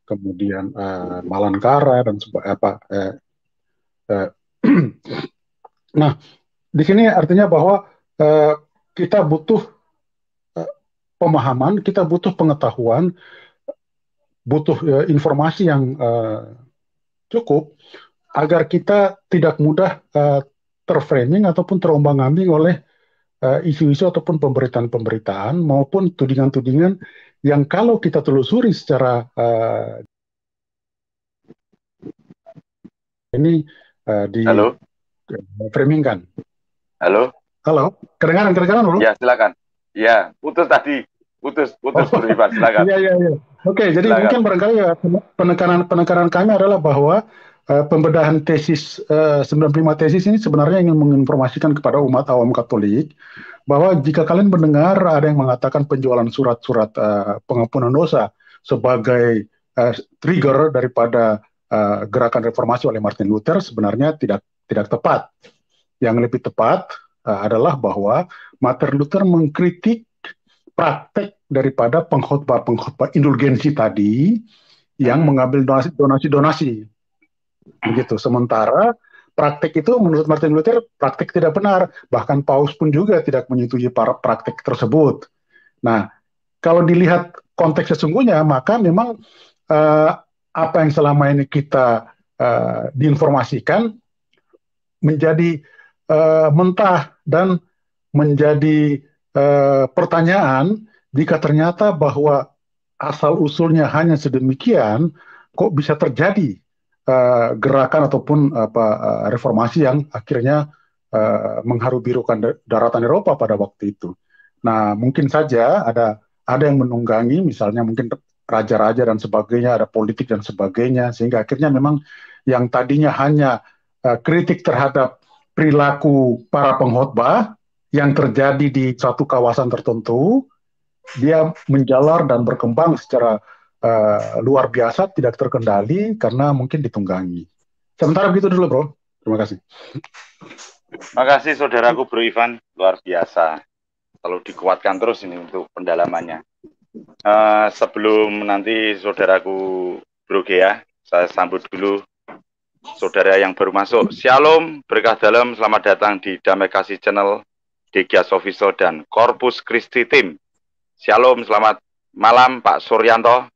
kemudian uh, Malankara dan apa. Uh, uh, nah, di sini artinya bahwa uh, kita butuh uh, pemahaman, kita butuh pengetahuan, butuh uh, informasi yang uh, cukup agar kita tidak mudah uh, terframing ataupun terombang-ambing oleh eh, isu-isu uh, ataupun pemberitaan-pemberitaan maupun tudingan-tudingan yang kalau kita telusuri secara uh, ini uh, di Halo. framing kan. Halo. Halo, kedengaran kedengaran dulu? Ya, silakan. Ya, putus tadi. Putus, putus oh. silakan. Iya, iya, iya. Oke, jadi mungkin barangkali ya, penekanan penekanan kami adalah bahwa Eh, pembedahan tesis eh, uh, 95 tesis ini sebenarnya ingin menginformasikan kepada umat awam Katolik bahwa jika kalian mendengar ada yang mengatakan penjualan surat-surat uh, pengampunan dosa sebagai uh, trigger daripada uh, gerakan reformasi oleh Martin Luther sebenarnya tidak tidak tepat. Yang lebih tepat uh, adalah bahwa Martin Luther mengkritik praktek daripada pengkhotbah-pengkhotbah indulgensi tadi yang hmm. mengambil donasi-donasi begitu sementara praktik itu menurut Martin Luther praktik tidak benar bahkan paus pun juga tidak menyetujui para praktik tersebut nah kalau dilihat konteks sesungguhnya maka memang uh, apa yang selama ini kita uh, diinformasikan menjadi uh, mentah dan menjadi uh, pertanyaan jika ternyata bahwa asal usulnya hanya sedemikian kok bisa terjadi uh, gerakan ataupun apa uh, reformasi yang akhirnya uh, eh, mengharu-birukan daratan Eropa pada waktu itu. Nah, mungkin saja ada ada yang menunggangi misalnya mungkin raja-raja dan sebagainya, ada politik dan sebagainya sehingga akhirnya memang yang tadinya hanya uh, kritik terhadap perilaku para pengkhotbah yang terjadi di satu kawasan tertentu dia menjalar dan berkembang secara uh, luar biasa tidak terkendali karena mungkin ditunggangi. Sementara begitu dulu, Bro. Terima kasih. Terima kasih saudaraku Bro Ivan, luar biasa. Selalu dikuatkan terus ini untuk pendalamannya. Uh, sebelum nanti saudaraku Bro Gea, saya sambut dulu saudara yang baru masuk. Shalom, berkah dalam, selamat datang di Damai Kasih Channel, Degia Sofiso dan Korpus Christi Tim. Shalom, selamat malam Pak Suryanto.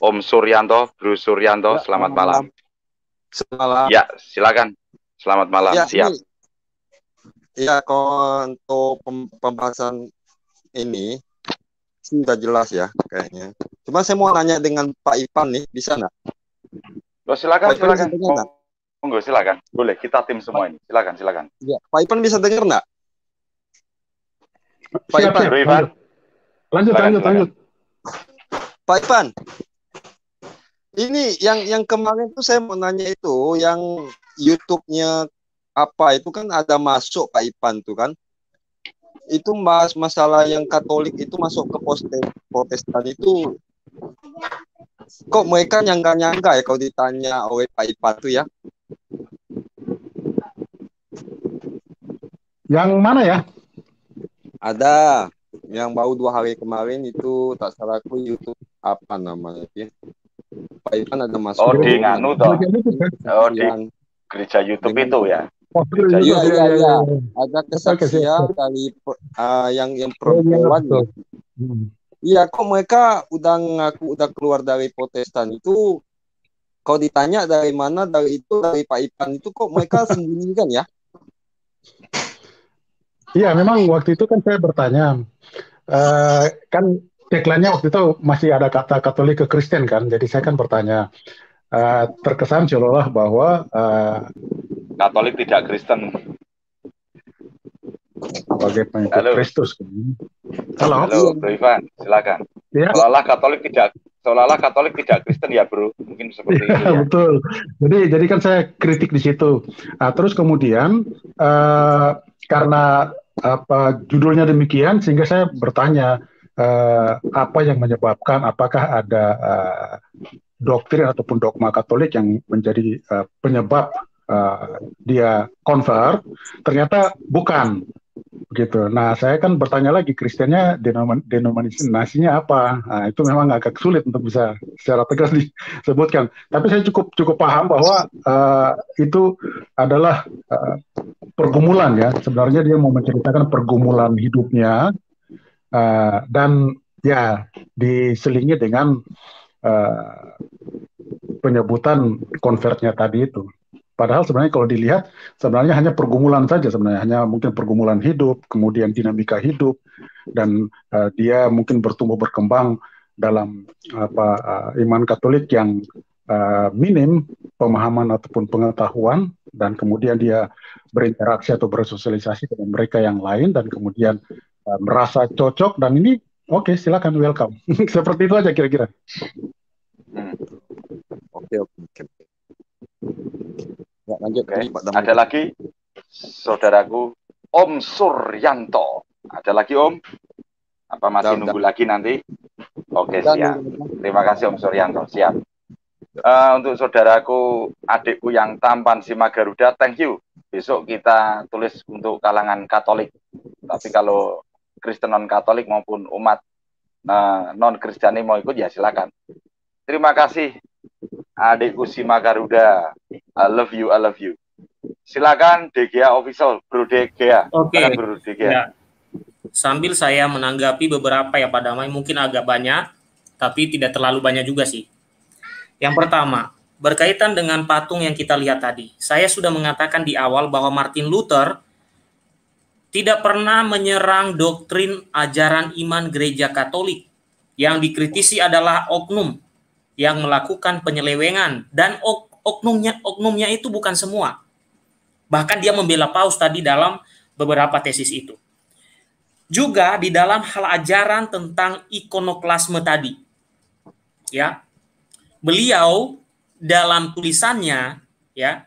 Om Suryanto, Bro Suryanto, ya, selamat malam. malam. Malam. Ya, silakan. Selamat malam. Ya, Siap. Iya, untuk pembahasan ini sudah jelas ya kayaknya. Cuma saya mau nanya dengan Pak Ipan nih, bisa nggak? Lo oh, silakan, Pak silakan. Monggo, oh, Monggo silakan. Boleh, kita tim semua ini. Silakan, silakan. Ya, Pak Ipan bisa dengar nggak? Pak Ipan. Lanjut, lanjut, lanjut. Pak Ipan, ini yang yang kemarin tuh saya mau nanya itu yang YouTube-nya apa itu kan ada masuk Pak Ipan tuh kan. Itu mas masalah yang Katolik itu masuk ke Protestan itu kok mereka nyangka-nyangka ya kalau ditanya oleh Pak Ipan tuh ya. Yang mana ya? Ada yang baru dua hari kemarin itu tak salahku YouTube apa namanya Pak Ipan ada masuk. Oh, oh, di Nganu toh. Ya? Oh, di gereja iya, YouTube itu ya. Gereja iya. iya, iya, iya. Ada kesaksian dari uh, yang yang oh, iya, perempuan. Ya. Iya, kok mereka udah ngaku udah keluar dari Protestan itu kalau ditanya dari mana dari itu dari Pak Ipan itu kok mereka sembunyikan ya? Iya, memang waktu itu kan saya bertanya, uh, kan tagline-nya waktu itu masih ada kata Katolik ke Kristen kan, jadi saya kan bertanya uh, terkesan seolah bahwa uh, Katolik tidak Kristen sebagai pengikut Halo. Kristus. Halo. Halo, Bro Ivan, silakan. Ya. seolah Katolik tidak seolah Katolik tidak Kristen ya, Bro. Mungkin seperti ya, itu. Ya. Betul. Jadi jadi kan saya kritik di situ. Nah, terus kemudian uh, karena apa judulnya demikian sehingga saya bertanya uh, apa yang menyebabkan apakah ada uh, doktrin ataupun dogma Katolik yang menjadi uh, penyebab uh, dia convert ternyata bukan begitu. Nah saya kan bertanya lagi Kristennya denominasi denominasinya apa? Nah, itu memang agak sulit untuk bisa secara tegas disebutkan. Tapi saya cukup cukup paham bahwa uh, itu adalah uh, pergumulan ya. Sebenarnya dia mau menceritakan pergumulan hidupnya uh, dan ya diselingi dengan uh, penyebutan konvertnya tadi itu. Padahal sebenarnya kalau dilihat sebenarnya hanya pergumulan saja sebenarnya hanya mungkin pergumulan hidup, kemudian dinamika hidup dan uh, dia mungkin bertumbuh berkembang dalam apa uh, iman Katolik yang uh, minim pemahaman ataupun pengetahuan dan kemudian dia berinteraksi atau bersosialisasi dengan mereka yang lain dan kemudian Eh, merasa cocok dan ini oke okay, silakan welcome seperti itu aja kira-kira oke oke oke ya lanjut okay. Pak ada lagi saudaraku Om Suryanto ada lagi Om apa masih dan, nunggu dan. lagi nanti oke okay, siap terima kasih Om Suryanto siap Uh, untuk saudaraku, adikku yang tampan Sima Garuda, thank you. Besok kita tulis untuk kalangan Katolik. Tapi kalau Kristen non Katolik maupun umat nah, non Kristiani mau ikut ya silakan. Terima kasih adikku Sima Garuda. I love you, I love you. Silakan DGA official, Bro DGA. Oke. Okay. Ya. Sambil saya menanggapi beberapa ya Pak Damai, mungkin agak banyak, tapi tidak terlalu banyak juga sih. Yang pertama, berkaitan dengan patung yang kita lihat tadi. Saya sudah mengatakan di awal bahwa Martin Luther tidak pernah menyerang doktrin ajaran iman gereja Katolik. Yang dikritisi adalah oknum yang melakukan penyelewengan dan ok oknumnya oknumnya itu bukan semua. Bahkan dia membela Paus tadi dalam beberapa tesis itu. Juga di dalam hal ajaran tentang ikonoklasme tadi. Ya. Beliau dalam tulisannya ya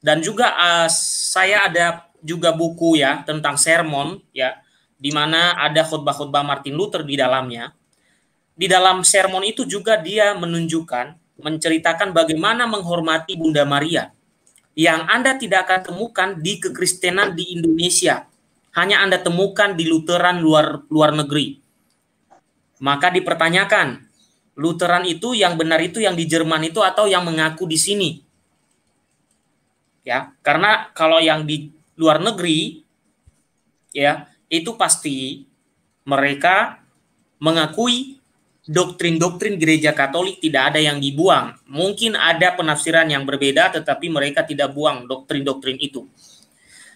dan juga uh, saya ada juga buku ya tentang sermon ya, di mana ada khutbah-khutbah Martin Luther di dalamnya. Di dalam sermon itu juga dia menunjukkan, menceritakan bagaimana menghormati Bunda Maria yang Anda tidak akan temukan di kekristenan di Indonesia. Hanya Anda temukan di Lutheran luar luar negeri. Maka dipertanyakan, Lutheran itu yang benar itu yang di Jerman itu atau yang mengaku di sini? Ya, karena kalau yang di luar negeri ya itu pasti mereka mengakui doktrin-doktrin gereja Katolik tidak ada yang dibuang. Mungkin ada penafsiran yang berbeda tetapi mereka tidak buang doktrin-doktrin itu.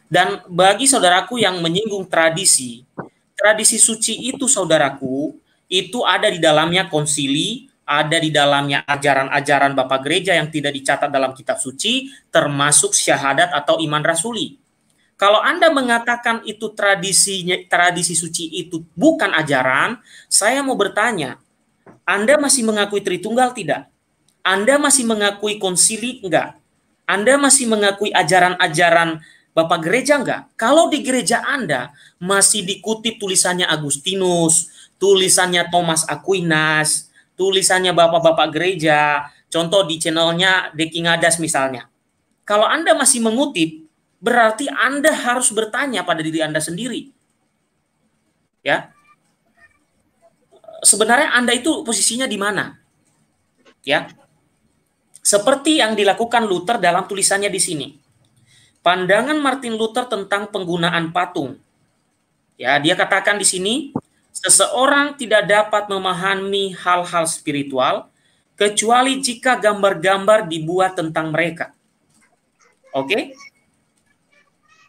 Dan bagi saudaraku yang menyinggung tradisi, tradisi suci itu saudaraku, itu ada di dalamnya konsili, ada di dalamnya ajaran-ajaran Bapak Gereja yang tidak dicatat dalam kitab suci, termasuk syahadat atau iman rasuli. Kalau Anda mengatakan itu tradisinya tradisi suci itu bukan ajaran, saya mau bertanya, Anda masih mengakui Tritunggal tidak? Anda masih mengakui konsili enggak? Anda masih mengakui ajaran-ajaran Bapak gereja enggak? Kalau di gereja Anda masih dikutip tulisannya Agustinus, tulisannya Thomas Aquinas, tulisannya bapak-bapak gereja, contoh di channelnya Dekingadas misalnya. Kalau Anda masih mengutip berarti Anda harus bertanya pada diri Anda sendiri. Ya. Sebenarnya Anda itu posisinya di mana? Ya. Seperti yang dilakukan Luther dalam tulisannya di sini. Pandangan Martin Luther tentang penggunaan patung. Ya, dia katakan di sini seseorang tidak dapat memahami hal-hal spiritual kecuali jika gambar-gambar dibuat tentang mereka. Oke? Okay?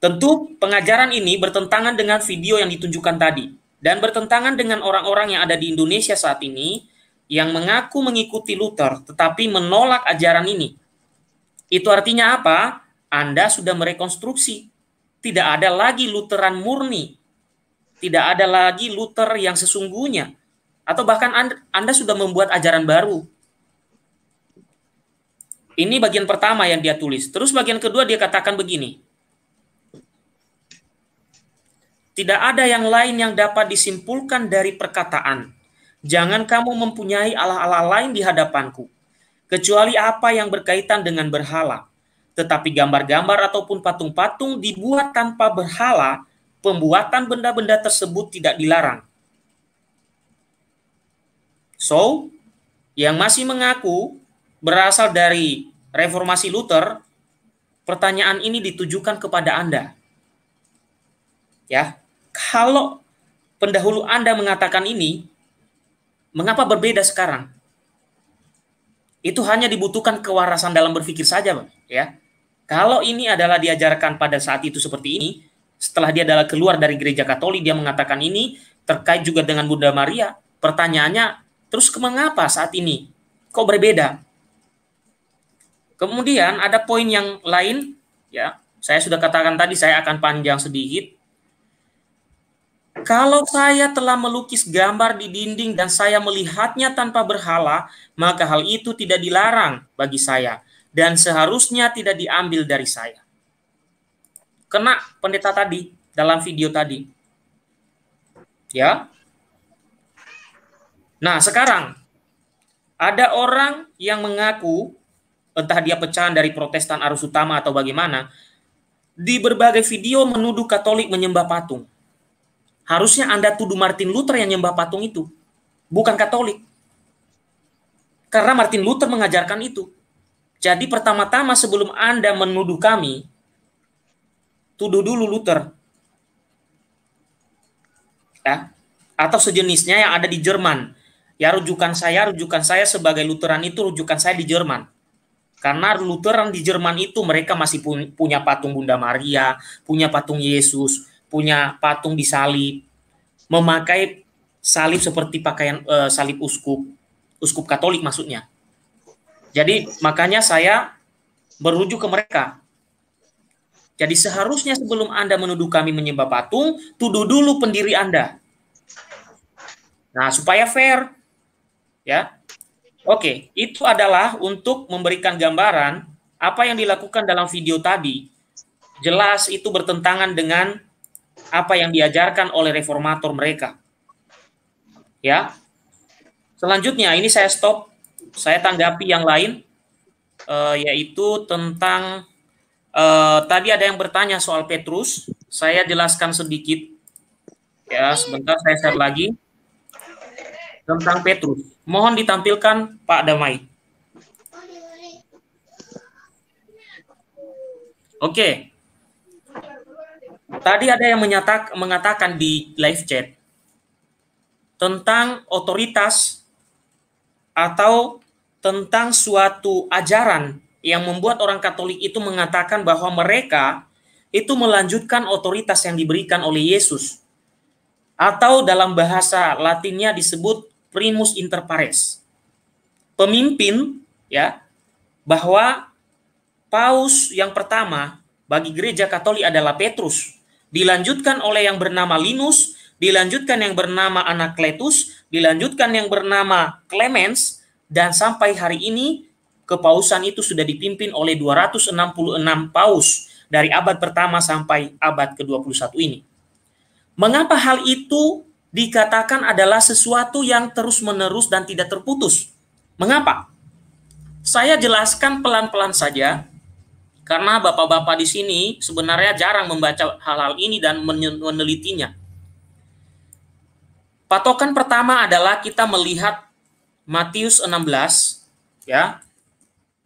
Tentu pengajaran ini bertentangan dengan video yang ditunjukkan tadi dan bertentangan dengan orang-orang yang ada di Indonesia saat ini yang mengaku mengikuti Luther tetapi menolak ajaran ini. Itu artinya apa? Anda sudah merekonstruksi. Tidak ada lagi Lutheran murni. Tidak ada lagi Luther yang sesungguhnya. Atau bahkan Anda, anda sudah membuat ajaran baru. Ini bagian pertama yang dia tulis. Terus bagian kedua dia katakan begini. Tidak ada yang lain yang dapat disimpulkan dari perkataan. Jangan kamu mempunyai ala-ala lain di hadapanku, kecuali apa yang berkaitan dengan berhala. Tetapi gambar-gambar ataupun patung-patung dibuat tanpa berhala, pembuatan benda-benda tersebut tidak dilarang. So, yang masih mengaku berasal dari reformasi Luther, pertanyaan ini ditujukan kepada Anda. Ya. Kalau pendahulu Anda mengatakan ini, mengapa berbeda sekarang? Itu hanya dibutuhkan kewarasan dalam berpikir saja, Bang, ya. Kalau ini adalah diajarkan pada saat itu seperti ini, setelah dia adalah keluar dari gereja Katolik, dia mengatakan ini terkait juga dengan Bunda Maria. Pertanyaannya, terus mengapa saat ini? Kok berbeda? Kemudian ada poin yang lain, ya. Saya sudah katakan tadi saya akan panjang sedikit kalau saya telah melukis gambar di dinding dan saya melihatnya tanpa berhala, maka hal itu tidak dilarang bagi saya dan seharusnya tidak diambil dari saya. Kena pendeta tadi dalam video tadi. Ya. Nah, sekarang ada orang yang mengaku entah dia pecahan dari Protestan arus utama atau bagaimana di berbagai video menuduh Katolik menyembah patung. Harusnya Anda tuduh Martin Luther yang nyembah patung itu, bukan Katolik. Karena Martin Luther mengajarkan itu. Jadi pertama-tama sebelum Anda menuduh kami, tuduh dulu Luther. Ya. Atau sejenisnya yang ada di Jerman. Ya rujukan saya, rujukan saya sebagai Lutheran itu rujukan saya di Jerman. Karena Lutheran di Jerman itu mereka masih punya patung Bunda Maria, punya patung Yesus, punya patung di salib, memakai salib seperti pakaian uh, salib uskup, uskup Katolik maksudnya. Jadi makanya saya berujuk ke mereka. Jadi seharusnya sebelum Anda menuduh kami menyembah patung, tuduh dulu pendiri Anda. Nah, supaya fair. Ya. Oke, itu adalah untuk memberikan gambaran apa yang dilakukan dalam video tadi. Jelas itu bertentangan dengan apa yang diajarkan oleh reformator mereka. Ya. Selanjutnya ini saya stop, saya tanggapi yang lain e, yaitu tentang e, tadi ada yang bertanya soal Petrus, saya jelaskan sedikit. Ya, sebentar saya share lagi tentang Petrus. Mohon ditampilkan Pak Damai. Oke. Tadi ada yang menyatak, mengatakan di live chat tentang otoritas atau tentang suatu ajaran yang membuat orang Katolik itu mengatakan bahwa mereka itu melanjutkan otoritas yang diberikan oleh Yesus atau dalam bahasa latinnya disebut primus inter pares. Pemimpin ya bahwa paus yang pertama bagi gereja Katolik adalah Petrus dilanjutkan oleh yang bernama Linus, dilanjutkan yang bernama Anakletus, dilanjutkan yang bernama Clemens, dan sampai hari ini kepausan itu sudah dipimpin oleh 266 paus dari abad pertama sampai abad ke-21 ini. Mengapa hal itu dikatakan adalah sesuatu yang terus-menerus dan tidak terputus? Mengapa? Saya jelaskan pelan-pelan saja karena bapak-bapak di sini sebenarnya jarang membaca hal-hal ini dan menelitinya. Patokan pertama adalah kita melihat Matius 16 ya.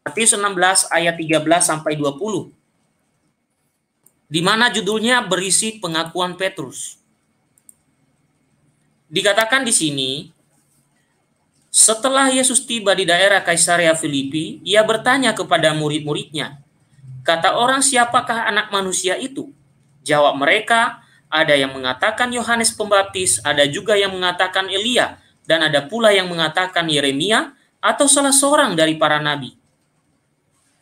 Matius 16 ayat 13 sampai 20. Di mana judulnya berisi pengakuan Petrus. Dikatakan di sini setelah Yesus tiba di daerah Kaisaria Filipi, ia bertanya kepada murid-muridnya, Kata orang, siapakah anak manusia itu? Jawab mereka, ada yang mengatakan Yohanes Pembaptis, ada juga yang mengatakan Elia, dan ada pula yang mengatakan Yeremia atau salah seorang dari para nabi.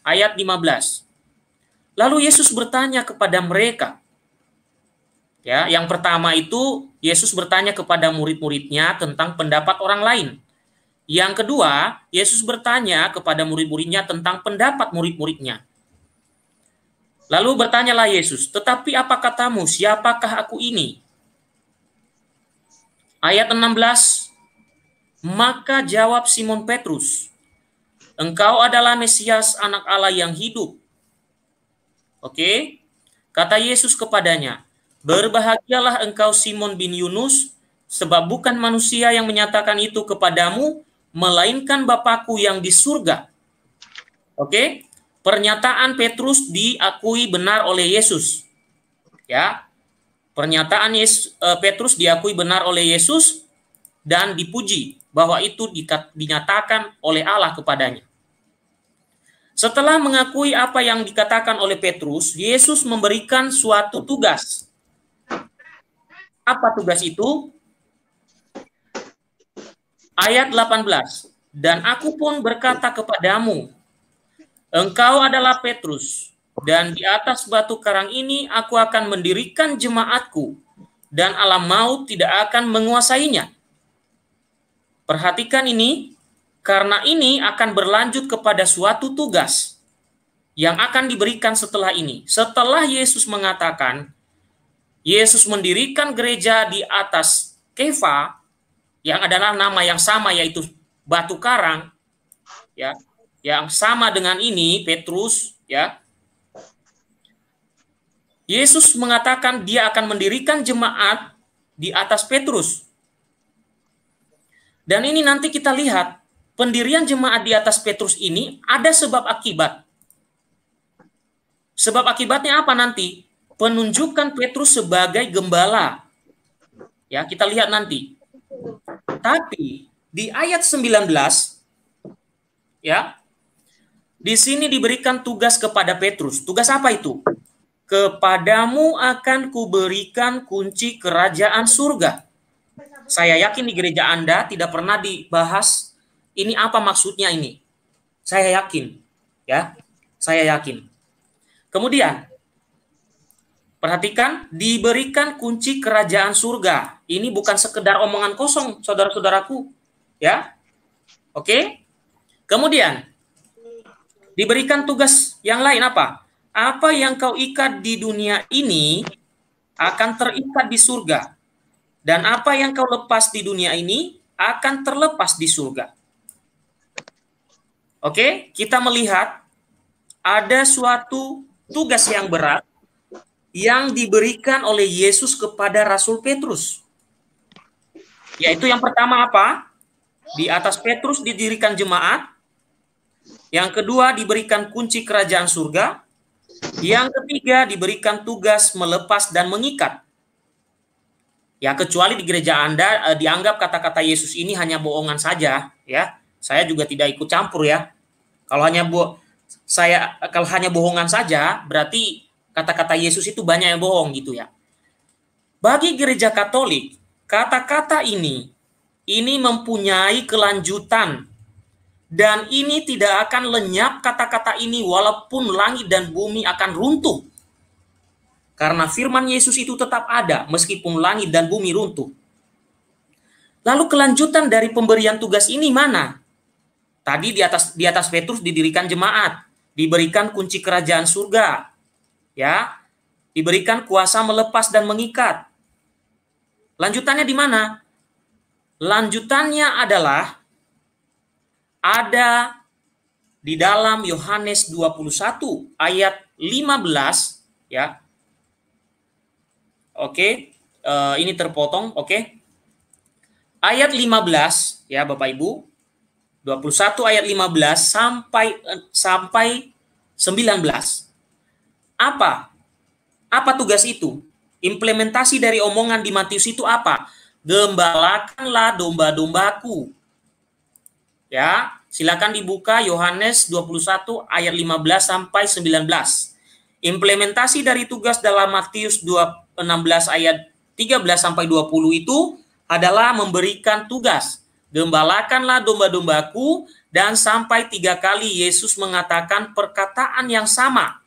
Ayat 15. Lalu Yesus bertanya kepada mereka. Ya, yang pertama itu Yesus bertanya kepada murid-muridnya tentang pendapat orang lain. Yang kedua, Yesus bertanya kepada murid-muridnya tentang pendapat murid-muridnya. Lalu bertanyalah Yesus, tetapi apa katamu, siapakah aku ini? Ayat 16, maka jawab Simon Petrus, engkau adalah Mesias anak Allah yang hidup. Oke, kata Yesus kepadanya, berbahagialah engkau Simon bin Yunus, sebab bukan manusia yang menyatakan itu kepadamu, melainkan Bapakku yang di surga. Oke, Pernyataan Petrus diakui benar oleh Yesus. Ya. Pernyataan Yesus, eh, Petrus diakui benar oleh Yesus dan dipuji bahwa itu dinyatakan oleh Allah kepadanya. Setelah mengakui apa yang dikatakan oleh Petrus, Yesus memberikan suatu tugas. Apa tugas itu? Ayat 18. Dan aku pun berkata kepadamu, Engkau adalah Petrus, dan di atas batu karang ini aku akan mendirikan jemaatku, dan alam maut tidak akan menguasainya. Perhatikan ini, karena ini akan berlanjut kepada suatu tugas yang akan diberikan setelah ini. Setelah Yesus mengatakan, Yesus mendirikan gereja di atas Kefa, yang adalah nama yang sama yaitu batu karang, ya yang sama dengan ini Petrus ya Yesus mengatakan dia akan mendirikan jemaat di atas Petrus dan ini nanti kita lihat pendirian jemaat di atas Petrus ini ada sebab akibat sebab akibatnya apa nanti penunjukan Petrus sebagai gembala ya kita lihat nanti tapi di ayat 19 ya di sini diberikan tugas kepada Petrus. Tugas apa itu? Kepadamu akan kuberikan kunci kerajaan surga. Saya yakin di gereja Anda tidak pernah dibahas ini apa maksudnya ini. Saya yakin, ya. Saya yakin. Kemudian perhatikan diberikan kunci kerajaan surga. Ini bukan sekedar omongan kosong, saudara-saudaraku, ya. Oke? Kemudian diberikan tugas yang lain apa? Apa yang kau ikat di dunia ini akan terikat di surga. Dan apa yang kau lepas di dunia ini akan terlepas di surga. Oke, kita melihat ada suatu tugas yang berat yang diberikan oleh Yesus kepada Rasul Petrus. Yaitu yang pertama apa? Di atas Petrus didirikan jemaat, yang kedua diberikan kunci kerajaan surga. Yang ketiga diberikan tugas melepas dan mengikat. Ya kecuali di gereja Anda eh, dianggap kata-kata Yesus ini hanya bohongan saja, ya. Saya juga tidak ikut campur ya. Kalau hanya bu saya kalau hanya bohongan saja, berarti kata-kata Yesus itu banyak yang bohong gitu ya. Bagi gereja Katolik, kata-kata ini ini mempunyai kelanjutan dan ini tidak akan lenyap kata-kata ini walaupun langit dan bumi akan runtuh. Karena firman Yesus itu tetap ada meskipun langit dan bumi runtuh. Lalu kelanjutan dari pemberian tugas ini mana? Tadi di atas di atas Petrus didirikan jemaat, diberikan kunci kerajaan surga. Ya. Diberikan kuasa melepas dan mengikat. Lanjutannya di mana? Lanjutannya adalah ada di dalam Yohanes 21 ayat 15 ya. Oke, uh, ini terpotong, oke. Ayat 15 ya Bapak Ibu. 21 ayat 15 sampai eh, sampai 19. Apa? Apa tugas itu? Implementasi dari omongan di Matius itu apa? Gembalakanlah domba-dombaku Ya, silakan dibuka Yohanes 21 ayat 15 sampai 19. Implementasi dari tugas dalam Matius 16 ayat 13 sampai 20 itu adalah memberikan tugas. Gembalakanlah domba-dombaku dan sampai tiga kali Yesus mengatakan perkataan yang sama.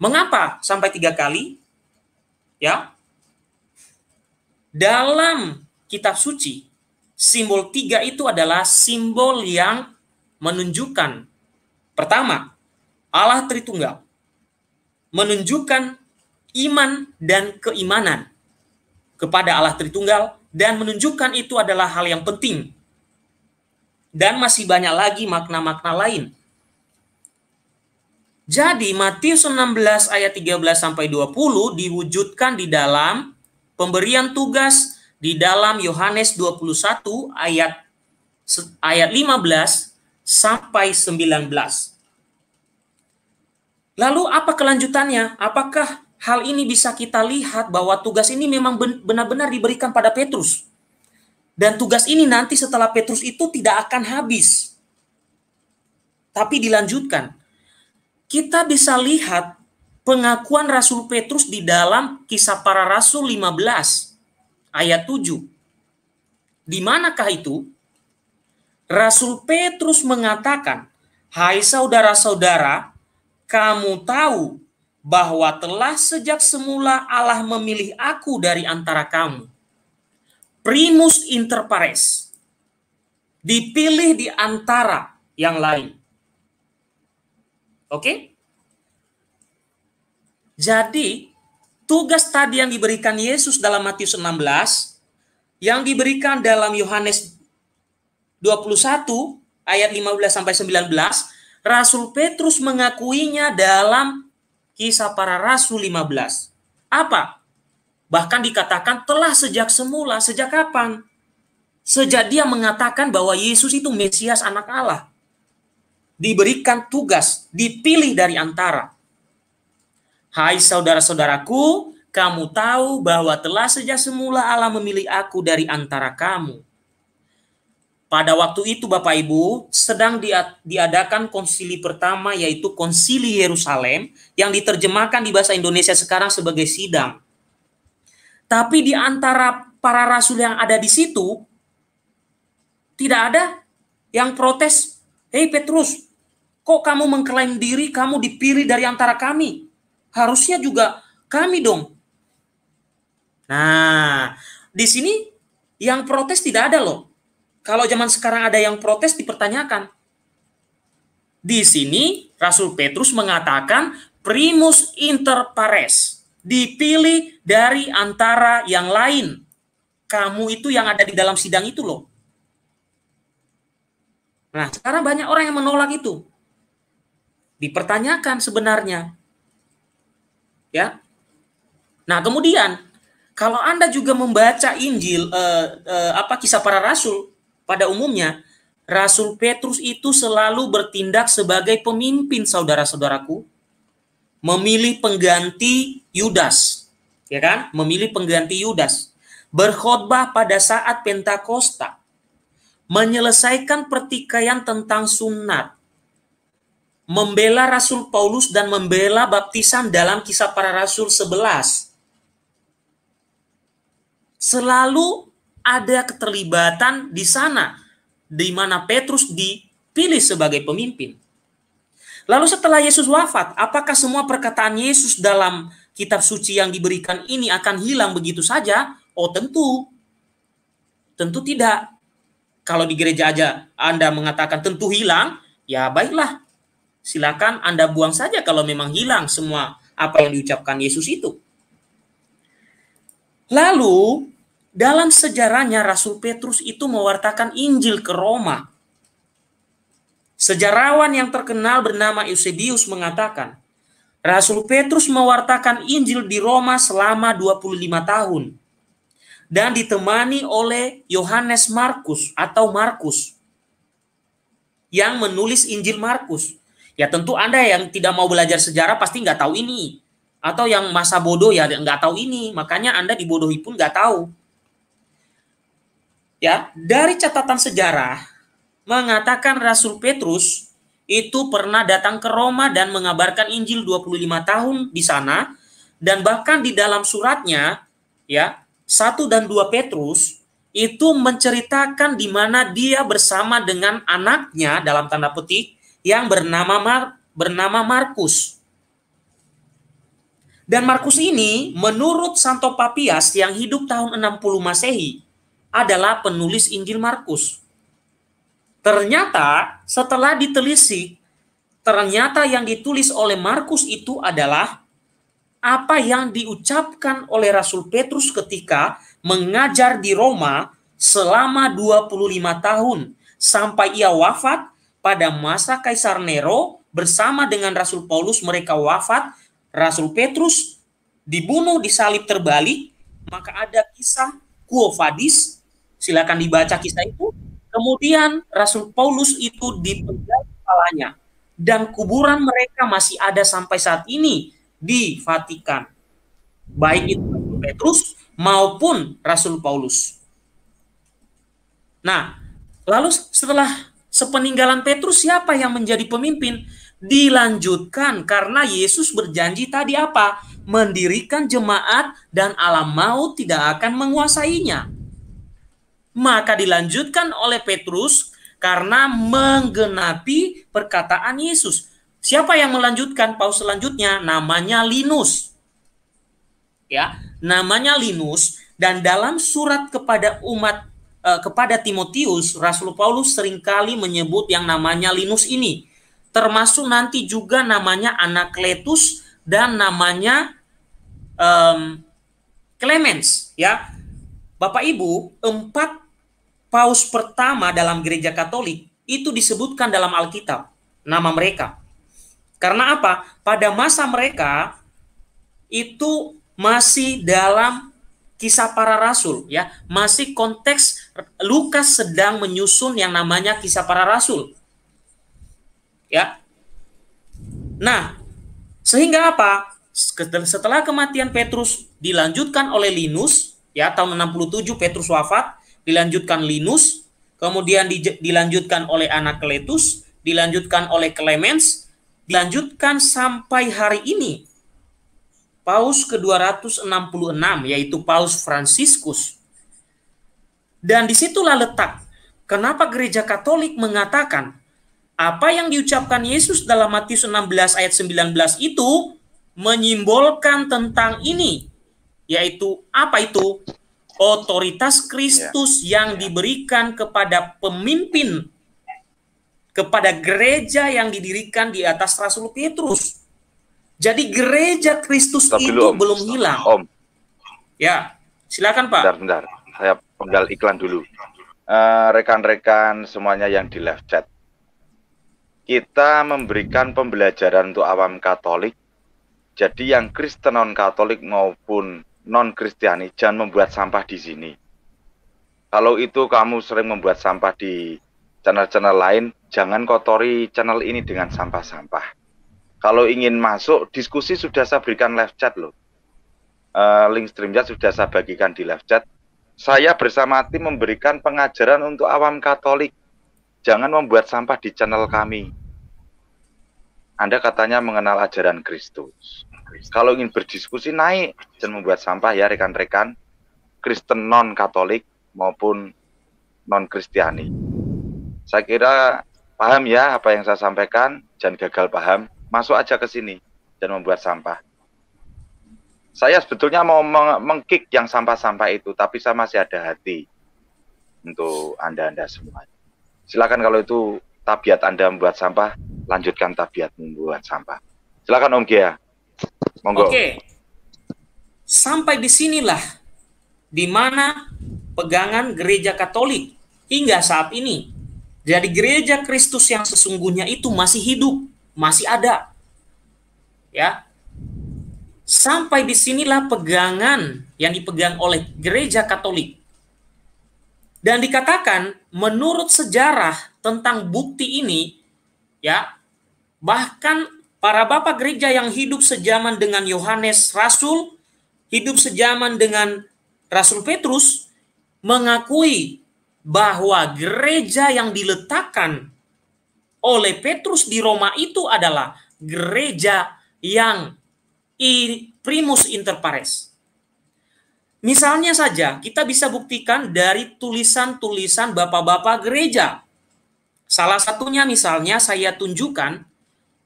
Mengapa sampai tiga kali? Ya, dalam kitab suci simbol tiga itu adalah simbol yang menunjukkan pertama Allah Tritunggal menunjukkan iman dan keimanan kepada Allah Tritunggal dan menunjukkan itu adalah hal yang penting dan masih banyak lagi makna-makna lain. Jadi Matius 16 ayat 13 sampai 20 diwujudkan di dalam pemberian tugas di dalam Yohanes 21 ayat ayat 15 sampai 19. Lalu apa kelanjutannya? Apakah hal ini bisa kita lihat bahwa tugas ini memang benar-benar diberikan pada Petrus? Dan tugas ini nanti setelah Petrus itu tidak akan habis. Tapi dilanjutkan. Kita bisa lihat pengakuan Rasul Petrus di dalam kisah para Rasul 15 ayat 7. Di manakah itu? Rasul Petrus mengatakan, "Hai saudara-saudara, kamu tahu bahwa telah sejak semula Allah memilih aku dari antara kamu." Primus inter pares. Dipilih di antara yang lain. Oke? Okay? Jadi tugas tadi yang diberikan Yesus dalam Matius 16, yang diberikan dalam Yohanes 21 ayat 15 sampai 19, Rasul Petrus mengakuinya dalam kisah para rasul 15. Apa? Bahkan dikatakan telah sejak semula, sejak kapan? Sejak dia mengatakan bahwa Yesus itu Mesias anak Allah. Diberikan tugas, dipilih dari antara Hai saudara-saudaraku, kamu tahu bahwa telah sejak semula Allah memilih aku dari antara kamu. Pada waktu itu Bapak Ibu sedang diadakan konsili pertama yaitu konsili Yerusalem yang diterjemahkan di bahasa Indonesia sekarang sebagai sidang. Tapi di antara para rasul yang ada di situ tidak ada yang protes, "Hei Petrus, kok kamu mengklaim diri kamu dipilih dari antara kami?" harusnya juga kami dong. Nah, di sini yang protes tidak ada loh. Kalau zaman sekarang ada yang protes dipertanyakan. Di sini Rasul Petrus mengatakan primus inter pares, dipilih dari antara yang lain. Kamu itu yang ada di dalam sidang itu loh. Nah, sekarang banyak orang yang menolak itu. Dipertanyakan sebenarnya ya. Nah, kemudian kalau Anda juga membaca Injil eh, eh, apa kisah para rasul pada umumnya, Rasul Petrus itu selalu bertindak sebagai pemimpin saudara-saudaraku, memilih pengganti Yudas, ya kan? Memilih pengganti Yudas. Berkhotbah pada saat Pentakosta, menyelesaikan pertikaian tentang sunat, membela Rasul Paulus dan membela baptisan dalam kisah para rasul 11. Selalu ada keterlibatan di sana di mana Petrus dipilih sebagai pemimpin. Lalu setelah Yesus wafat, apakah semua perkataan Yesus dalam kitab suci yang diberikan ini akan hilang begitu saja? Oh tentu. Tentu tidak. Kalau di gereja aja Anda mengatakan tentu hilang, ya baiklah, silakan Anda buang saja kalau memang hilang semua apa yang diucapkan Yesus itu. Lalu dalam sejarahnya Rasul Petrus itu mewartakan Injil ke Roma. Sejarawan yang terkenal bernama Eusebius mengatakan, Rasul Petrus mewartakan Injil di Roma selama 25 tahun dan ditemani oleh Yohanes Markus atau Markus yang menulis Injil Markus. Ya tentu Anda yang tidak mau belajar sejarah pasti nggak tahu ini. Atau yang masa bodoh ya nggak tahu ini. Makanya Anda dibodohi pun nggak tahu. Ya, dari catatan sejarah mengatakan Rasul Petrus itu pernah datang ke Roma dan mengabarkan Injil 25 tahun di sana dan bahkan di dalam suratnya ya 1 dan 2 Petrus itu menceritakan di mana dia bersama dengan anaknya dalam tanda petik yang bernama Mar bernama Markus. Dan Markus ini menurut Santo Papias yang hidup tahun 60 Masehi adalah penulis Injil Markus. Ternyata setelah ditelisik, ternyata yang ditulis oleh Markus itu adalah apa yang diucapkan oleh Rasul Petrus ketika mengajar di Roma selama 25 tahun sampai ia wafat pada masa Kaisar Nero bersama dengan Rasul Paulus mereka wafat, Rasul Petrus dibunuh di salib terbalik, maka ada kisah Quo Vadis, silakan dibaca kisah itu. Kemudian Rasul Paulus itu dipenjara kepalanya dan kuburan mereka masih ada sampai saat ini di Vatikan. Baik itu Rasul Petrus maupun Rasul Paulus. Nah, lalu setelah sepeninggalan Petrus siapa yang menjadi pemimpin? Dilanjutkan karena Yesus berjanji tadi apa? Mendirikan jemaat dan alam maut tidak akan menguasainya. Maka dilanjutkan oleh Petrus karena menggenapi perkataan Yesus. Siapa yang melanjutkan paus selanjutnya? Namanya Linus. Ya, namanya Linus dan dalam surat kepada umat Eh, kepada Timotius, Rasul Paulus seringkali menyebut yang namanya Linus ini, termasuk nanti juga namanya Anakletus dan namanya um, Clemens, ya. Bapak Ibu, empat paus pertama dalam gereja Katolik itu disebutkan dalam Alkitab nama mereka. Karena apa? Pada masa mereka itu masih dalam kisah para rasul ya, masih konteks Lukas sedang menyusun yang namanya kisah para rasul. Ya. Nah, sehingga apa? Setelah kematian Petrus dilanjutkan oleh Linus, ya tahun 67 Petrus wafat, dilanjutkan Linus, kemudian di, dilanjutkan oleh Anakletus, dilanjutkan oleh Clemens, dilanjutkan sampai hari ini. Paus ke-266 yaitu Paus Fransiskus dan disitulah letak kenapa gereja Katolik mengatakan apa yang diucapkan Yesus dalam Matius 16 ayat 19 itu menyimbolkan tentang ini, yaitu apa itu? Otoritas Kristus ya. yang ya. diberikan kepada pemimpin, kepada gereja yang didirikan di atas Rasul Petrus. Jadi gereja Kristus itu belum, belum hilang. Om. Ya, silakan Pak. Bentar, bentar. Saya penggal iklan dulu. Eh, rekan-rekan uh, semuanya yang di live chat. Kita memberikan pembelajaran untuk awam Katolik. Jadi yang Kristen non Katolik maupun non Kristiani jangan membuat sampah di sini. Kalau itu kamu sering membuat sampah di channel-channel lain, jangan kotori channel ini dengan sampah-sampah. Kalau ingin masuk, diskusi sudah saya berikan live chat loh. Uh, link streamnya sudah saya bagikan di live chat saya bersama tim memberikan pengajaran untuk awam Katolik. Jangan membuat sampah di channel kami. Anda katanya mengenal ajaran Kristus. Kalau ingin berdiskusi naik dan membuat sampah ya rekan-rekan Kristen non Katolik maupun non Kristiani. Saya kira paham ya apa yang saya sampaikan, jangan gagal paham, masuk aja ke sini dan membuat sampah. Saya sebetulnya mau mengkick yang sampah-sampah itu, tapi saya masih ada hati untuk Anda-Anda semua. Silakan kalau itu tabiat Anda membuat sampah, lanjutkan tabiat membuat sampah. Silakan Om Gia. Monggo. Oke. Okay. Sampai disinilah di mana pegangan gereja Katolik hingga saat ini. Jadi gereja Kristus yang sesungguhnya itu masih hidup, masih ada. Ya. Sampai disinilah pegangan yang dipegang oleh gereja Katolik. Dan dikatakan menurut sejarah tentang bukti ini, ya bahkan para bapak gereja yang hidup sejaman dengan Yohanes Rasul, hidup sejaman dengan Rasul Petrus, mengakui bahwa gereja yang diletakkan oleh Petrus di Roma itu adalah gereja yang i, primus inter pares. Misalnya saja kita bisa buktikan dari tulisan-tulisan bapak-bapak gereja. Salah satunya misalnya saya tunjukkan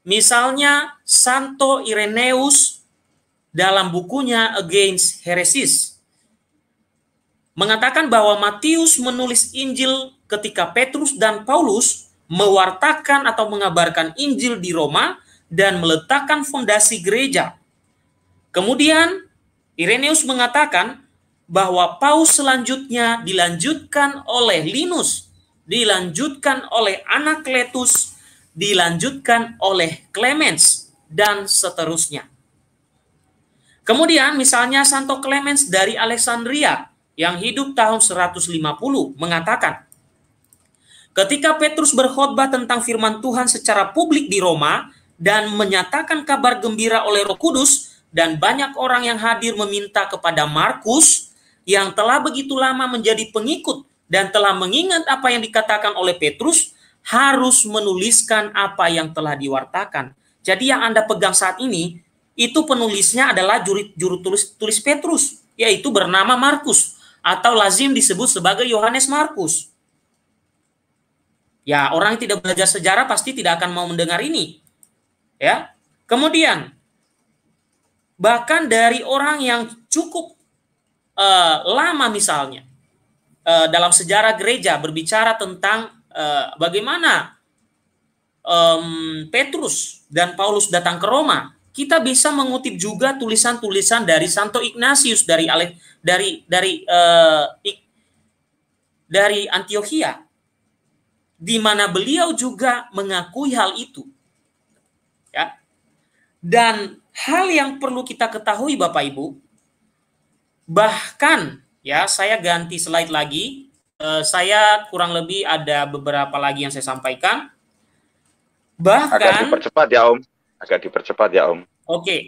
misalnya Santo Ireneus dalam bukunya Against Heresies mengatakan bahwa Matius menulis Injil ketika Petrus dan Paulus mewartakan atau mengabarkan Injil di Roma dan meletakkan fondasi gereja. Kemudian Irenaeus mengatakan bahwa paus selanjutnya dilanjutkan oleh Linus, dilanjutkan oleh Anakletus, dilanjutkan oleh Clemens, dan seterusnya. Kemudian misalnya Santo Clemens dari Alexandria yang hidup tahun 150 mengatakan, Ketika Petrus berkhotbah tentang firman Tuhan secara publik di Roma dan menyatakan kabar gembira oleh Roh Kudus, dan banyak orang yang hadir meminta kepada Markus yang telah begitu lama menjadi pengikut dan telah mengingat apa yang dikatakan oleh Petrus harus menuliskan apa yang telah diwartakan. Jadi yang Anda pegang saat ini itu penulisnya adalah juru, juru tulis tulis Petrus yaitu bernama Markus atau lazim disebut sebagai Yohanes Markus. Ya, orang yang tidak belajar sejarah pasti tidak akan mau mendengar ini. Ya. Kemudian bahkan dari orang yang cukup uh, lama misalnya uh, dalam sejarah gereja berbicara tentang uh, bagaimana um, Petrus dan Paulus datang ke Roma, kita bisa mengutip juga tulisan-tulisan dari Santo Ignatius dari Ale, dari dari uh, ik, dari Antioquia, di mana beliau juga mengakui hal itu, ya. Dan hal yang perlu kita ketahui Bapak Ibu, bahkan ya saya ganti slide lagi, eh, saya kurang lebih ada beberapa lagi yang saya sampaikan. Bahkan agak dipercepat ya Om, agak dipercepat ya Om. Oke. Okay.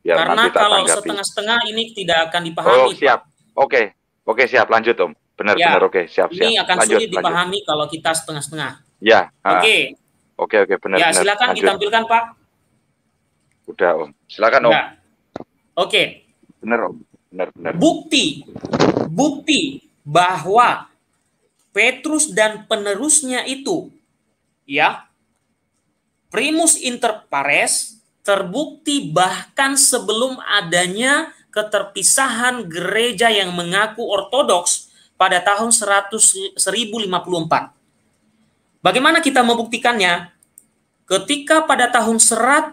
Ya, Karena kalau setengah-setengah ini tidak akan oh, dipahami. Oh, siap. Oke. Okay. Oke, okay, siap. Lanjut Om. Benar, ya. benar. Oke, okay, siap, siap. Ini akan lanjut, sulit dipahami lanjut. kalau kita setengah-setengah. Ya. Ah. Oke. Okay. Oke, okay, oke, okay, benar. Ya, silakan lanjut. ditampilkan, Pak. Udah Om. Silakan Om. Nah. Oke. Okay. Benar Om. Benar benar. Bukti bukti bahwa Petrus dan penerusnya itu ya primus inter pares terbukti bahkan sebelum adanya keterpisahan gereja yang mengaku ortodoks pada tahun 100, 1054. Bagaimana kita membuktikannya? Ketika pada tahun 154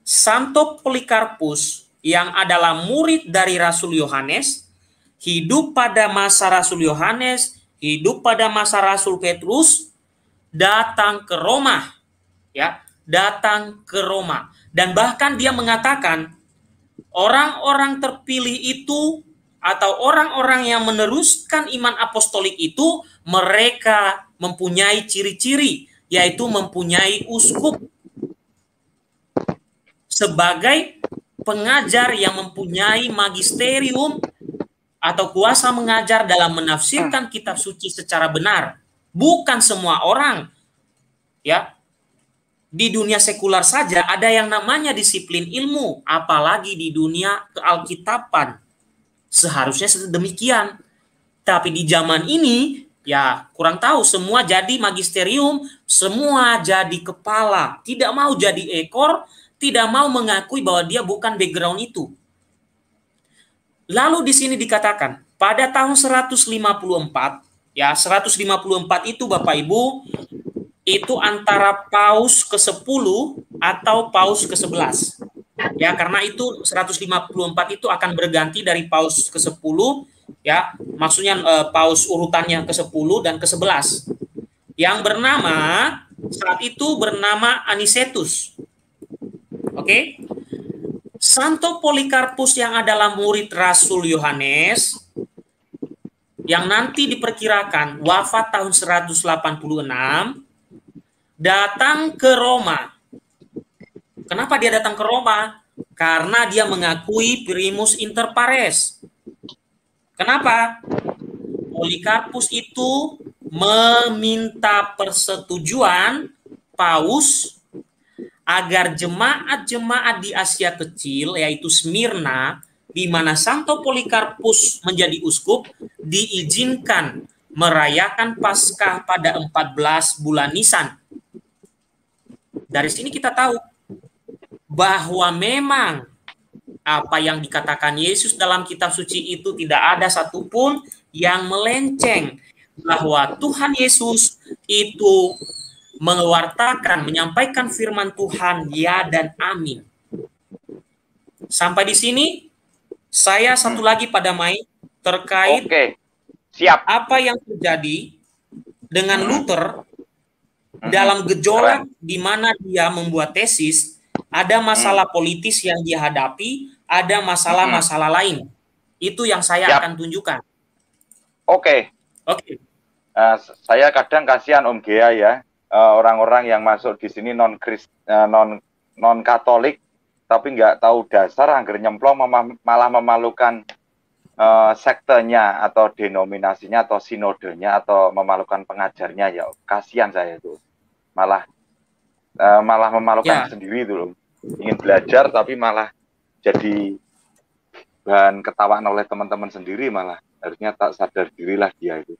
Santo Polikarpus yang adalah murid dari Rasul Yohanes hidup pada masa Rasul Yohanes, hidup pada masa Rasul Petrus datang ke Roma ya, datang ke Roma dan bahkan dia mengatakan orang-orang terpilih itu atau orang-orang yang meneruskan iman apostolik itu mereka mempunyai ciri-ciri yaitu mempunyai uskup sebagai pengajar yang mempunyai magisterium atau kuasa mengajar dalam menafsirkan kitab suci secara benar. Bukan semua orang ya. Di dunia sekular saja ada yang namanya disiplin ilmu, apalagi di dunia kealkitapan. Seharusnya demikian. Tapi di zaman ini ya kurang tahu semua jadi magisterium semua jadi kepala tidak mau jadi ekor tidak mau mengakui bahwa dia bukan background itu lalu di sini dikatakan pada tahun 154 ya 154 itu Bapak Ibu itu antara paus ke-10 atau paus ke-11 ya karena itu 154 itu akan berganti dari paus ke-10 ya maksudnya e, paus urutannya ke-10 dan ke-11 yang bernama saat itu bernama Anicetus. Oke. Okay? Santo Polikarpus yang adalah murid Rasul Yohanes yang nanti diperkirakan wafat tahun 186 datang ke Roma. Kenapa dia datang ke Roma? Karena dia mengakui primus inter pares Kenapa? Polikarpus itu meminta persetujuan Paus agar jemaat-jemaat di Asia Kecil yaitu Smyrna di mana Santo Polikarpus menjadi uskup diizinkan merayakan Paskah pada 14 bulan Nisan. Dari sini kita tahu bahwa memang apa yang dikatakan Yesus dalam kitab suci itu tidak ada satupun yang melenceng bahwa Tuhan Yesus itu mengewartakan, menyampaikan firman Tuhan ya dan amin. Sampai di sini saya satu lagi pada Mai terkait Oke. Siap. apa yang terjadi dengan Luther mm-hmm. dalam gejolak di mana dia membuat tesis ada masalah hmm. politis yang dihadapi, ada masalah-masalah hmm. lain. Itu yang saya Yap. akan tunjukkan. Oke. Okay. Oke. Okay. Uh, eh, saya kadang kasihan Om Gea ya, eh, orang-orang uh, yang masuk di sini non Krist, uh, non non Katolik, tapi nggak tahu dasar, angger nyemplong, mem malah memalukan uh, sektenya atau denominasinya atau sinodenya atau memalukan pengajarnya ya kasihan saya itu malah uh, malah memalukan ya. sendiri itu loh ingin belajar tapi malah jadi bahan ketawaan oleh teman-teman sendiri malah harusnya tak sadar dirilah dia itu.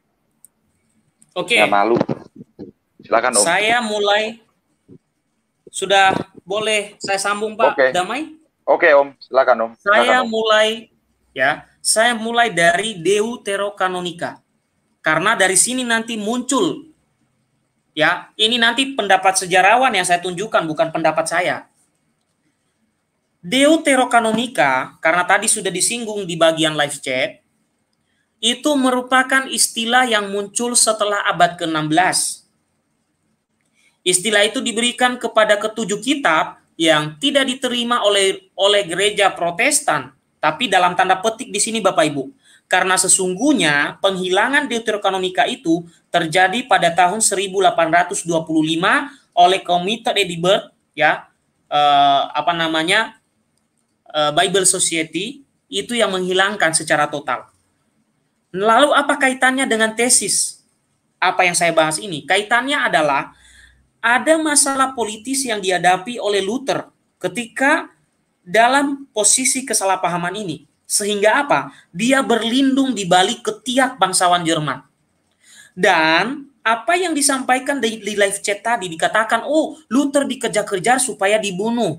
Oke. Okay. malu. Silakan Om. Saya mulai sudah boleh saya sambung Pak okay. Damai? Oke okay, Om, silakan Om. Silakan, saya om. mulai ya, saya mulai dari Deuterokanonika. Karena dari sini nanti muncul ya, ini nanti pendapat sejarawan yang saya tunjukkan bukan pendapat saya Deuterokanonika, karena tadi sudah disinggung di bagian live chat, itu merupakan istilah yang muncul setelah abad ke-16. Istilah itu diberikan kepada ketujuh kitab yang tidak diterima oleh oleh gereja Protestan, tapi dalam tanda petik di sini Bapak Ibu, karena sesungguhnya penghilangan Deuterokanonika itu terjadi pada tahun 1825 oleh Komite Edinburgh ya eh, apa namanya Eh, Bible Society itu yang menghilangkan secara total. Lalu apa kaitannya dengan tesis? Apa yang saya bahas ini? Kaitannya adalah ada masalah politis yang dihadapi oleh Luther ketika dalam posisi kesalahpahaman ini. Sehingga apa? Dia berlindung di balik ketiak bangsawan Jerman. Dan apa yang disampaikan di, live chat tadi dikatakan, oh Luther dikejar-kejar supaya dibunuh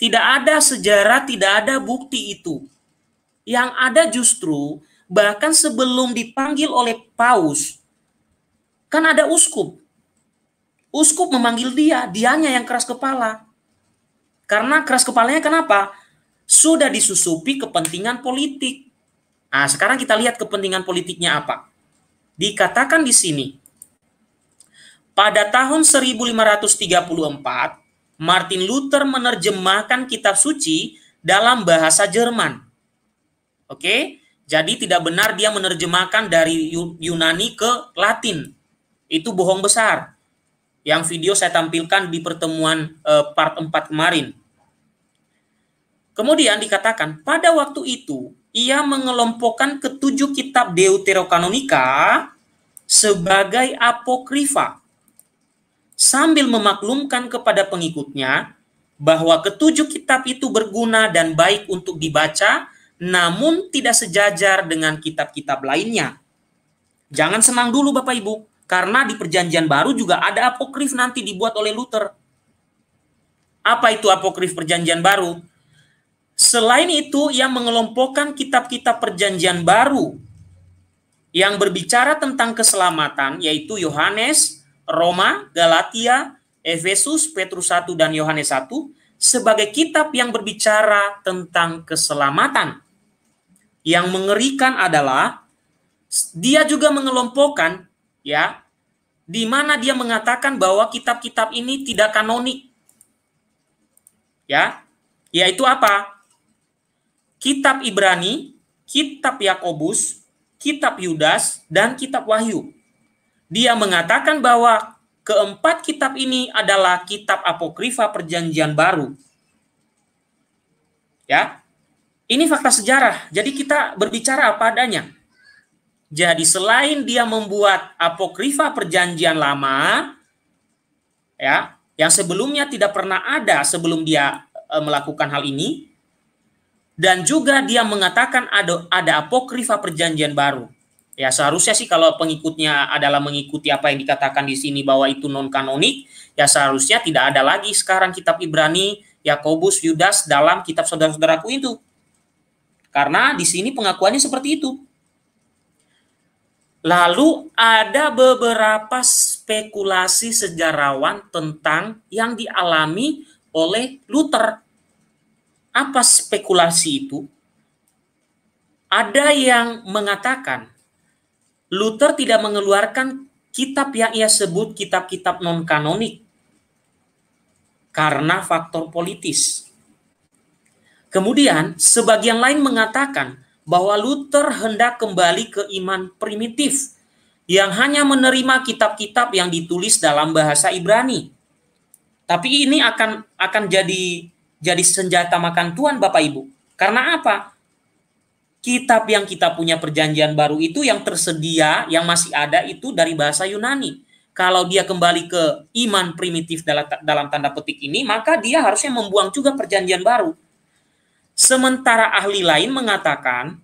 tidak ada sejarah, tidak ada bukti itu. Yang ada justru bahkan sebelum dipanggil oleh paus, kan ada uskup. Uskup memanggil dia, dianya yang keras kepala. Karena keras kepalanya kenapa? Sudah disusupi kepentingan politik. Nah, sekarang kita lihat kepentingan politiknya apa. Dikatakan di sini, pada tahun 1534, Martin Luther menerjemahkan kitab suci dalam bahasa Jerman. Oke, jadi tidak benar dia menerjemahkan dari Yunani ke Latin. Itu bohong besar. Yang video saya tampilkan di pertemuan eh, part 4 kemarin. Kemudian dikatakan, pada waktu itu ia mengelompokkan ketujuh kitab deuterokanonika sebagai apokrifa sambil memaklumkan kepada pengikutnya bahwa ketujuh kitab itu berguna dan baik untuk dibaca, namun tidak sejajar dengan kitab-kitab lainnya. Jangan senang dulu Bapak Ibu, karena di perjanjian baru juga ada apokrif nanti dibuat oleh Luther. Apa itu apokrif perjanjian baru? Selain itu, ia mengelompokkan kitab-kitab perjanjian baru yang berbicara tentang keselamatan, yaitu Yohanes, Roma, Galatia, Efesus, Petrus 1 dan Yohanes 1 sebagai kitab yang berbicara tentang keselamatan. Yang mengerikan adalah dia juga mengelompokkan ya di mana dia mengatakan bahwa kitab-kitab ini tidak kanonik. Ya. Yaitu apa? Kitab Ibrani, kitab Yakobus, kitab Yudas dan kitab Wahyu. Dia mengatakan bahwa keempat kitab ini adalah kitab apokrifa perjanjian baru. Ya. Ini fakta sejarah. Jadi kita berbicara apa adanya. Jadi selain dia membuat apokrifa perjanjian lama ya, yang sebelumnya tidak pernah ada sebelum dia e, melakukan hal ini dan juga dia mengatakan ada ada apokrifa perjanjian baru. Ya seharusnya sih kalau pengikutnya adalah mengikuti apa yang dikatakan di sini bahwa itu non kanonik, ya seharusnya tidak ada lagi sekarang kitab Ibrani, Yakobus, Yudas dalam kitab saudara-saudaraku itu. Karena di sini pengakuannya seperti itu. Lalu ada beberapa spekulasi sejarawan tentang yang dialami oleh Luther. Apa spekulasi itu? Ada yang mengatakan Luther tidak mengeluarkan kitab yang ia sebut kitab-kitab non-kanonik karena faktor politis. Kemudian, sebagian lain mengatakan bahwa Luther hendak kembali ke iman primitif yang hanya menerima kitab-kitab yang ditulis dalam bahasa Ibrani. Tapi ini akan akan jadi jadi senjata makan Tuhan Bapak Ibu. Karena apa? kitab yang kita punya perjanjian baru itu yang tersedia, yang masih ada itu dari bahasa Yunani. Kalau dia kembali ke iman primitif dalam, dalam tanda petik ini, maka dia harusnya membuang juga perjanjian baru. Sementara ahli lain mengatakan,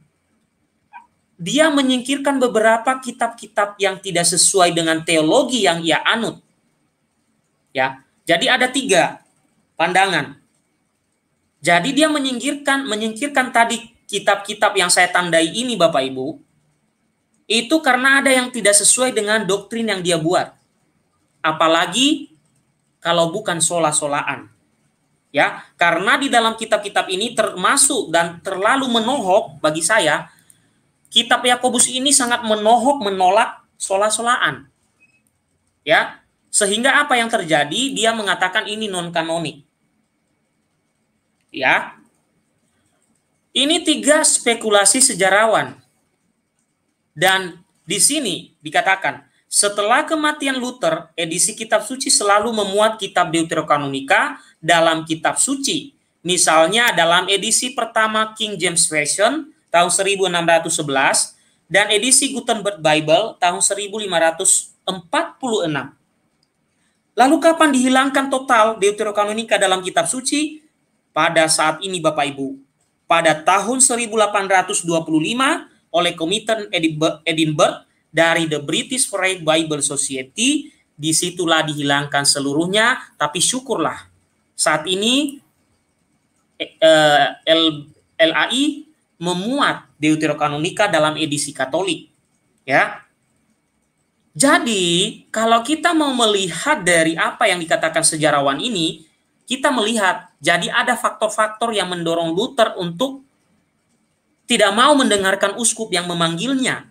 dia menyingkirkan beberapa kitab-kitab yang tidak sesuai dengan teologi yang ia anut. Ya, jadi ada tiga pandangan. Jadi dia menyingkirkan menyingkirkan tadi kitab-kitab yang saya tandai ini Bapak Ibu, itu karena ada yang tidak sesuai dengan doktrin yang dia buat. Apalagi kalau bukan sola-solaan. Ya, karena di dalam kitab-kitab ini termasuk dan terlalu menohok bagi saya, kitab Yakobus ini sangat menohok menolak sola-solaan. Ya, sehingga apa yang terjadi? Dia mengatakan ini non kanonik. Ya, ini tiga spekulasi sejarawan. Dan di sini dikatakan, setelah kematian Luther, edisi kitab suci selalu memuat kitab Deuterokanonika dalam kitab suci. Misalnya dalam edisi pertama King James Version tahun 1611 dan edisi Gutenberg Bible tahun 1546. Lalu kapan dihilangkan total Deuterokanonika dalam kitab suci? Pada saat ini Bapak Ibu, pada tahun 1825 oleh Komite Edinburgh dari The British Free Bible Society. Disitulah dihilangkan seluruhnya, tapi syukurlah saat ini eh, LAI memuat Deuterokanonika dalam edisi Katolik. Ya. Jadi, kalau kita mau melihat dari apa yang dikatakan sejarawan ini, kita melihat jadi ada faktor-faktor yang mendorong Luther untuk tidak mau mendengarkan uskup yang memanggilnya.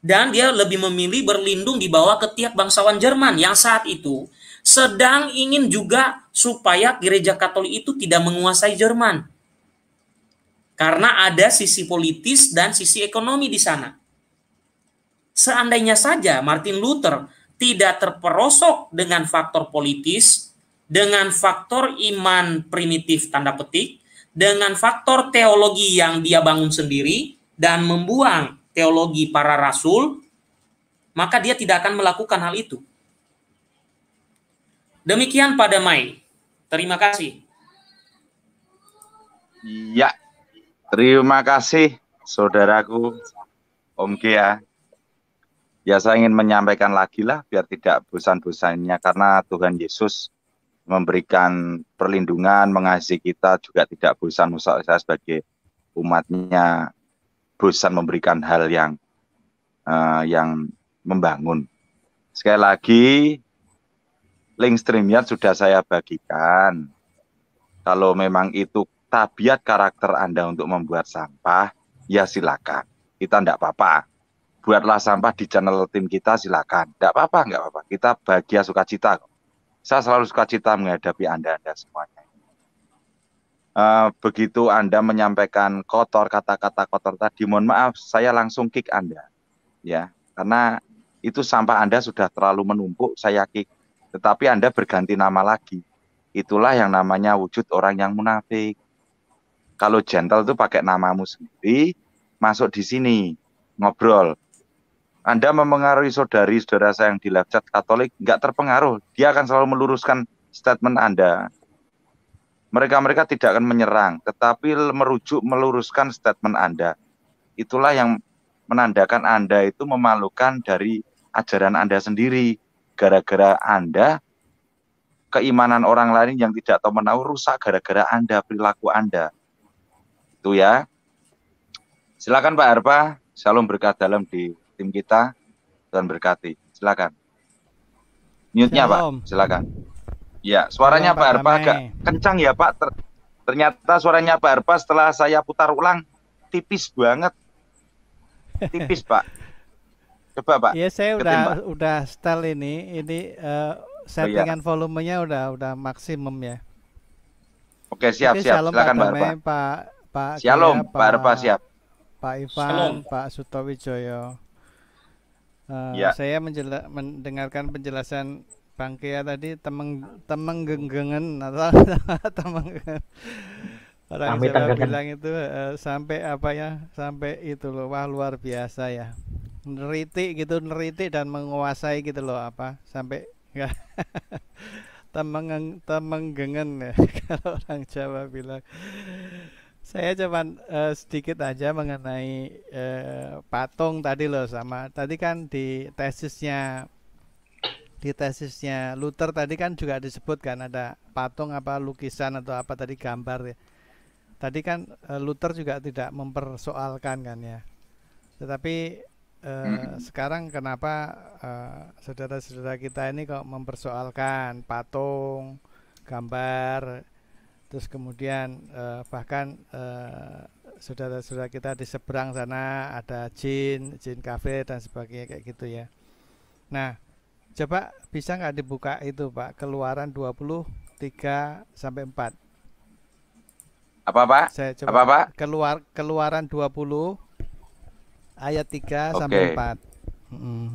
Dan dia lebih memilih berlindung di bawah ketiak bangsawan Jerman yang saat itu sedang ingin juga supaya gereja Katolik itu tidak menguasai Jerman. Karena ada sisi politis dan sisi ekonomi di sana. Seandainya saja Martin Luther tidak terperosok dengan faktor politis, dengan faktor iman primitif tanda petik, dengan faktor teologi yang dia bangun sendiri dan membuang teologi para rasul, maka dia tidak akan melakukan hal itu. Demikian pada Mai. Terima kasih. Ya, terima kasih saudaraku Om Kia. Ya saya ingin menyampaikan lagi lah biar tidak bosan-bosannya karena Tuhan Yesus memberikan perlindungan, mengasihi kita juga tidak bosan Musa saya sebagai umatnya bosan memberikan hal yang uh, yang membangun. Sekali lagi link streamnya sudah saya bagikan. Kalau memang itu tabiat karakter Anda untuk membuat sampah, ya silakan. Kita enggak apa-apa. Buatlah sampah di channel tim kita silakan. Enggak apa-apa, enggak apa-apa. Kita bahagia sukacita kok saya selalu suka cita menghadapi Anda-Anda semuanya. Uh, begitu Anda menyampaikan kotor kata-kata kotor tadi, mohon maaf, saya langsung kick Anda. Ya, karena itu sampah Anda sudah terlalu menumpuk, saya kick. Tetapi Anda berganti nama lagi. Itulah yang namanya wujud orang yang munafik. Kalau gentle itu pakai namamu sendiri, masuk di sini, ngobrol. Anda memengaruhi saudari saudara saya yang di chat Katolik nggak terpengaruh. Dia akan selalu meluruskan statement Anda. Mereka-mereka tidak akan menyerang, tetapi merujuk meluruskan statement Anda. Itulah yang menandakan Anda itu memalukan dari ajaran Anda sendiri. Gara-gara Anda, keimanan orang lain yang tidak tahu menahu rusak gara-gara Anda, perilaku Anda. Itu ya. Silakan Pak Arpa, salam berkah dalam di tim kita. Tuhan berkati. Silakan. Mute-nya Pak, silakan. Ya, suaranya Pak Arpa agak kencang ya Pak. Ter ternyata suaranya Pak Arpa setelah saya putar ulang tipis banget. Tipis Pak. Coba Pak. Iya, saya udah Ketim, udah setel ini. Ini uh, settingan oh, iya. volumenya udah udah maksimum ya. Oke, siap Oke, siap. Shalom, silakan Pak Arpa. Pak Pak Shalom, Kaya, Pak Arpa siap. Pak Ivan, Shalom. Pak Sutowijoyo. Eh, ya. Saya menjela mendengarkan penjelasan Bang Kia tadi temeng temeng genggengan atau temeng orang Jawa bilang itu uh, sampai apa ya sampai itu loh wah luar biasa ya neriti gitu neriti dan menguasai gitu loh apa sampai enggak temeng temeng genggengan ya kalau orang Jawa bilang saya cuman uh, sedikit aja mengenai uh, patung tadi loh sama tadi kan di tesisnya di tesisnya Luther tadi kan juga disebutkan ada patung apa lukisan atau apa tadi gambar ya. Tadi kan uh, Luther juga tidak mempersoalkan kan ya. Tetapi Uh, hmm. sekarang kenapa saudara-saudara uh, saudara -saudara kita ini kok mempersoalkan patung, gambar terus kemudian uh, bahkan eh, saudara-saudara kita di seberang sana ada jin, jin kafe dan sebagainya kayak gitu ya. Nah, coba bisa nggak dibuka itu Pak Keluaran 23 sampai 4. Apa Pak? Saya coba apa Pak? Keluar Keluaran 20 ayat 3 okay. sampai 4. Eh, rekan-rekan mm -hmm.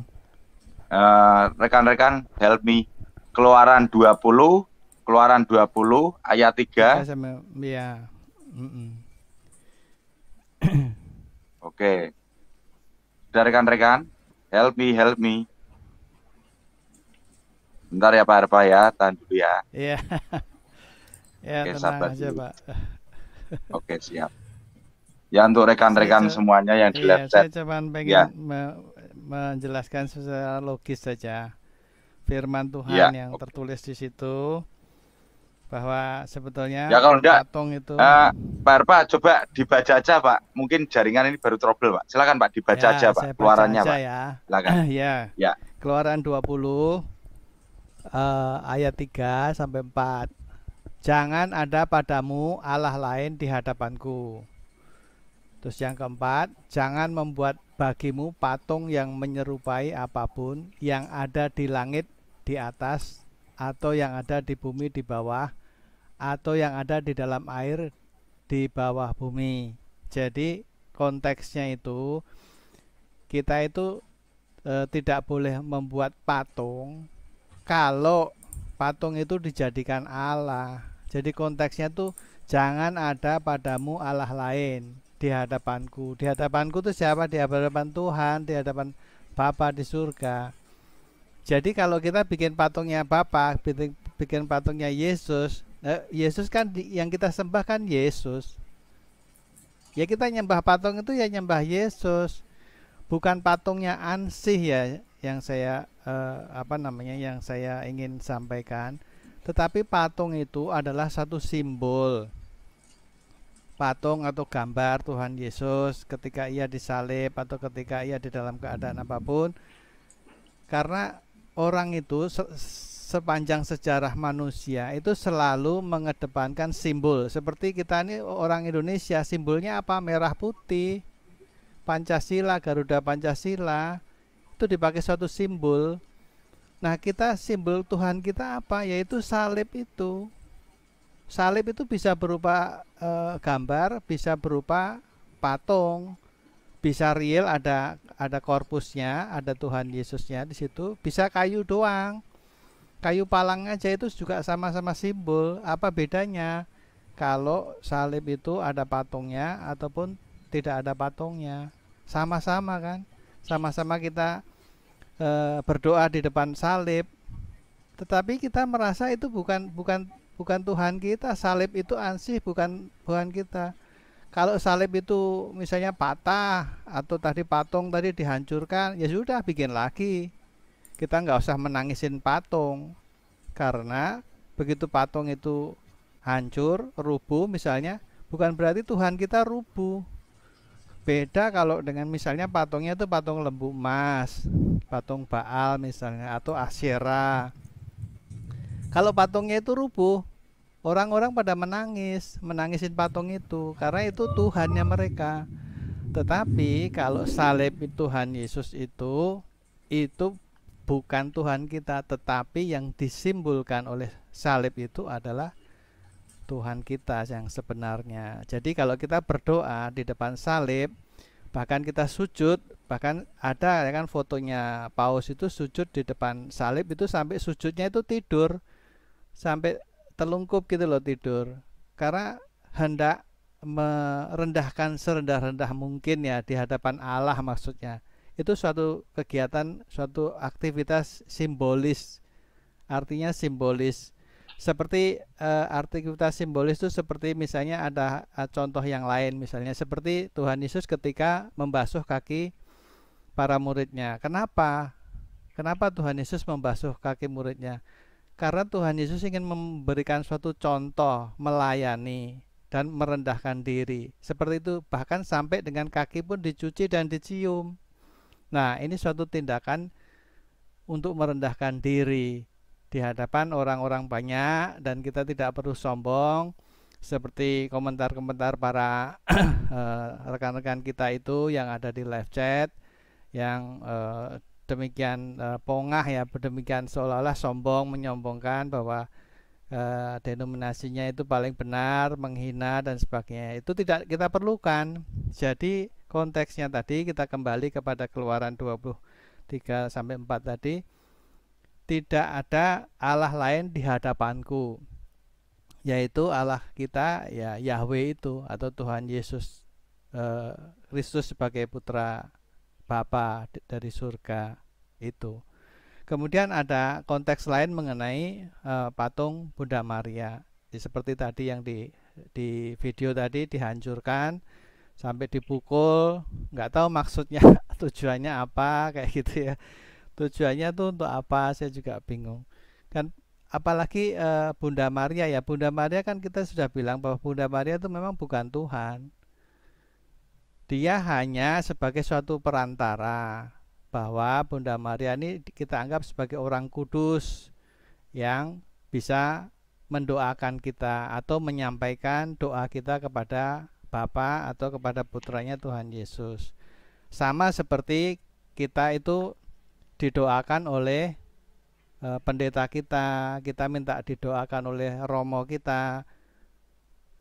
uh, rekan -rekan, help me. Keluaran 20 Keluaran 20 ayat 3. Iya. Oke. Sudah rekan-rekan, help me, help me. Bentar ya Pak Arpa ya, tahan dulu ya. Iya. ya, Oke, sabar aja, Pak. Oke, siap. Ya untuk rekan-rekan semuanya yang di iya, live chat. Saya cuma pengen ya. me menjelaskan secara logis saja. Firman Tuhan ya. yang okay. tertulis di situ bahwa sebetulnya ya kalau enggak patung itu uh, Pak Erpa coba dibaca aja Pak mungkin jaringan ini baru trouble Pak silakan Pak dibaca ya, aja Pak keluarannya aja, Pak ya. silakan ya. ya keluaran 20 uh, eh, ayat 3 sampai 4 jangan ada padamu Allah lain di hadapanku terus yang keempat jangan membuat bagimu patung yang menyerupai apapun yang ada di langit di atas atau yang ada di bumi di bawah atau yang ada di dalam air di bawah bumi. Jadi konteksnya itu kita itu e, tidak boleh membuat patung kalau patung itu dijadikan Allah. Jadi konteksnya itu jangan ada padamu Allah lain di hadapanku. Di hadapanku itu siapa? Di hadapan Tuhan, di hadapan Bapa di surga. Jadi kalau kita bikin patungnya Bapak, bikin, bikin patungnya Yesus, eh, Yesus kan di, yang kita sembah kan Yesus. Ya kita nyembah patung itu ya nyembah Yesus, bukan patungnya ansih ya yang saya eh, apa namanya yang saya ingin sampaikan. Tetapi patung itu adalah satu simbol patung atau gambar Tuhan Yesus ketika ia disalib atau ketika ia di dalam keadaan apapun karena orang itu se sepanjang sejarah manusia itu selalu mengedepankan simbol. Seperti kita ini orang Indonesia, simbolnya apa? Merah putih, Pancasila, Garuda Pancasila. Itu dipakai suatu simbol. Nah, kita simbol Tuhan kita apa? Yaitu salib itu. Salib itu bisa berupa e, gambar, bisa berupa patung, bisa real ada ada korpusnya, ada Tuhan Yesusnya di situ, bisa kayu doang. Kayu palang aja itu juga sama-sama simbol. Apa bedanya? Kalau salib itu ada patungnya ataupun tidak ada patungnya. Sama-sama kan? Sama-sama kita e, berdoa di depan salib. Tetapi kita merasa itu bukan bukan bukan Tuhan kita, salib itu ansih bukan Tuhan kita kalau salib itu misalnya patah atau tadi patung tadi dihancurkan ya sudah bikin lagi kita nggak usah menangisin patung karena begitu patung itu hancur rubuh misalnya bukan berarti Tuhan kita rubuh beda kalau dengan misalnya patungnya itu patung lembu emas patung Baal misalnya atau Asyera kalau patungnya itu rubuh orang-orang pada menangis menangisin patung itu karena itu Tuhannya mereka tetapi kalau salib Tuhan Yesus itu itu bukan Tuhan kita tetapi yang disimbolkan oleh salib itu adalah Tuhan kita yang sebenarnya. Jadi kalau kita berdoa di depan salib, bahkan kita sujud, bahkan ada ya kan fotonya Paus itu sujud di depan salib itu sampai sujudnya itu tidur. Sampai telungkup gitu loh tidur karena hendak merendahkan serendah-rendah mungkin ya di hadapan Allah maksudnya itu suatu kegiatan suatu aktivitas simbolis artinya simbolis seperti e, aktivitas simbolis itu seperti misalnya ada e, contoh yang lain misalnya seperti Tuhan Yesus ketika membasuh kaki para muridnya kenapa kenapa Tuhan Yesus membasuh kaki muridnya karena Tuhan Yesus ingin memberikan suatu contoh melayani dan merendahkan diri. Seperti itu bahkan sampai dengan kaki pun dicuci dan dicium. Nah, ini suatu tindakan untuk merendahkan diri di hadapan orang-orang banyak dan kita tidak perlu sombong seperti komentar-komentar para eh, rekan-rekan kita itu yang ada di live chat yang eh, demikian e, pongah ya demikian seolah-olah sombong menyombongkan bahwa e, denominasinya itu paling benar menghina dan sebagainya itu tidak kita perlukan jadi konteksnya tadi kita kembali kepada keluaran 23 sampai 4 tadi tidak ada Allah lain di hadapanku yaitu Allah kita ya Yahweh itu atau Tuhan Yesus eh, Kristus sebagai putra Bapa dari surga itu. Kemudian ada konteks lain mengenai uh, patung Bunda Maria. Ya, seperti tadi yang di di video tadi dihancurkan sampai dipukul, nggak tahu maksudnya tujuannya apa kayak gitu ya. Tujuannya tuh untuk apa saya juga bingung. Kan apalagi e, Bunda Maria ya Bunda Maria kan kita sudah bilang bahwa Bunda Maria itu memang bukan Tuhan dia hanya sebagai suatu perantara bahwa Bunda Maria ini kita anggap sebagai orang kudus yang bisa mendoakan kita atau menyampaikan doa kita kepada Bapa atau kepada putranya Tuhan Yesus. Sama seperti kita itu didoakan oleh e, pendeta kita, kita minta didoakan oleh romo kita,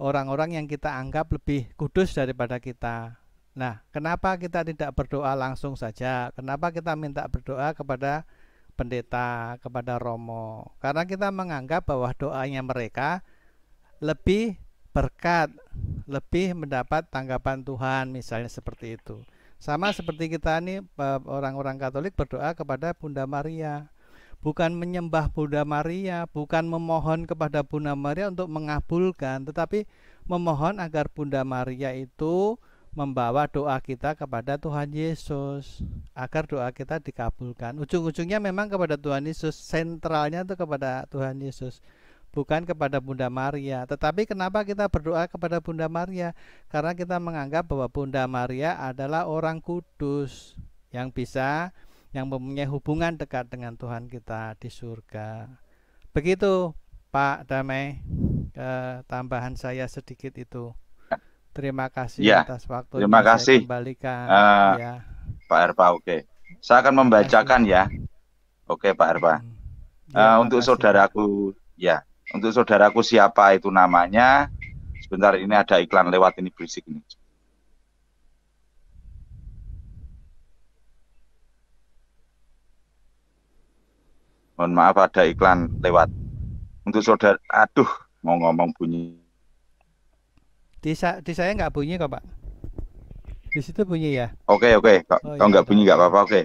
orang-orang yang kita anggap lebih kudus daripada kita Nah, kenapa kita tidak berdoa langsung saja? Kenapa kita minta berdoa kepada pendeta, kepada romo? Karena kita menganggap bahwa doanya mereka lebih berkat, lebih mendapat tanggapan Tuhan, misalnya seperti itu. Sama seperti kita ini orang-orang Katolik berdoa kepada Bunda Maria. Bukan menyembah Bunda Maria, bukan memohon kepada Bunda Maria untuk mengabulkan, tetapi memohon agar Bunda Maria itu membawa doa kita kepada Tuhan Yesus agar doa kita dikabulkan. Ujung-ujungnya memang kepada Tuhan Yesus, sentralnya itu kepada Tuhan Yesus, bukan kepada Bunda Maria. Tetapi kenapa kita berdoa kepada Bunda Maria? Karena kita menganggap bahwa Bunda Maria adalah orang kudus yang bisa yang mempunyai hubungan dekat dengan Tuhan kita di surga. Begitu, Pak Damai, eh, tambahan saya sedikit itu. Terima kasih ya, atas waktu. Terima kasih. Kembalikan uh, ya. Pak Herpa, oke. Okay. Saya akan membacakan ya. Oke, okay, Pak Herpa. Hmm. Ah, ya, untuk kasih. saudaraku ya, untuk saudaraku siapa itu namanya? Sebentar ini ada iklan lewat ini berisik ini. Mohon maaf ada iklan lewat. Untuk saudara, aduh mau ngomong bunyi Desa di saya nggak bunyi kok, Pak. Di situ bunyi ya. Oke, oke. Oh, kalau oh, nggak bunyi nggak apa-apa, oke.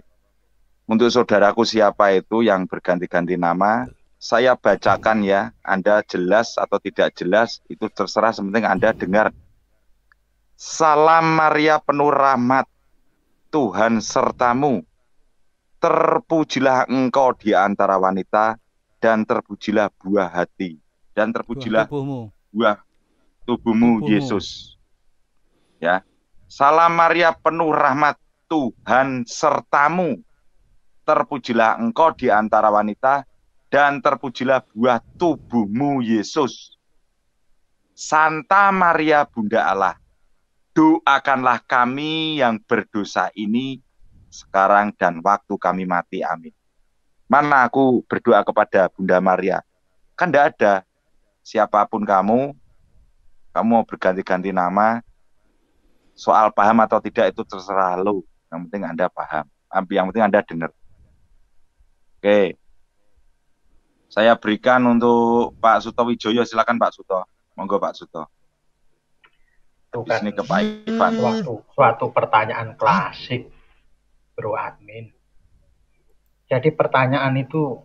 Untuk saudaraku siapa itu yang berganti-ganti nama, saya bacakan ya. Anda jelas atau tidak jelas itu terserah sementing Anda dengar. Salam Maria penuh rahmat, Tuhan sertamu. Terpujilah engkau di antara wanita dan terpujilah buah hati dan terpujilah buah, buah tubuhmu, Yesus. Ya. Salam Maria penuh rahmat Tuhan sertamu. Terpujilah engkau di antara wanita dan terpujilah buah tubuhmu Yesus. Santa Maria Bunda Allah, doakanlah kami yang berdosa ini sekarang dan waktu kami mati. Amin. Mana aku berdoa kepada Bunda Maria? Kan tidak ada. Siapapun kamu, kamu mau berganti-ganti nama soal paham atau tidak itu terserah lo yang penting anda paham yang penting anda dengar oke saya berikan untuk Pak Suto Wijoyo silakan Pak Suto monggo Pak Suto ini kebaikan. hmm. suatu pertanyaan klasik bro admin jadi pertanyaan itu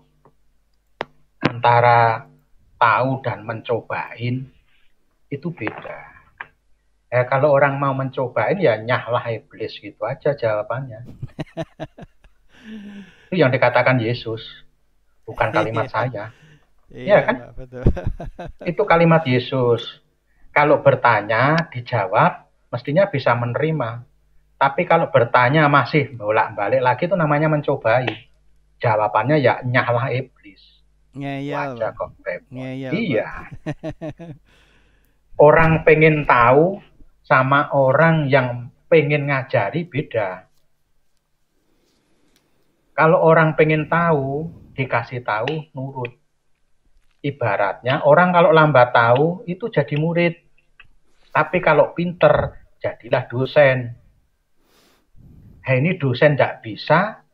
antara tahu dan mencobain itu beda. Eh, kalau orang mau mencobain ya nyahlah iblis gitu aja jawabannya. itu yang dikatakan Yesus, bukan iya. kalimat saya. Iya ya, kan? Betul. itu kalimat Yesus. Kalau bertanya dijawab, mestinya bisa menerima. Tapi kalau bertanya masih bolak-balik lagi itu namanya mencobai. Jawabannya ya nyahlah iblis. Ngeyel. Wajah kok. Iya. orang pengen tahu sama orang yang pengen ngajari beda. Kalau orang pengen tahu, dikasih tahu, nurut. Ibaratnya orang kalau lambat tahu itu jadi murid. Tapi kalau pinter, jadilah dosen. Hei, ini dosen tidak bisa,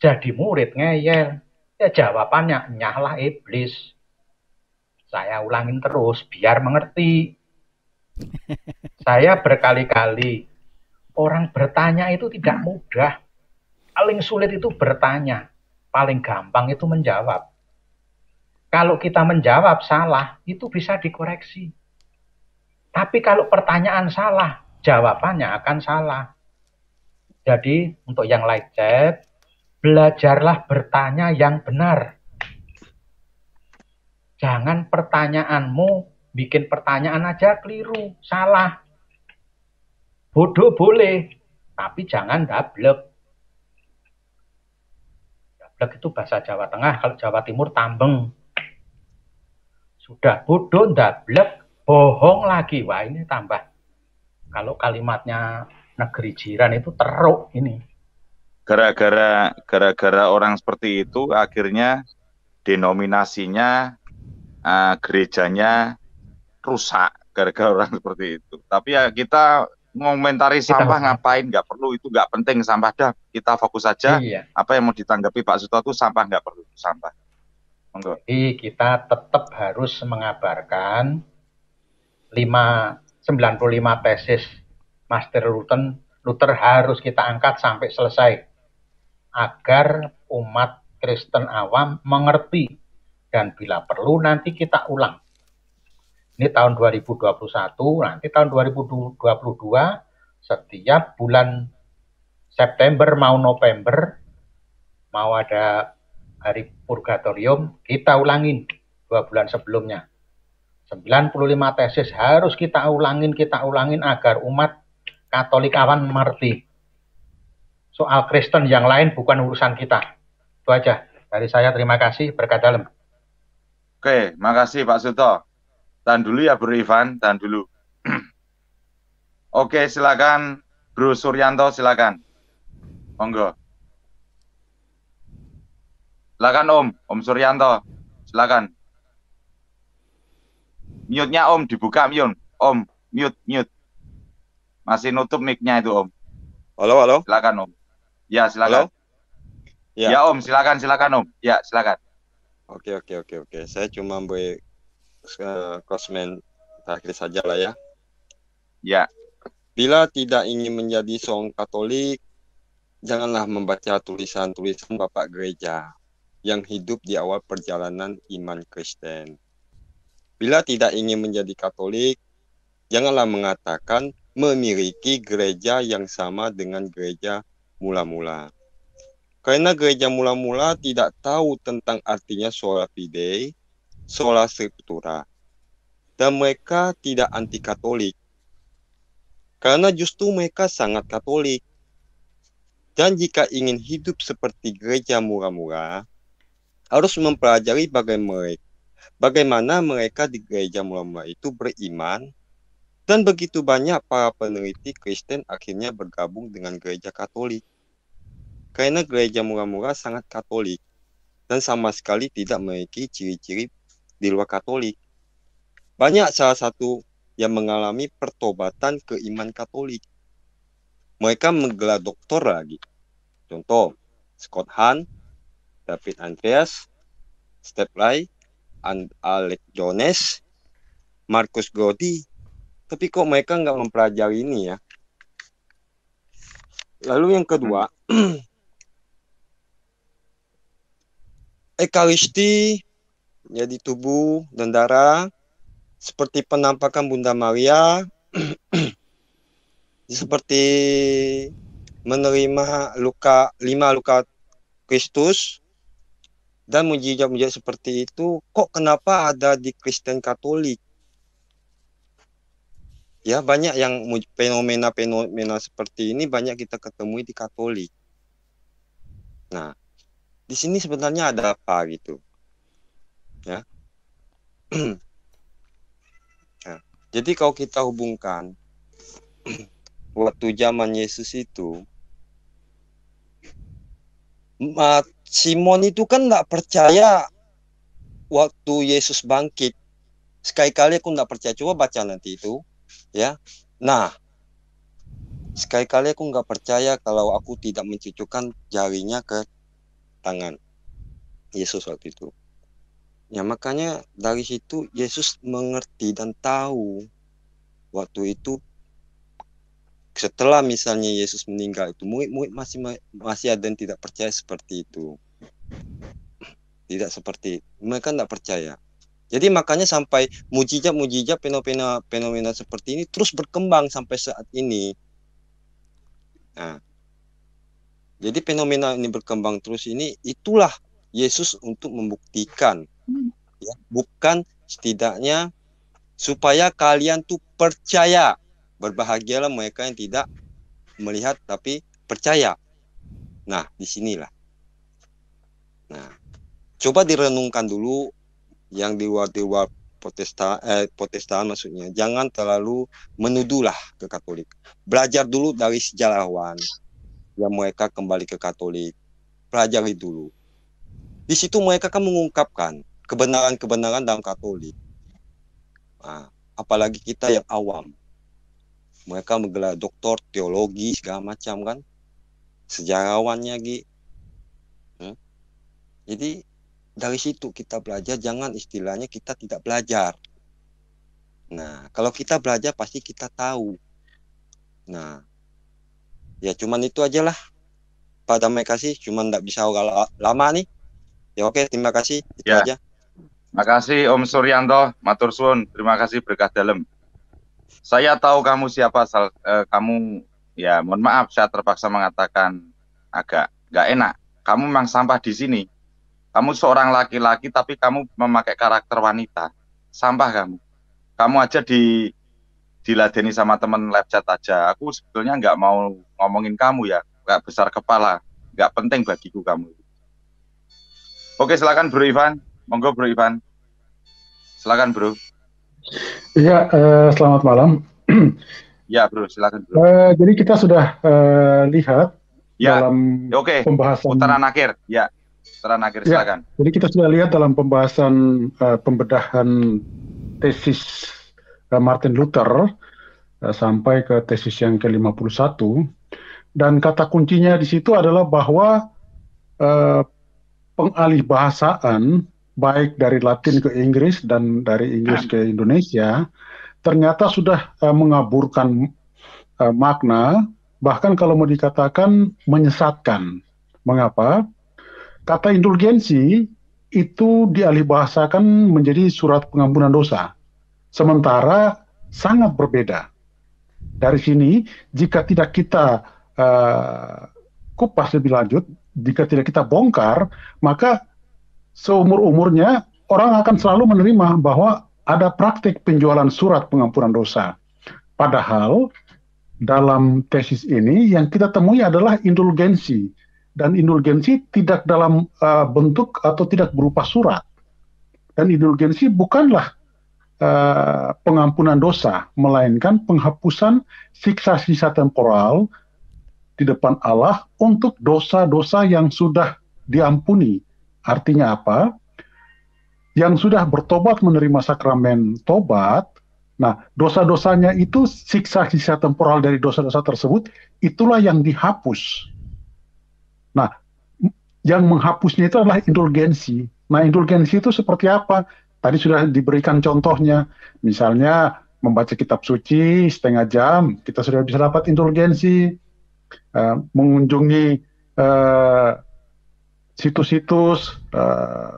jadi murid ngeyel. Ya jawabannya, nyahlah iblis. Saya ulangin terus, biar mengerti saya berkali-kali orang bertanya itu tidak hmm. mudah. Paling sulit itu bertanya, paling gampang itu menjawab. Kalau kita menjawab salah, itu bisa dikoreksi. Tapi kalau pertanyaan salah, jawabannya akan salah. Jadi untuk yang like chat, belajarlah bertanya yang benar. Jangan pertanyaanmu bikin pertanyaan aja keliru, salah. Bodoh boleh, tapi jangan dablek. Dablek itu bahasa Jawa Tengah, kalau Jawa Timur tambeng. Sudah bodoh, dablek, bohong lagi. Wah ini tambah. Kalau kalimatnya negeri jiran itu teruk ini. Gara-gara gara-gara orang seperti itu akhirnya denominasinya uh, gerejanya rusak gara-gara orang seperti itu. Tapi ya kita ngomentari sampah kita... ngapain nggak perlu itu nggak penting sampah dah kita fokus saja iya. apa yang mau ditanggapi Pak Suto itu sampah nggak perlu sampah. Untuk. Jadi kita tetap harus mengabarkan 5 95 tesis Master Luther Luther harus kita angkat sampai selesai agar umat Kristen awam mengerti dan bila perlu nanti kita ulang ini tahun 2021, nanti tahun 2022 setiap bulan September mau November mau ada hari purgatorium, kita ulangin dua bulan sebelumnya. 95 tesis harus kita ulangin, kita ulangin agar umat Katolik awan mengerti. Soal Kristen yang lain bukan urusan kita. Itu aja. Dari saya terima kasih, berkat dalam. Oke, makasih Pak Suto. Tahan dulu ya Bro Ivan, tahan dulu. Oke, silakan Bro Suryanto, silakan. Monggo. Silakan Om, Om Suryanto. Silakan. Mute-nya Om dibuka Mion. Om, mute, mute. Masih nutup mic-nya itu Om. Halo, halo. Silakan Om. Ya, silakan. Halo? Ya. ya Om, silakan, silakan Om. Ya, silakan. Oke, oke, oke, oke. Saya cuma boleh Kosmen terakhir saja lah ya. Ya. Bila tidak ingin menjadi seorang Katolik, janganlah membaca tulisan-tulisan Bapak Gereja yang hidup di awal perjalanan iman Kristen. Bila tidak ingin menjadi Katolik, janganlah mengatakan memiliki gereja yang sama dengan gereja mula-mula. Karena gereja mula-mula tidak tahu tentang artinya suara fide, sola scriptura. Dan mereka tidak anti Katolik. Karena justru mereka sangat Katolik. Dan jika ingin hidup seperti gereja murah-murah, harus mempelajari bagaimana mereka, di gereja murah-murah itu beriman dan begitu banyak para peneliti Kristen akhirnya bergabung dengan gereja Katolik. Karena gereja murah-murah sangat Katolik dan sama sekali tidak memiliki ciri-ciri di luar Katolik. Banyak salah satu yang mengalami pertobatan ke iman Katolik. Mereka menggelar doktor lagi. Gitu. Contoh, Scott Hahn, David Andreas, Steph Lai, And Alex Jones, Marcus Gotti Tapi kok mereka nggak mempelajari ini ya? Lalu yang kedua, hmm. Ekaristi jadi ya, tubuh dan darah seperti penampakan Bunda Maria seperti menerima luka lima luka Kristus dan mujizat-mujizat seperti itu kok kenapa ada di Kristen Katolik ya banyak yang fenomena-fenomena seperti ini banyak kita ketemui di Katolik nah di sini sebenarnya ada apa gitu ya ya. jadi kalau kita hubungkan waktu zaman Yesus itu Simon itu kan nggak percaya waktu Yesus bangkit sekali-kali aku nggak percaya coba baca nanti itu ya nah sekali-kali aku nggak percaya kalau aku tidak mencucukkan jarinya ke tangan Yesus waktu itu Ya makanya dari situ Yesus mengerti dan tahu waktu itu setelah misalnya Yesus meninggal itu murid-murid masih masih ada yang tidak percaya seperti itu tidak seperti mereka tidak percaya jadi makanya sampai mujizat mujizat fenomena fenomena seperti ini terus berkembang sampai saat ini nah jadi fenomena ini berkembang terus ini itulah Yesus untuk membuktikan ya, bukan setidaknya supaya kalian tuh percaya berbahagialah mereka yang tidak melihat tapi percaya nah disinilah nah coba direnungkan dulu yang di luar di luar protestan eh, protestan maksudnya jangan terlalu menuduhlah ke Katolik belajar dulu dari sejarawan yang mereka kembali ke Katolik pelajari dulu di situ mereka kan mengungkapkan kebenaran-kebenaran dalam Katolik. Nah, apalagi kita yang awam. Mereka menggelar doktor teologi segala macam kan. Sejarawannya gitu. Hmm? Jadi dari situ kita belajar jangan istilahnya kita tidak belajar. Nah, kalau kita belajar pasti kita tahu. Nah, ya cuman itu aja lah. Pada mereka sih cuman nggak bisa lama nih. Ya oke, terima kasih. Itu ya. aja. Makasih Om Suryanto, matur suwun. Terima kasih berkah dalam. Saya tahu kamu siapa asal eh, kamu ya mohon maaf saya terpaksa mengatakan agak nggak enak. Kamu memang sampah di sini. Kamu seorang laki-laki tapi kamu memakai karakter wanita. Sampah kamu. Kamu aja di diladeni sama teman live chat aja. Aku sebetulnya nggak mau ngomongin kamu ya. Gak besar kepala. Gak penting bagiku kamu. Oke silakan Bro Ivan. Monggo Bro Ivan. Silakan Bro. Iya, eh, selamat malam. ya Bro, silakan Bro. Eh, jadi kita sudah eh, lihat ya. dalam Oke. pembahasan putaran akhir. Ya, putaran akhir ya, silakan. jadi kita sudah lihat dalam pembahasan eh, pembedahan tesis eh, Martin Luther eh, sampai ke tesis yang ke-51 dan kata kuncinya di situ adalah bahwa eh, pengalih bahasaan baik dari Latin ke Inggris dan dari Inggris ke Indonesia ternyata sudah uh, mengaburkan uh, makna bahkan kalau mau dikatakan menyesatkan. Mengapa? Kata indulgensi itu dialihbahasakan menjadi surat pengampunan dosa. Sementara sangat berbeda. Dari sini, jika tidak kita uh, kupas lebih lanjut, jika tidak kita bongkar, maka seumur-umurnya orang akan selalu menerima bahwa ada praktik penjualan surat pengampunan dosa. Padahal dalam tesis ini yang kita temui adalah indulgensi dan indulgensi tidak dalam uh, bentuk atau tidak berupa surat. Dan indulgensi bukanlah uh, pengampunan dosa, melainkan penghapusan siksa-siksa temporal di depan Allah untuk dosa-dosa yang sudah diampuni Artinya apa? Yang sudah bertobat menerima sakramen tobat, nah dosa-dosanya itu siksa-siksa temporal dari dosa-dosa tersebut, itulah yang dihapus. Nah, yang menghapusnya itu adalah indulgensi. Nah, indulgensi itu seperti apa? Tadi sudah diberikan contohnya, misalnya membaca kitab suci setengah jam, kita sudah bisa dapat indulgensi, uh, mengunjungi uh, situs-situs uh,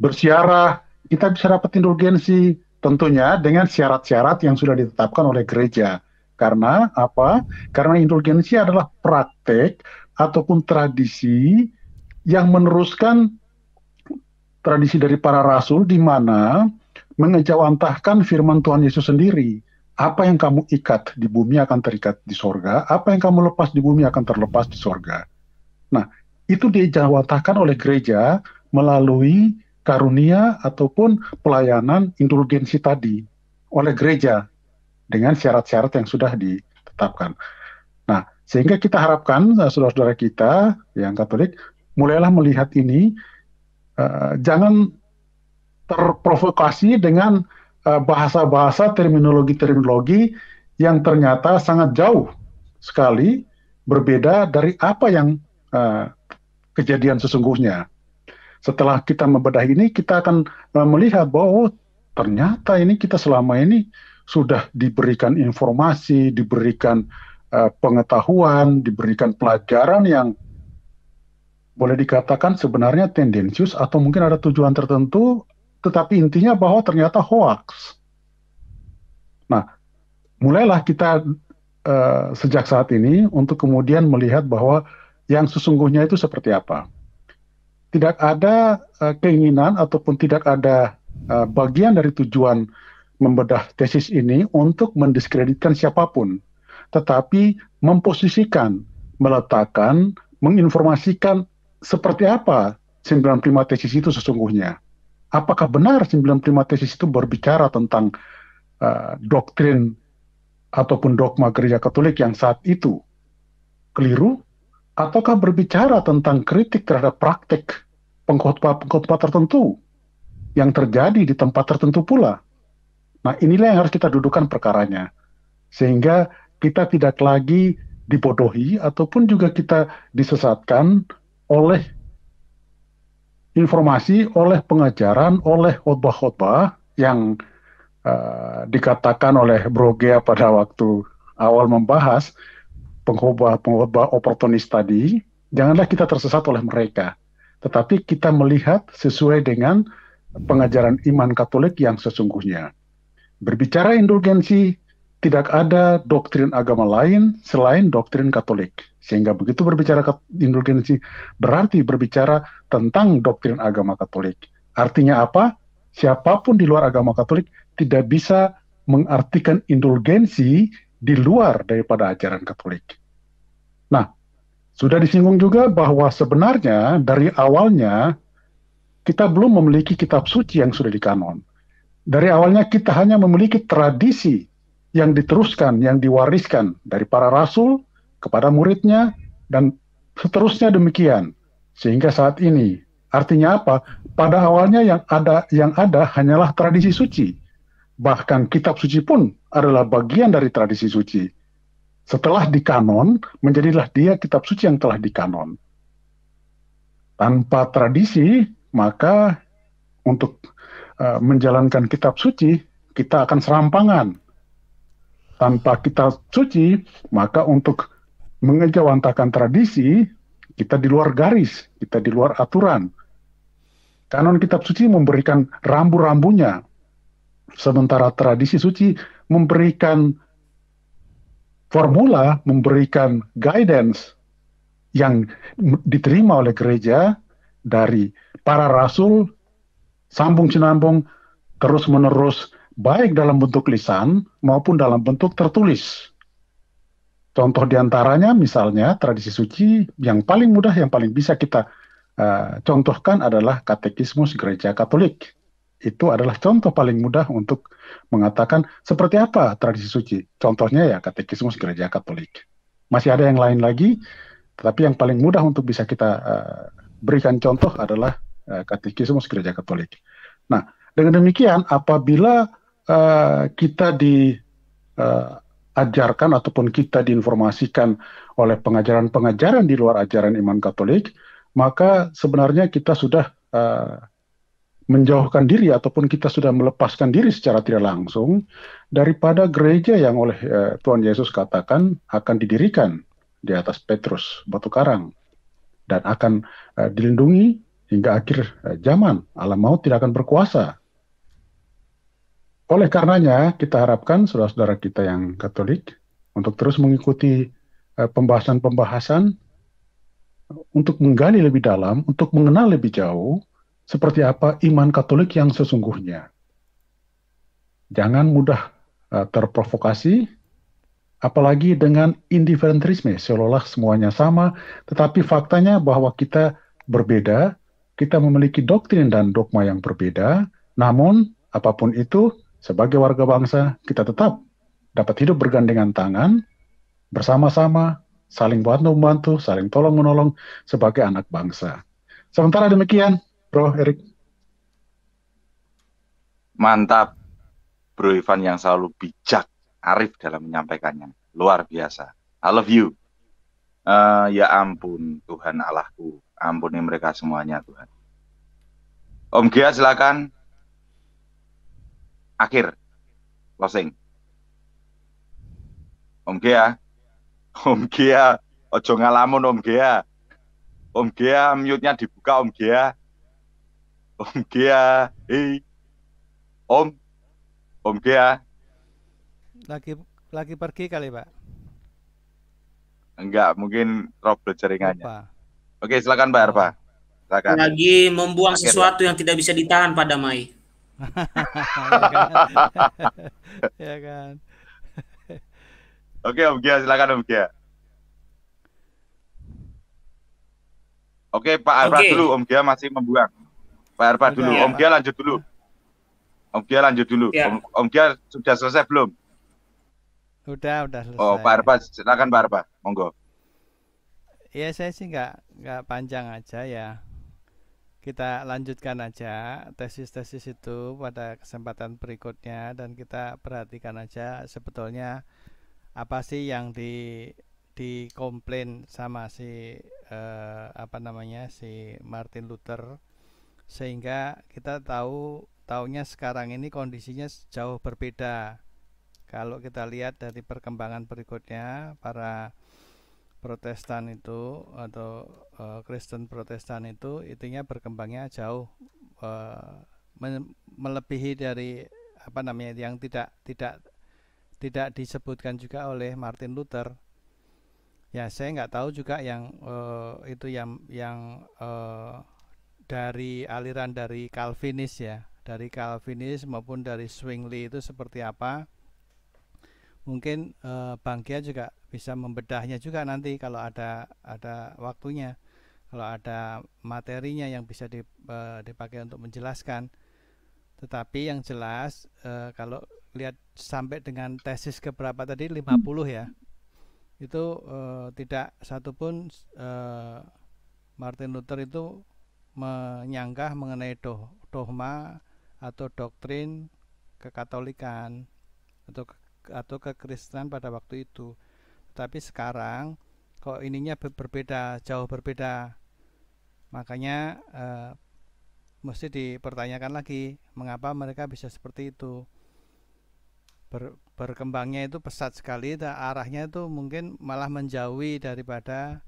bersiarah, kita bisa dapat indulgensi tentunya dengan syarat-syarat yang sudah ditetapkan oleh gereja. Karena apa? Karena indulgensi adalah praktek ataupun tradisi yang meneruskan tradisi dari para rasul di mana mengejawantahkan firman Tuhan Yesus sendiri. Apa yang kamu ikat di bumi akan terikat di sorga, apa yang kamu lepas di bumi akan terlepas di sorga. Nah, itu dijawatakan oleh gereja melalui karunia ataupun pelayanan indulgensi tadi oleh gereja dengan syarat-syarat yang sudah ditetapkan. Nah, sehingga kita harapkan eh, saudara-saudara kita yang Katolik mulailah melihat ini uh, jangan terprovokasi dengan eh, bahasa-bahasa uh, terminologi-terminologi yang ternyata sangat jauh sekali berbeda dari apa yang uh, kejadian sesungguhnya. Setelah kita membedah ini, kita akan e, melihat bahwa oh, ternyata ini kita selama ini sudah diberikan informasi, diberikan uh, pengetahuan, diberikan pelajaran yang boleh dikatakan sebenarnya tendensius atau mungkin ada tujuan tertentu, tetapi intinya bahwa ternyata hoax. Nah, mulailah kita uh, sejak saat ini untuk kemudian melihat bahwa yang sesungguhnya itu seperti apa. Tidak ada uh, keinginan ataupun tidak ada uh, bagian dari tujuan membedah tesis ini untuk mendiskreditkan siapapun, tetapi memposisikan, meletakkan, menginformasikan seperti apa 95 tesis itu sesungguhnya. Apakah benar 95 tesis itu berbicara tentang uh, doktrin ataupun dogma gereja Katolik yang saat itu keliru ataukah berbicara tentang kritik terhadap praktik pengkhotbah-pengkhotbah tertentu yang terjadi di tempat tertentu pula. Nah, inilah yang harus kita dudukan perkaranya. Sehingga kita tidak lagi dibodohi ataupun juga kita disesatkan oleh informasi, oleh pengajaran, oleh khotbah-khotbah yang uh, dikatakan oleh Brogea pada waktu awal membahas pengubah-pengubah oportunis tadi, janganlah kita tersesat oleh mereka, tetapi kita melihat sesuai dengan pengajaran iman Katolik yang sesungguhnya. Berbicara indulgensi, tidak ada doktrin agama lain selain doktrin Katolik. Sehingga begitu berbicara indulgensi, berarti berbicara tentang doktrin agama Katolik. Artinya apa? Siapapun di luar agama Katolik tidak bisa mengartikan indulgensi di luar daripada ajaran Katolik. Nah, sudah disinggung juga bahwa sebenarnya dari awalnya kita belum memiliki kitab suci yang sudah dikanon. Dari awalnya kita hanya memiliki tradisi yang diteruskan, yang diwariskan dari para rasul kepada muridnya dan seterusnya demikian. Sehingga saat ini, artinya apa? Pada awalnya yang ada yang ada hanyalah tradisi suci. Bahkan kitab suci pun adalah bagian dari tradisi suci. Setelah dikanon, menjadilah dia kitab suci yang telah dikanon. Tanpa tradisi, maka untuk uh, menjalankan kitab suci, kita akan serampangan. Tanpa kitab suci, maka untuk mengejawantakan tradisi, kita di luar garis, kita di luar aturan. Kanon kitab suci memberikan rambu-rambunya, sementara tradisi suci memberikan formula, memberikan guidance yang diterima oleh gereja dari para rasul sambung sinambung terus menerus baik dalam bentuk lisan maupun dalam bentuk tertulis. Contoh diantaranya misalnya tradisi suci yang paling mudah yang paling bisa kita uh, contohkan adalah katekismus gereja Katolik. Itu adalah contoh paling mudah untuk mengatakan seperti apa tradisi suci. Contohnya ya katekismus gereja Katolik. Masih ada yang lain lagi, tetapi yang paling mudah untuk bisa kita uh, berikan contoh adalah uh, katekismus gereja Katolik. Nah, dengan demikian apabila uh, kita di uh, ajarkan ataupun kita diinformasikan oleh pengajaran-pengajaran di luar ajaran iman Katolik, maka sebenarnya kita sudah uh, menjauhkan diri ataupun kita sudah melepaskan diri secara tidak langsung daripada gereja yang oleh eh, Tuhan Yesus katakan akan didirikan di atas Petrus batu karang dan akan eh, dilindungi hingga akhir eh, zaman alam maut tidak akan berkuasa. Oleh karenanya kita harapkan saudara-saudara kita yang Katolik untuk terus mengikuti eh, pembahasan-pembahasan untuk menggali lebih dalam, untuk mengenal lebih jauh seperti apa iman Katolik yang sesungguhnya. Jangan mudah uh, terprovokasi, apalagi dengan indiferentisme, seolah-olah semuanya sama, tetapi faktanya bahwa kita berbeda, kita memiliki doktrin dan dogma yang berbeda, namun apapun itu, sebagai warga bangsa, kita tetap dapat hidup bergandengan tangan, bersama-sama, saling bantu-membantu, saling tolong-menolong sebagai anak bangsa. Sementara demikian, Bro Erik. Mantap, Bro Ivan yang selalu bijak, arif dalam menyampaikannya. Luar biasa. I love you. Uh, ya ampun, Tuhan Allahku. Ampuni mereka semuanya, Tuhan. Om Gia, silakan. Akhir. Closing. Om Gia. Om Gia. Ojo ngalamun, Om Gia. Om Gia, mute-nya dibuka, Om Gia. Om Kia, hei. Om. Om Kia. Lagi lagi pergi kali, Pak. Enggak, mungkin roblet jaringannya. Oke, silakan Pak Arfa. Silakan. Lagi membuang Akhirnya. sesuatu yang tidak bisa ditahan pada Mai. ya kan. Oke, Om Kia, silakan Om Kia. Oke, Pak Arfa okay. dulu Om Gia masih membuang. Pak Arfa dulu. Ya. Om Kia lanjut dulu. Om Kia lanjut dulu. Ya. Om, Om Gia sudah selesai belum? Sudah sudah oh, selesai. Oh, Pak Arpa, silakan Pak Arpa, Monggo. Iya saya sih nggak nggak panjang aja ya. Kita lanjutkan aja tesis-tesis itu pada kesempatan berikutnya dan kita perhatikan aja sebetulnya apa sih yang di di komplain sama si eh, apa namanya si Martin Luther sehingga kita tahu tahunya sekarang ini kondisinya jauh berbeda kalau kita lihat dari perkembangan berikutnya para Protestan itu atau uh, Kristen Protestan itu itunya berkembangnya jauh e, melebihi dari apa namanya yang tidak tidak tidak disebutkan juga oleh Martin Luther ya saya nggak tahu juga yang uh, itu yang yang uh, dari aliran dari Calvinis ya, dari Calvinis maupun dari Swingly itu seperti apa. Mungkin eh, Bang Kia juga bisa membedahnya juga nanti kalau ada ada waktunya, kalau ada materinya yang bisa eh, dipakai untuk menjelaskan. Tetapi yang jelas eh, kalau lihat sampai dengan tesis keberapa tadi 50 ya. Itu eh, tidak satupun eh, Martin Luther itu menyanggah mengenai doh, dogma atau doktrin kekatolikan atau ke, atau kekristenan pada waktu itu. Tetapi sekarang kok ininya ber, berbeda, jauh berbeda. Makanya eh, mesti dipertanyakan lagi mengapa mereka bisa seperti itu. Ber, berkembangnya itu pesat sekali, dan arahnya itu mungkin malah menjauhi daripada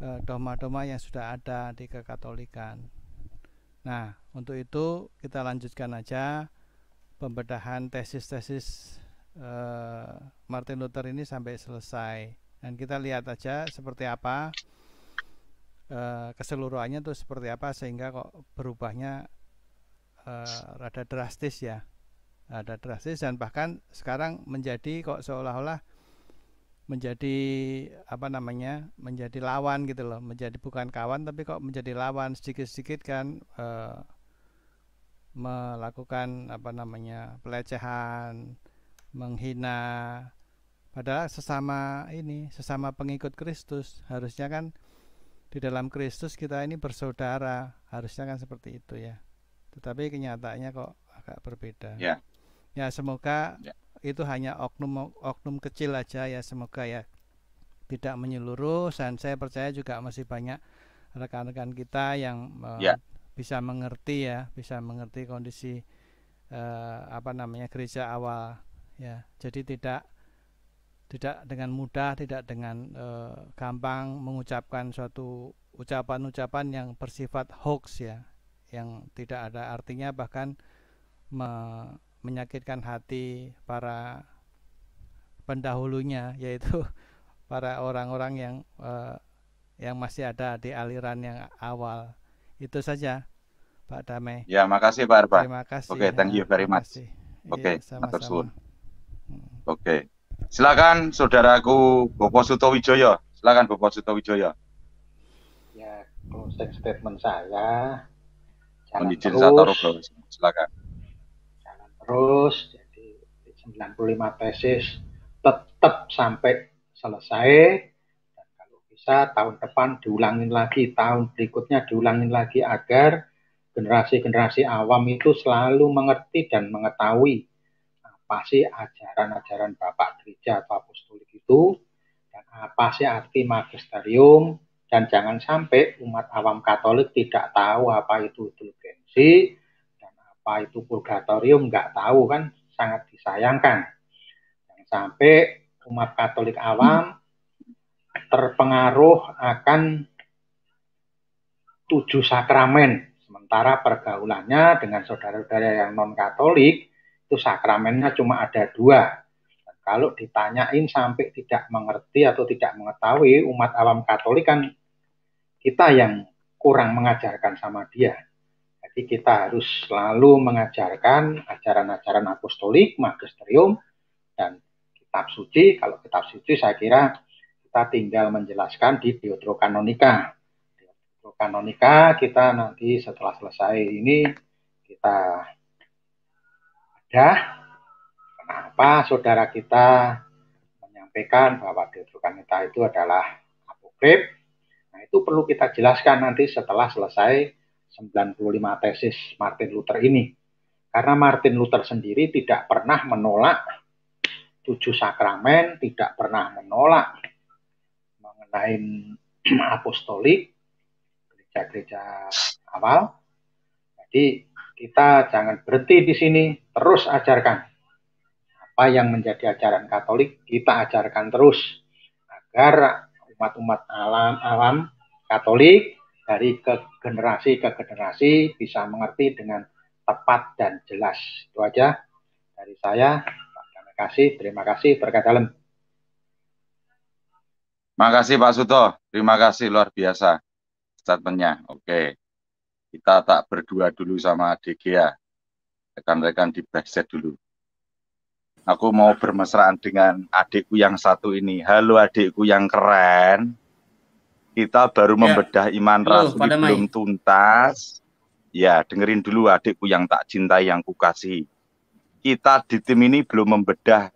Eh, doma-doma yang sudah ada di kekatolikan. Nah, untuk itu kita lanjutkan aja pembedahan tesis-tesis eh, Martin Luther ini sampai selesai. Dan kita lihat aja seperti apa eh, keseluruhannya tuh seperti apa sehingga kok berubahnya eh, rada drastis ya. Ada drastis dan bahkan sekarang menjadi kok seolah-olah menjadi apa namanya menjadi lawan gitu loh menjadi bukan kawan tapi kok menjadi lawan sedikit-sedikit kan e, melakukan apa namanya pelecehan menghina padahal sesama ini sesama pengikut Kristus harusnya kan di dalam Kristus kita ini bersaudara harusnya kan seperti itu ya tetapi kenyataannya kok agak berbeda ya ya semoga yeah itu hanya oknum oknum kecil aja ya semoga ya tidak menyeluruh dan saya percaya juga masih banyak rekan-rekan kita yang eh, ya. bisa mengerti ya bisa mengerti kondisi uh, apa namanya gereja awal ya jadi tidak tidak dengan mudah tidak dengan uh, gampang mengucapkan suatu ucapan-ucapan yang bersifat hoax ya yang tidak ada artinya bahkan me menyakitkan hati para pendahulunya yaitu para orang-orang yang eh, yang masih ada di aliran yang awal. Itu saja Pak Damai. Ya, makasih Pak Arba. Terima kasih. Oke, okay, thank you ya, very much. Oke, iya, matur suwun. Hmm. Oke. Silakan saudaraku Bopo Sutowijoyo. Silakan Bopo Sutowijoyo. Ya, closing statement saya. Jangan Menjijin terus. Silakan terus jadi 95 tesis tetap sampai selesai dan kalau bisa tahun depan diulangin lagi tahun berikutnya diulangin lagi agar generasi-generasi awam itu selalu mengerti dan mengetahui apa sih ajaran-ajaran Bapak Gereja atau Apostolik itu dan apa sih arti magisterium dan jangan sampai umat awam Katolik tidak tahu apa itu indulgensi apa itu purgatorium nggak tahu kan sangat disayangkan. yang sampai umat Katolik awam terpengaruh akan tujuh sakramen. Sementara pergaulannya dengan saudara-saudara yang non-Katolik itu sakramennya cuma ada dua. Dan kalau ditanyain sampai tidak mengerti atau tidak mengetahui umat awam Katolik kan kita yang kurang mengajarkan sama dia jadi kita harus selalu mengajarkan ajaran-ajaran apostolik, magisterium, dan kitab suci. Kalau kitab suci saya kira kita tinggal menjelaskan di biotrokanonika. Biotrokanonika kita nanti setelah selesai ini kita ada kenapa saudara kita menyampaikan bahwa Deuterokanonika itu adalah apokrip. Nah itu perlu kita jelaskan nanti setelah selesai 95 tesis Martin Luther ini. Karena Martin Luther sendiri tidak pernah menolak tujuh sakramen, tidak pernah menolak mengenai apostolik gereja-gereja awal. Jadi kita jangan berhenti di sini, terus ajarkan. Apa yang menjadi ajaran Katolik kita ajarkan terus agar umat-umat alam alam Katolik dari ke generasi ke generasi bisa mengerti dengan tepat dan jelas. Itu aja dari saya. Terima kasih, terima kasih, berkat dalam. Terima kasih Pak Suto, terima kasih luar biasa statementnya. Oke, kita tak berdua dulu sama DG ya. Rekan-rekan di backset dulu. Aku mau bermesraan dengan adikku yang satu ini. Halo adikku yang keren kita baru ya. membedah iman rasul rasuli belum main. tuntas. Ya, dengerin dulu adikku yang tak cinta yang kukasih. Kita di tim ini belum membedah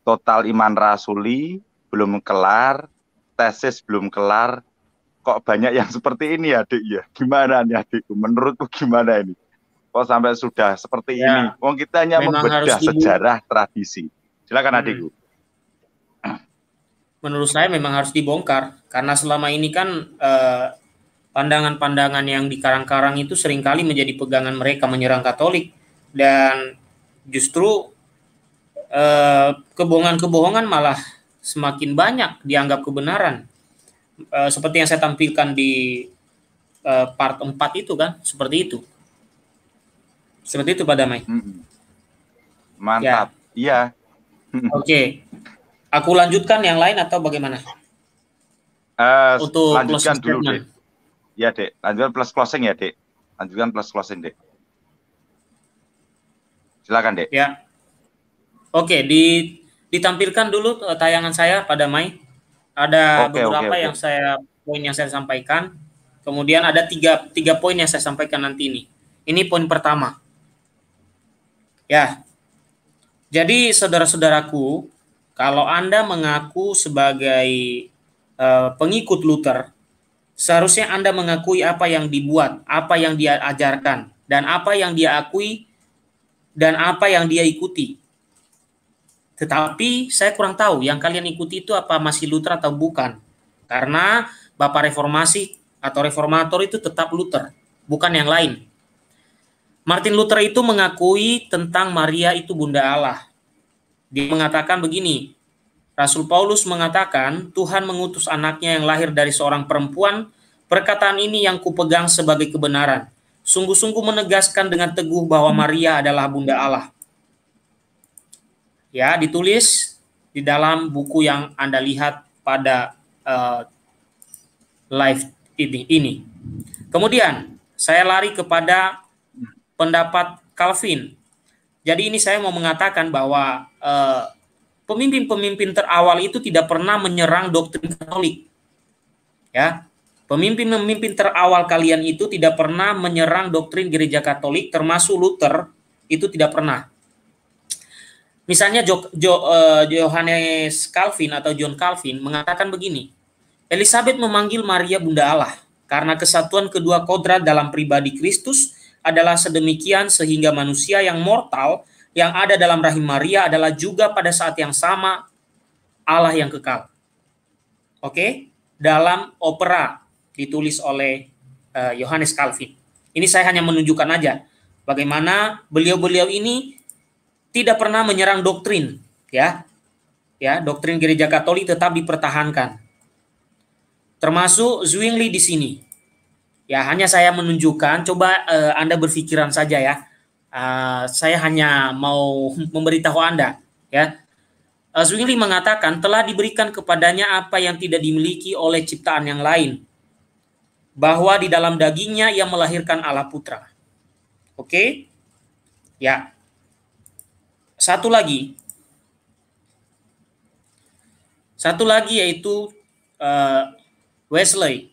total iman rasuli, belum kelar, tesis belum kelar. Kok banyak yang seperti ini adik. ya? Gimana nih adikku? Menurutku gimana ini? Kok sampai sudah seperti ya. ini? Wong kita hanya Memang membedah sejarah tradisi. Silakan hmm. adikku menurut saya memang harus dibongkar karena selama ini kan eh, pandangan-pandangan eh, yang dikarang-karang itu seringkali menjadi pegangan mereka menyerang Katolik dan justru eh, kebohongan-kebohongan eh, malah semakin banyak dianggap kebenaran eh, seperti yang saya tampilkan di eh, part 4 itu kan seperti itu seperti itu pada Mei mantap ya. iya oke okay. Aku lanjutkan yang lain atau bagaimana? Uh, Untuk lanjutkan dulu, deh. Ya, Dek. Lanjutkan plus closing ya, Dek. Lanjutkan plus closing, Dek. Silakan, Dek. Ya. Oke, di ditampilkan dulu eh, tayangan saya pada Mai. Ada okay, beberapa okay, okay. yang saya poin yang saya sampaikan. Kemudian ada tiga, tiga poin yang saya sampaikan nanti ini. Ini poin pertama. Ya, jadi saudara-saudaraku, kalau Anda mengaku sebagai uh, pengikut Luther, seharusnya Anda mengakui apa yang dibuat, apa yang dia ajarkan, dan apa yang dia akui, dan apa yang dia ikuti. Tetapi saya kurang tahu yang kalian ikuti itu apa masih Luther atau bukan. Karena Bapak Reformasi atau reformator itu tetap Luther, bukan yang lain. Martin Luther itu mengakui tentang Maria itu Bunda Allah. Dia mengatakan begini, Rasul Paulus mengatakan Tuhan mengutus anaknya yang lahir dari seorang perempuan, perkataan ini yang kupegang sebagai kebenaran. Sungguh-sungguh menegaskan dengan teguh bahwa Maria adalah Bunda Allah. Ya, ditulis di dalam buku yang Anda lihat pada uh, live ini, ini. Kemudian saya lari kepada pendapat Calvin. Jadi ini saya mau mengatakan bahwa eh, pemimpin-pemimpin eh, terawal itu tidak pernah menyerang doktrin Katolik. Ya. Pemimpin-pemimpin terawal kalian itu tidak pernah menyerang doktrin gereja Katolik termasuk Luther itu tidak pernah. Misalnya jo, jo, uh, Johannes Calvin atau John Calvin mengatakan begini, Elizabeth memanggil Maria Bunda Allah karena kesatuan kedua kodrat dalam pribadi Kristus adalah sedemikian sehingga manusia yang mortal yang ada dalam rahim Maria adalah juga pada saat yang sama Allah yang kekal. Oke, okay? dalam opera ditulis oleh eh, Yohanes uh, Calvin. Ini saya hanya menunjukkan aja bagaimana beliau-beliau ini tidak pernah menyerang doktrin, ya. Ya, doktrin gereja Katolik tetap dipertahankan. Termasuk Zwingli di sini. Ya, hanya saya menunjukkan. Coba uh, Anda berpikiran saja ya. Uh, saya hanya mau memberitahu Anda ya. Uh, eh, Zwingli mengatakan telah diberikan kepadanya apa yang tidak dimiliki oleh ciptaan yang lain. Bahwa di dalam dagingnya ia melahirkan Allah Putra. Oke? Okay? Ya. Satu lagi. Satu lagi yaitu uh, Wesley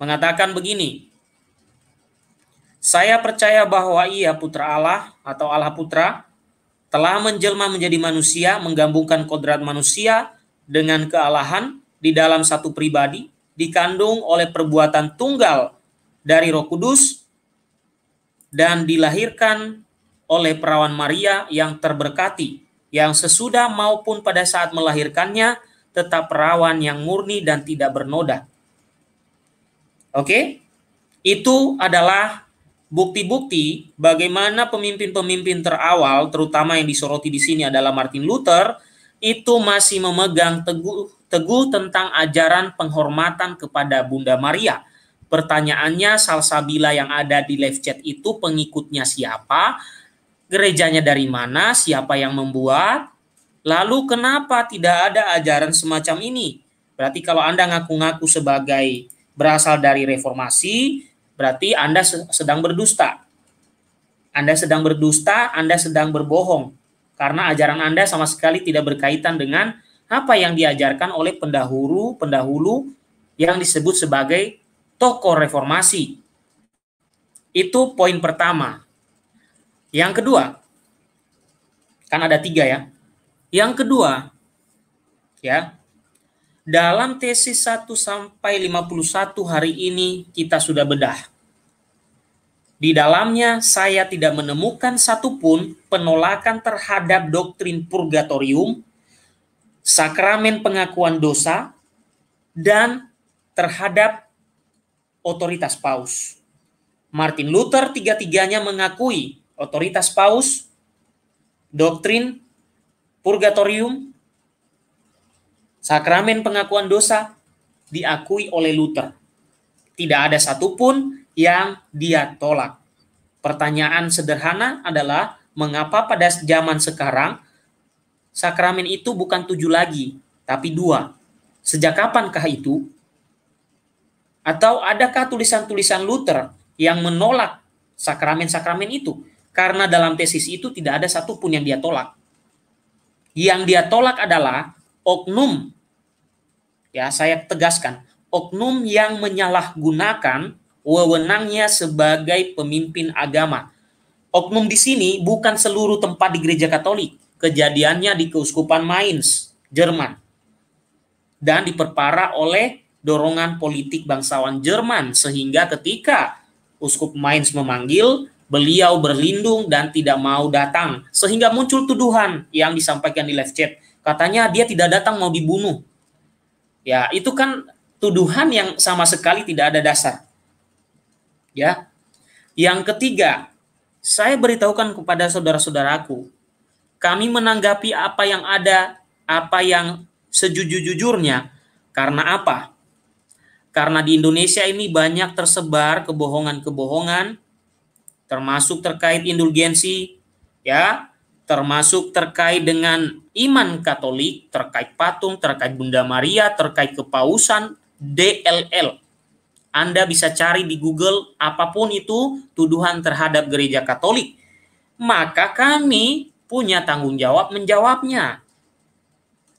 mengatakan begini, saya percaya bahwa ia putra Allah atau Allah putra telah menjelma menjadi manusia, menggabungkan kodrat manusia dengan kealahan di dalam satu pribadi, dikandung oleh perbuatan tunggal dari roh kudus, dan dilahirkan oleh perawan Maria yang terberkati, yang sesudah maupun pada saat melahirkannya tetap perawan yang murni dan tidak bernoda. Oke? Okay? Itu adalah bukti-bukti bagaimana pemimpin-pemimpin terawal, terutama yang disoroti di sini adalah Martin Luther, itu masih memegang teguh, teguh tentang ajaran penghormatan kepada Bunda Maria. Pertanyaannya, Salsabila yang ada di live chat itu pengikutnya siapa? Gerejanya dari mana? Siapa yang membuat? Lalu kenapa tidak ada ajaran semacam ini? Berarti kalau Anda ngaku-ngaku sebagai berasal dari reformasi, berarti Anda sedang berdusta. Anda sedang berdusta, Anda sedang berbohong. Karena ajaran Anda sama sekali tidak berkaitan dengan apa yang diajarkan oleh pendahulu, pendahulu yang disebut sebagai tokoh reformasi. Itu poin pertama. Yang kedua, kan ada tiga ya. Yang kedua, ya, dalam tesis 1 sampai 51 hari ini kita sudah bedah. Di dalamnya saya tidak menemukan satupun penolakan terhadap doktrin purgatorium, sakramen pengakuan dosa, dan terhadap otoritas paus. Martin Luther tiga-tiganya mengakui otoritas paus, doktrin purgatorium, Sakramen pengakuan dosa diakui oleh Luther. Tidak ada satupun yang dia tolak. Pertanyaan sederhana adalah mengapa pada zaman sekarang sakramen itu bukan tujuh lagi, tapi dua. Sejak kapankah itu? Atau adakah tulisan-tulisan Luther yang menolak sakramen-sakramen itu? Karena dalam tesis itu tidak ada satupun yang dia tolak. Yang dia tolak adalah oknum ya saya tegaskan oknum yang menyalahgunakan wewenangnya sebagai pemimpin agama. Oknum di sini bukan seluruh tempat di gereja Katolik. Kejadiannya di Keuskupan Mainz, Jerman. Dan diperparah oleh dorongan politik bangsawan Jerman sehingga ketika uskup Mainz memanggil, beliau berlindung dan tidak mau datang sehingga muncul tuduhan yang disampaikan di live chat Katanya dia tidak datang mau dibunuh. Ya, itu kan tuduhan yang sama sekali tidak ada dasar. Ya. Yang ketiga, saya beritahukan kepada saudara-saudaraku, kami menanggapi apa yang ada, apa yang sejujur-jujurnya. Karena apa? Karena di Indonesia ini banyak tersebar kebohongan-kebohongan termasuk terkait indulgensi ya termasuk terkait dengan iman Katolik, terkait patung, terkait Bunda Maria, terkait kepausan, DLL. Anda bisa cari di Google apapun itu tuduhan terhadap gereja Katolik. Maka kami punya tanggung jawab menjawabnya.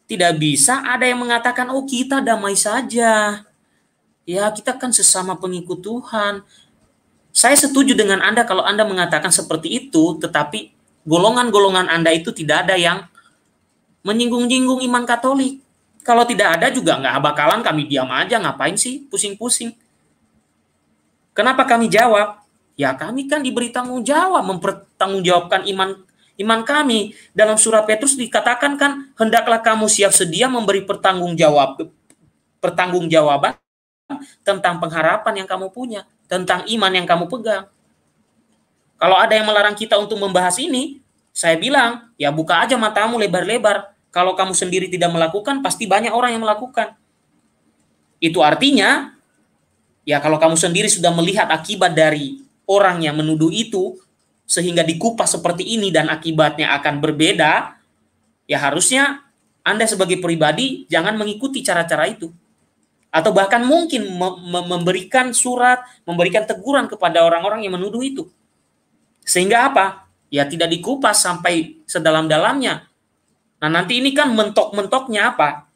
Tidak bisa ada yang mengatakan, oh kita damai saja. Ya kita kan sesama pengikut Tuhan. Saya setuju dengan Anda kalau Anda mengatakan seperti itu, tetapi golongan-golongan Anda itu tidak ada yang menyinggung-nyinggung iman Katolik. Kalau tidak ada juga nggak bakalan kami diam aja, ngapain sih pusing-pusing. Kenapa kami jawab? Ya kami kan diberi tanggung jawab mempertanggungjawabkan iman iman kami. Dalam surat Petrus dikatakan kan hendaklah kamu siap sedia memberi pertanggung jawab pertanggung jawaban tentang pengharapan yang kamu punya, tentang iman yang kamu pegang. Kalau ada yang melarang kita untuk membahas ini, saya bilang, ya buka aja matamu lebar-lebar. Kalau kamu sendiri tidak melakukan, pasti banyak orang yang melakukan. Itu artinya, ya kalau kamu sendiri sudah melihat akibat dari orang yang menuduh itu, sehingga dikupas seperti ini dan akibatnya akan berbeda, ya harusnya Anda sebagai pribadi jangan mengikuti cara-cara itu atau bahkan mungkin memberikan surat, memberikan teguran kepada orang-orang yang menuduh itu. Sehingga apa? Ya tidak dikupas sampai sedalam-dalamnya. Nah nanti ini kan mentok-mentoknya apa?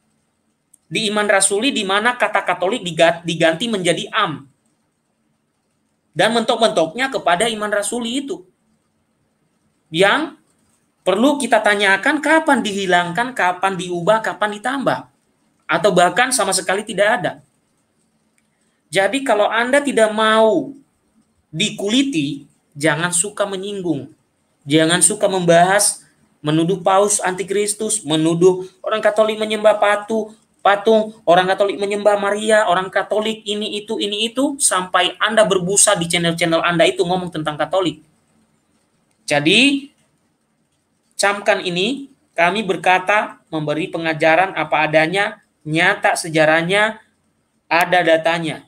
Di iman rasuli di mana kata katolik diganti menjadi am. Dan mentok-mentoknya kepada iman rasuli itu. Yang perlu kita tanyakan kapan dihilangkan, kapan diubah, kapan ditambah. Atau bahkan sama sekali tidak ada. Jadi kalau Anda tidak mau dikuliti, jangan suka menyinggung, jangan suka membahas, menuduh paus antikristus, menuduh orang Katolik menyembah patu, patung, orang Katolik menyembah Maria, orang Katolik ini itu ini itu sampai Anda berbusa di channel-channel Anda itu ngomong tentang Katolik. Jadi camkan ini kami berkata memberi pengajaran apa adanya, nyata sejarahnya, ada datanya.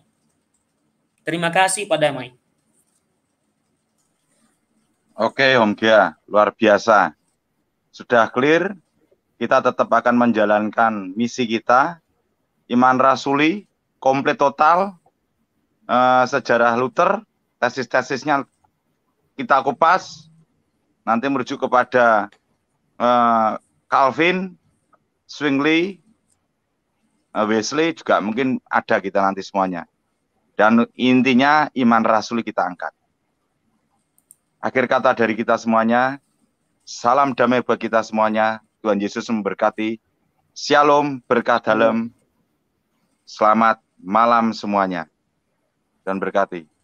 Terima kasih pada Mai. Oke, Hongkia, luar biasa. Sudah clear, kita tetap akan menjalankan misi kita, iman rasuli, komplit total, uh, sejarah Luther, tesis-tesisnya kita kupas, nanti merujuk kepada uh, Calvin, Swingley, eh, Wesley juga mungkin ada kita nanti semuanya. Dan intinya iman rasuli kita angkat. Akhir kata dari kita semuanya, salam damai bagi kita semuanya. Tuhan Yesus memberkati. Shalom, berkah dalam. Selamat malam semuanya. Dan berkati.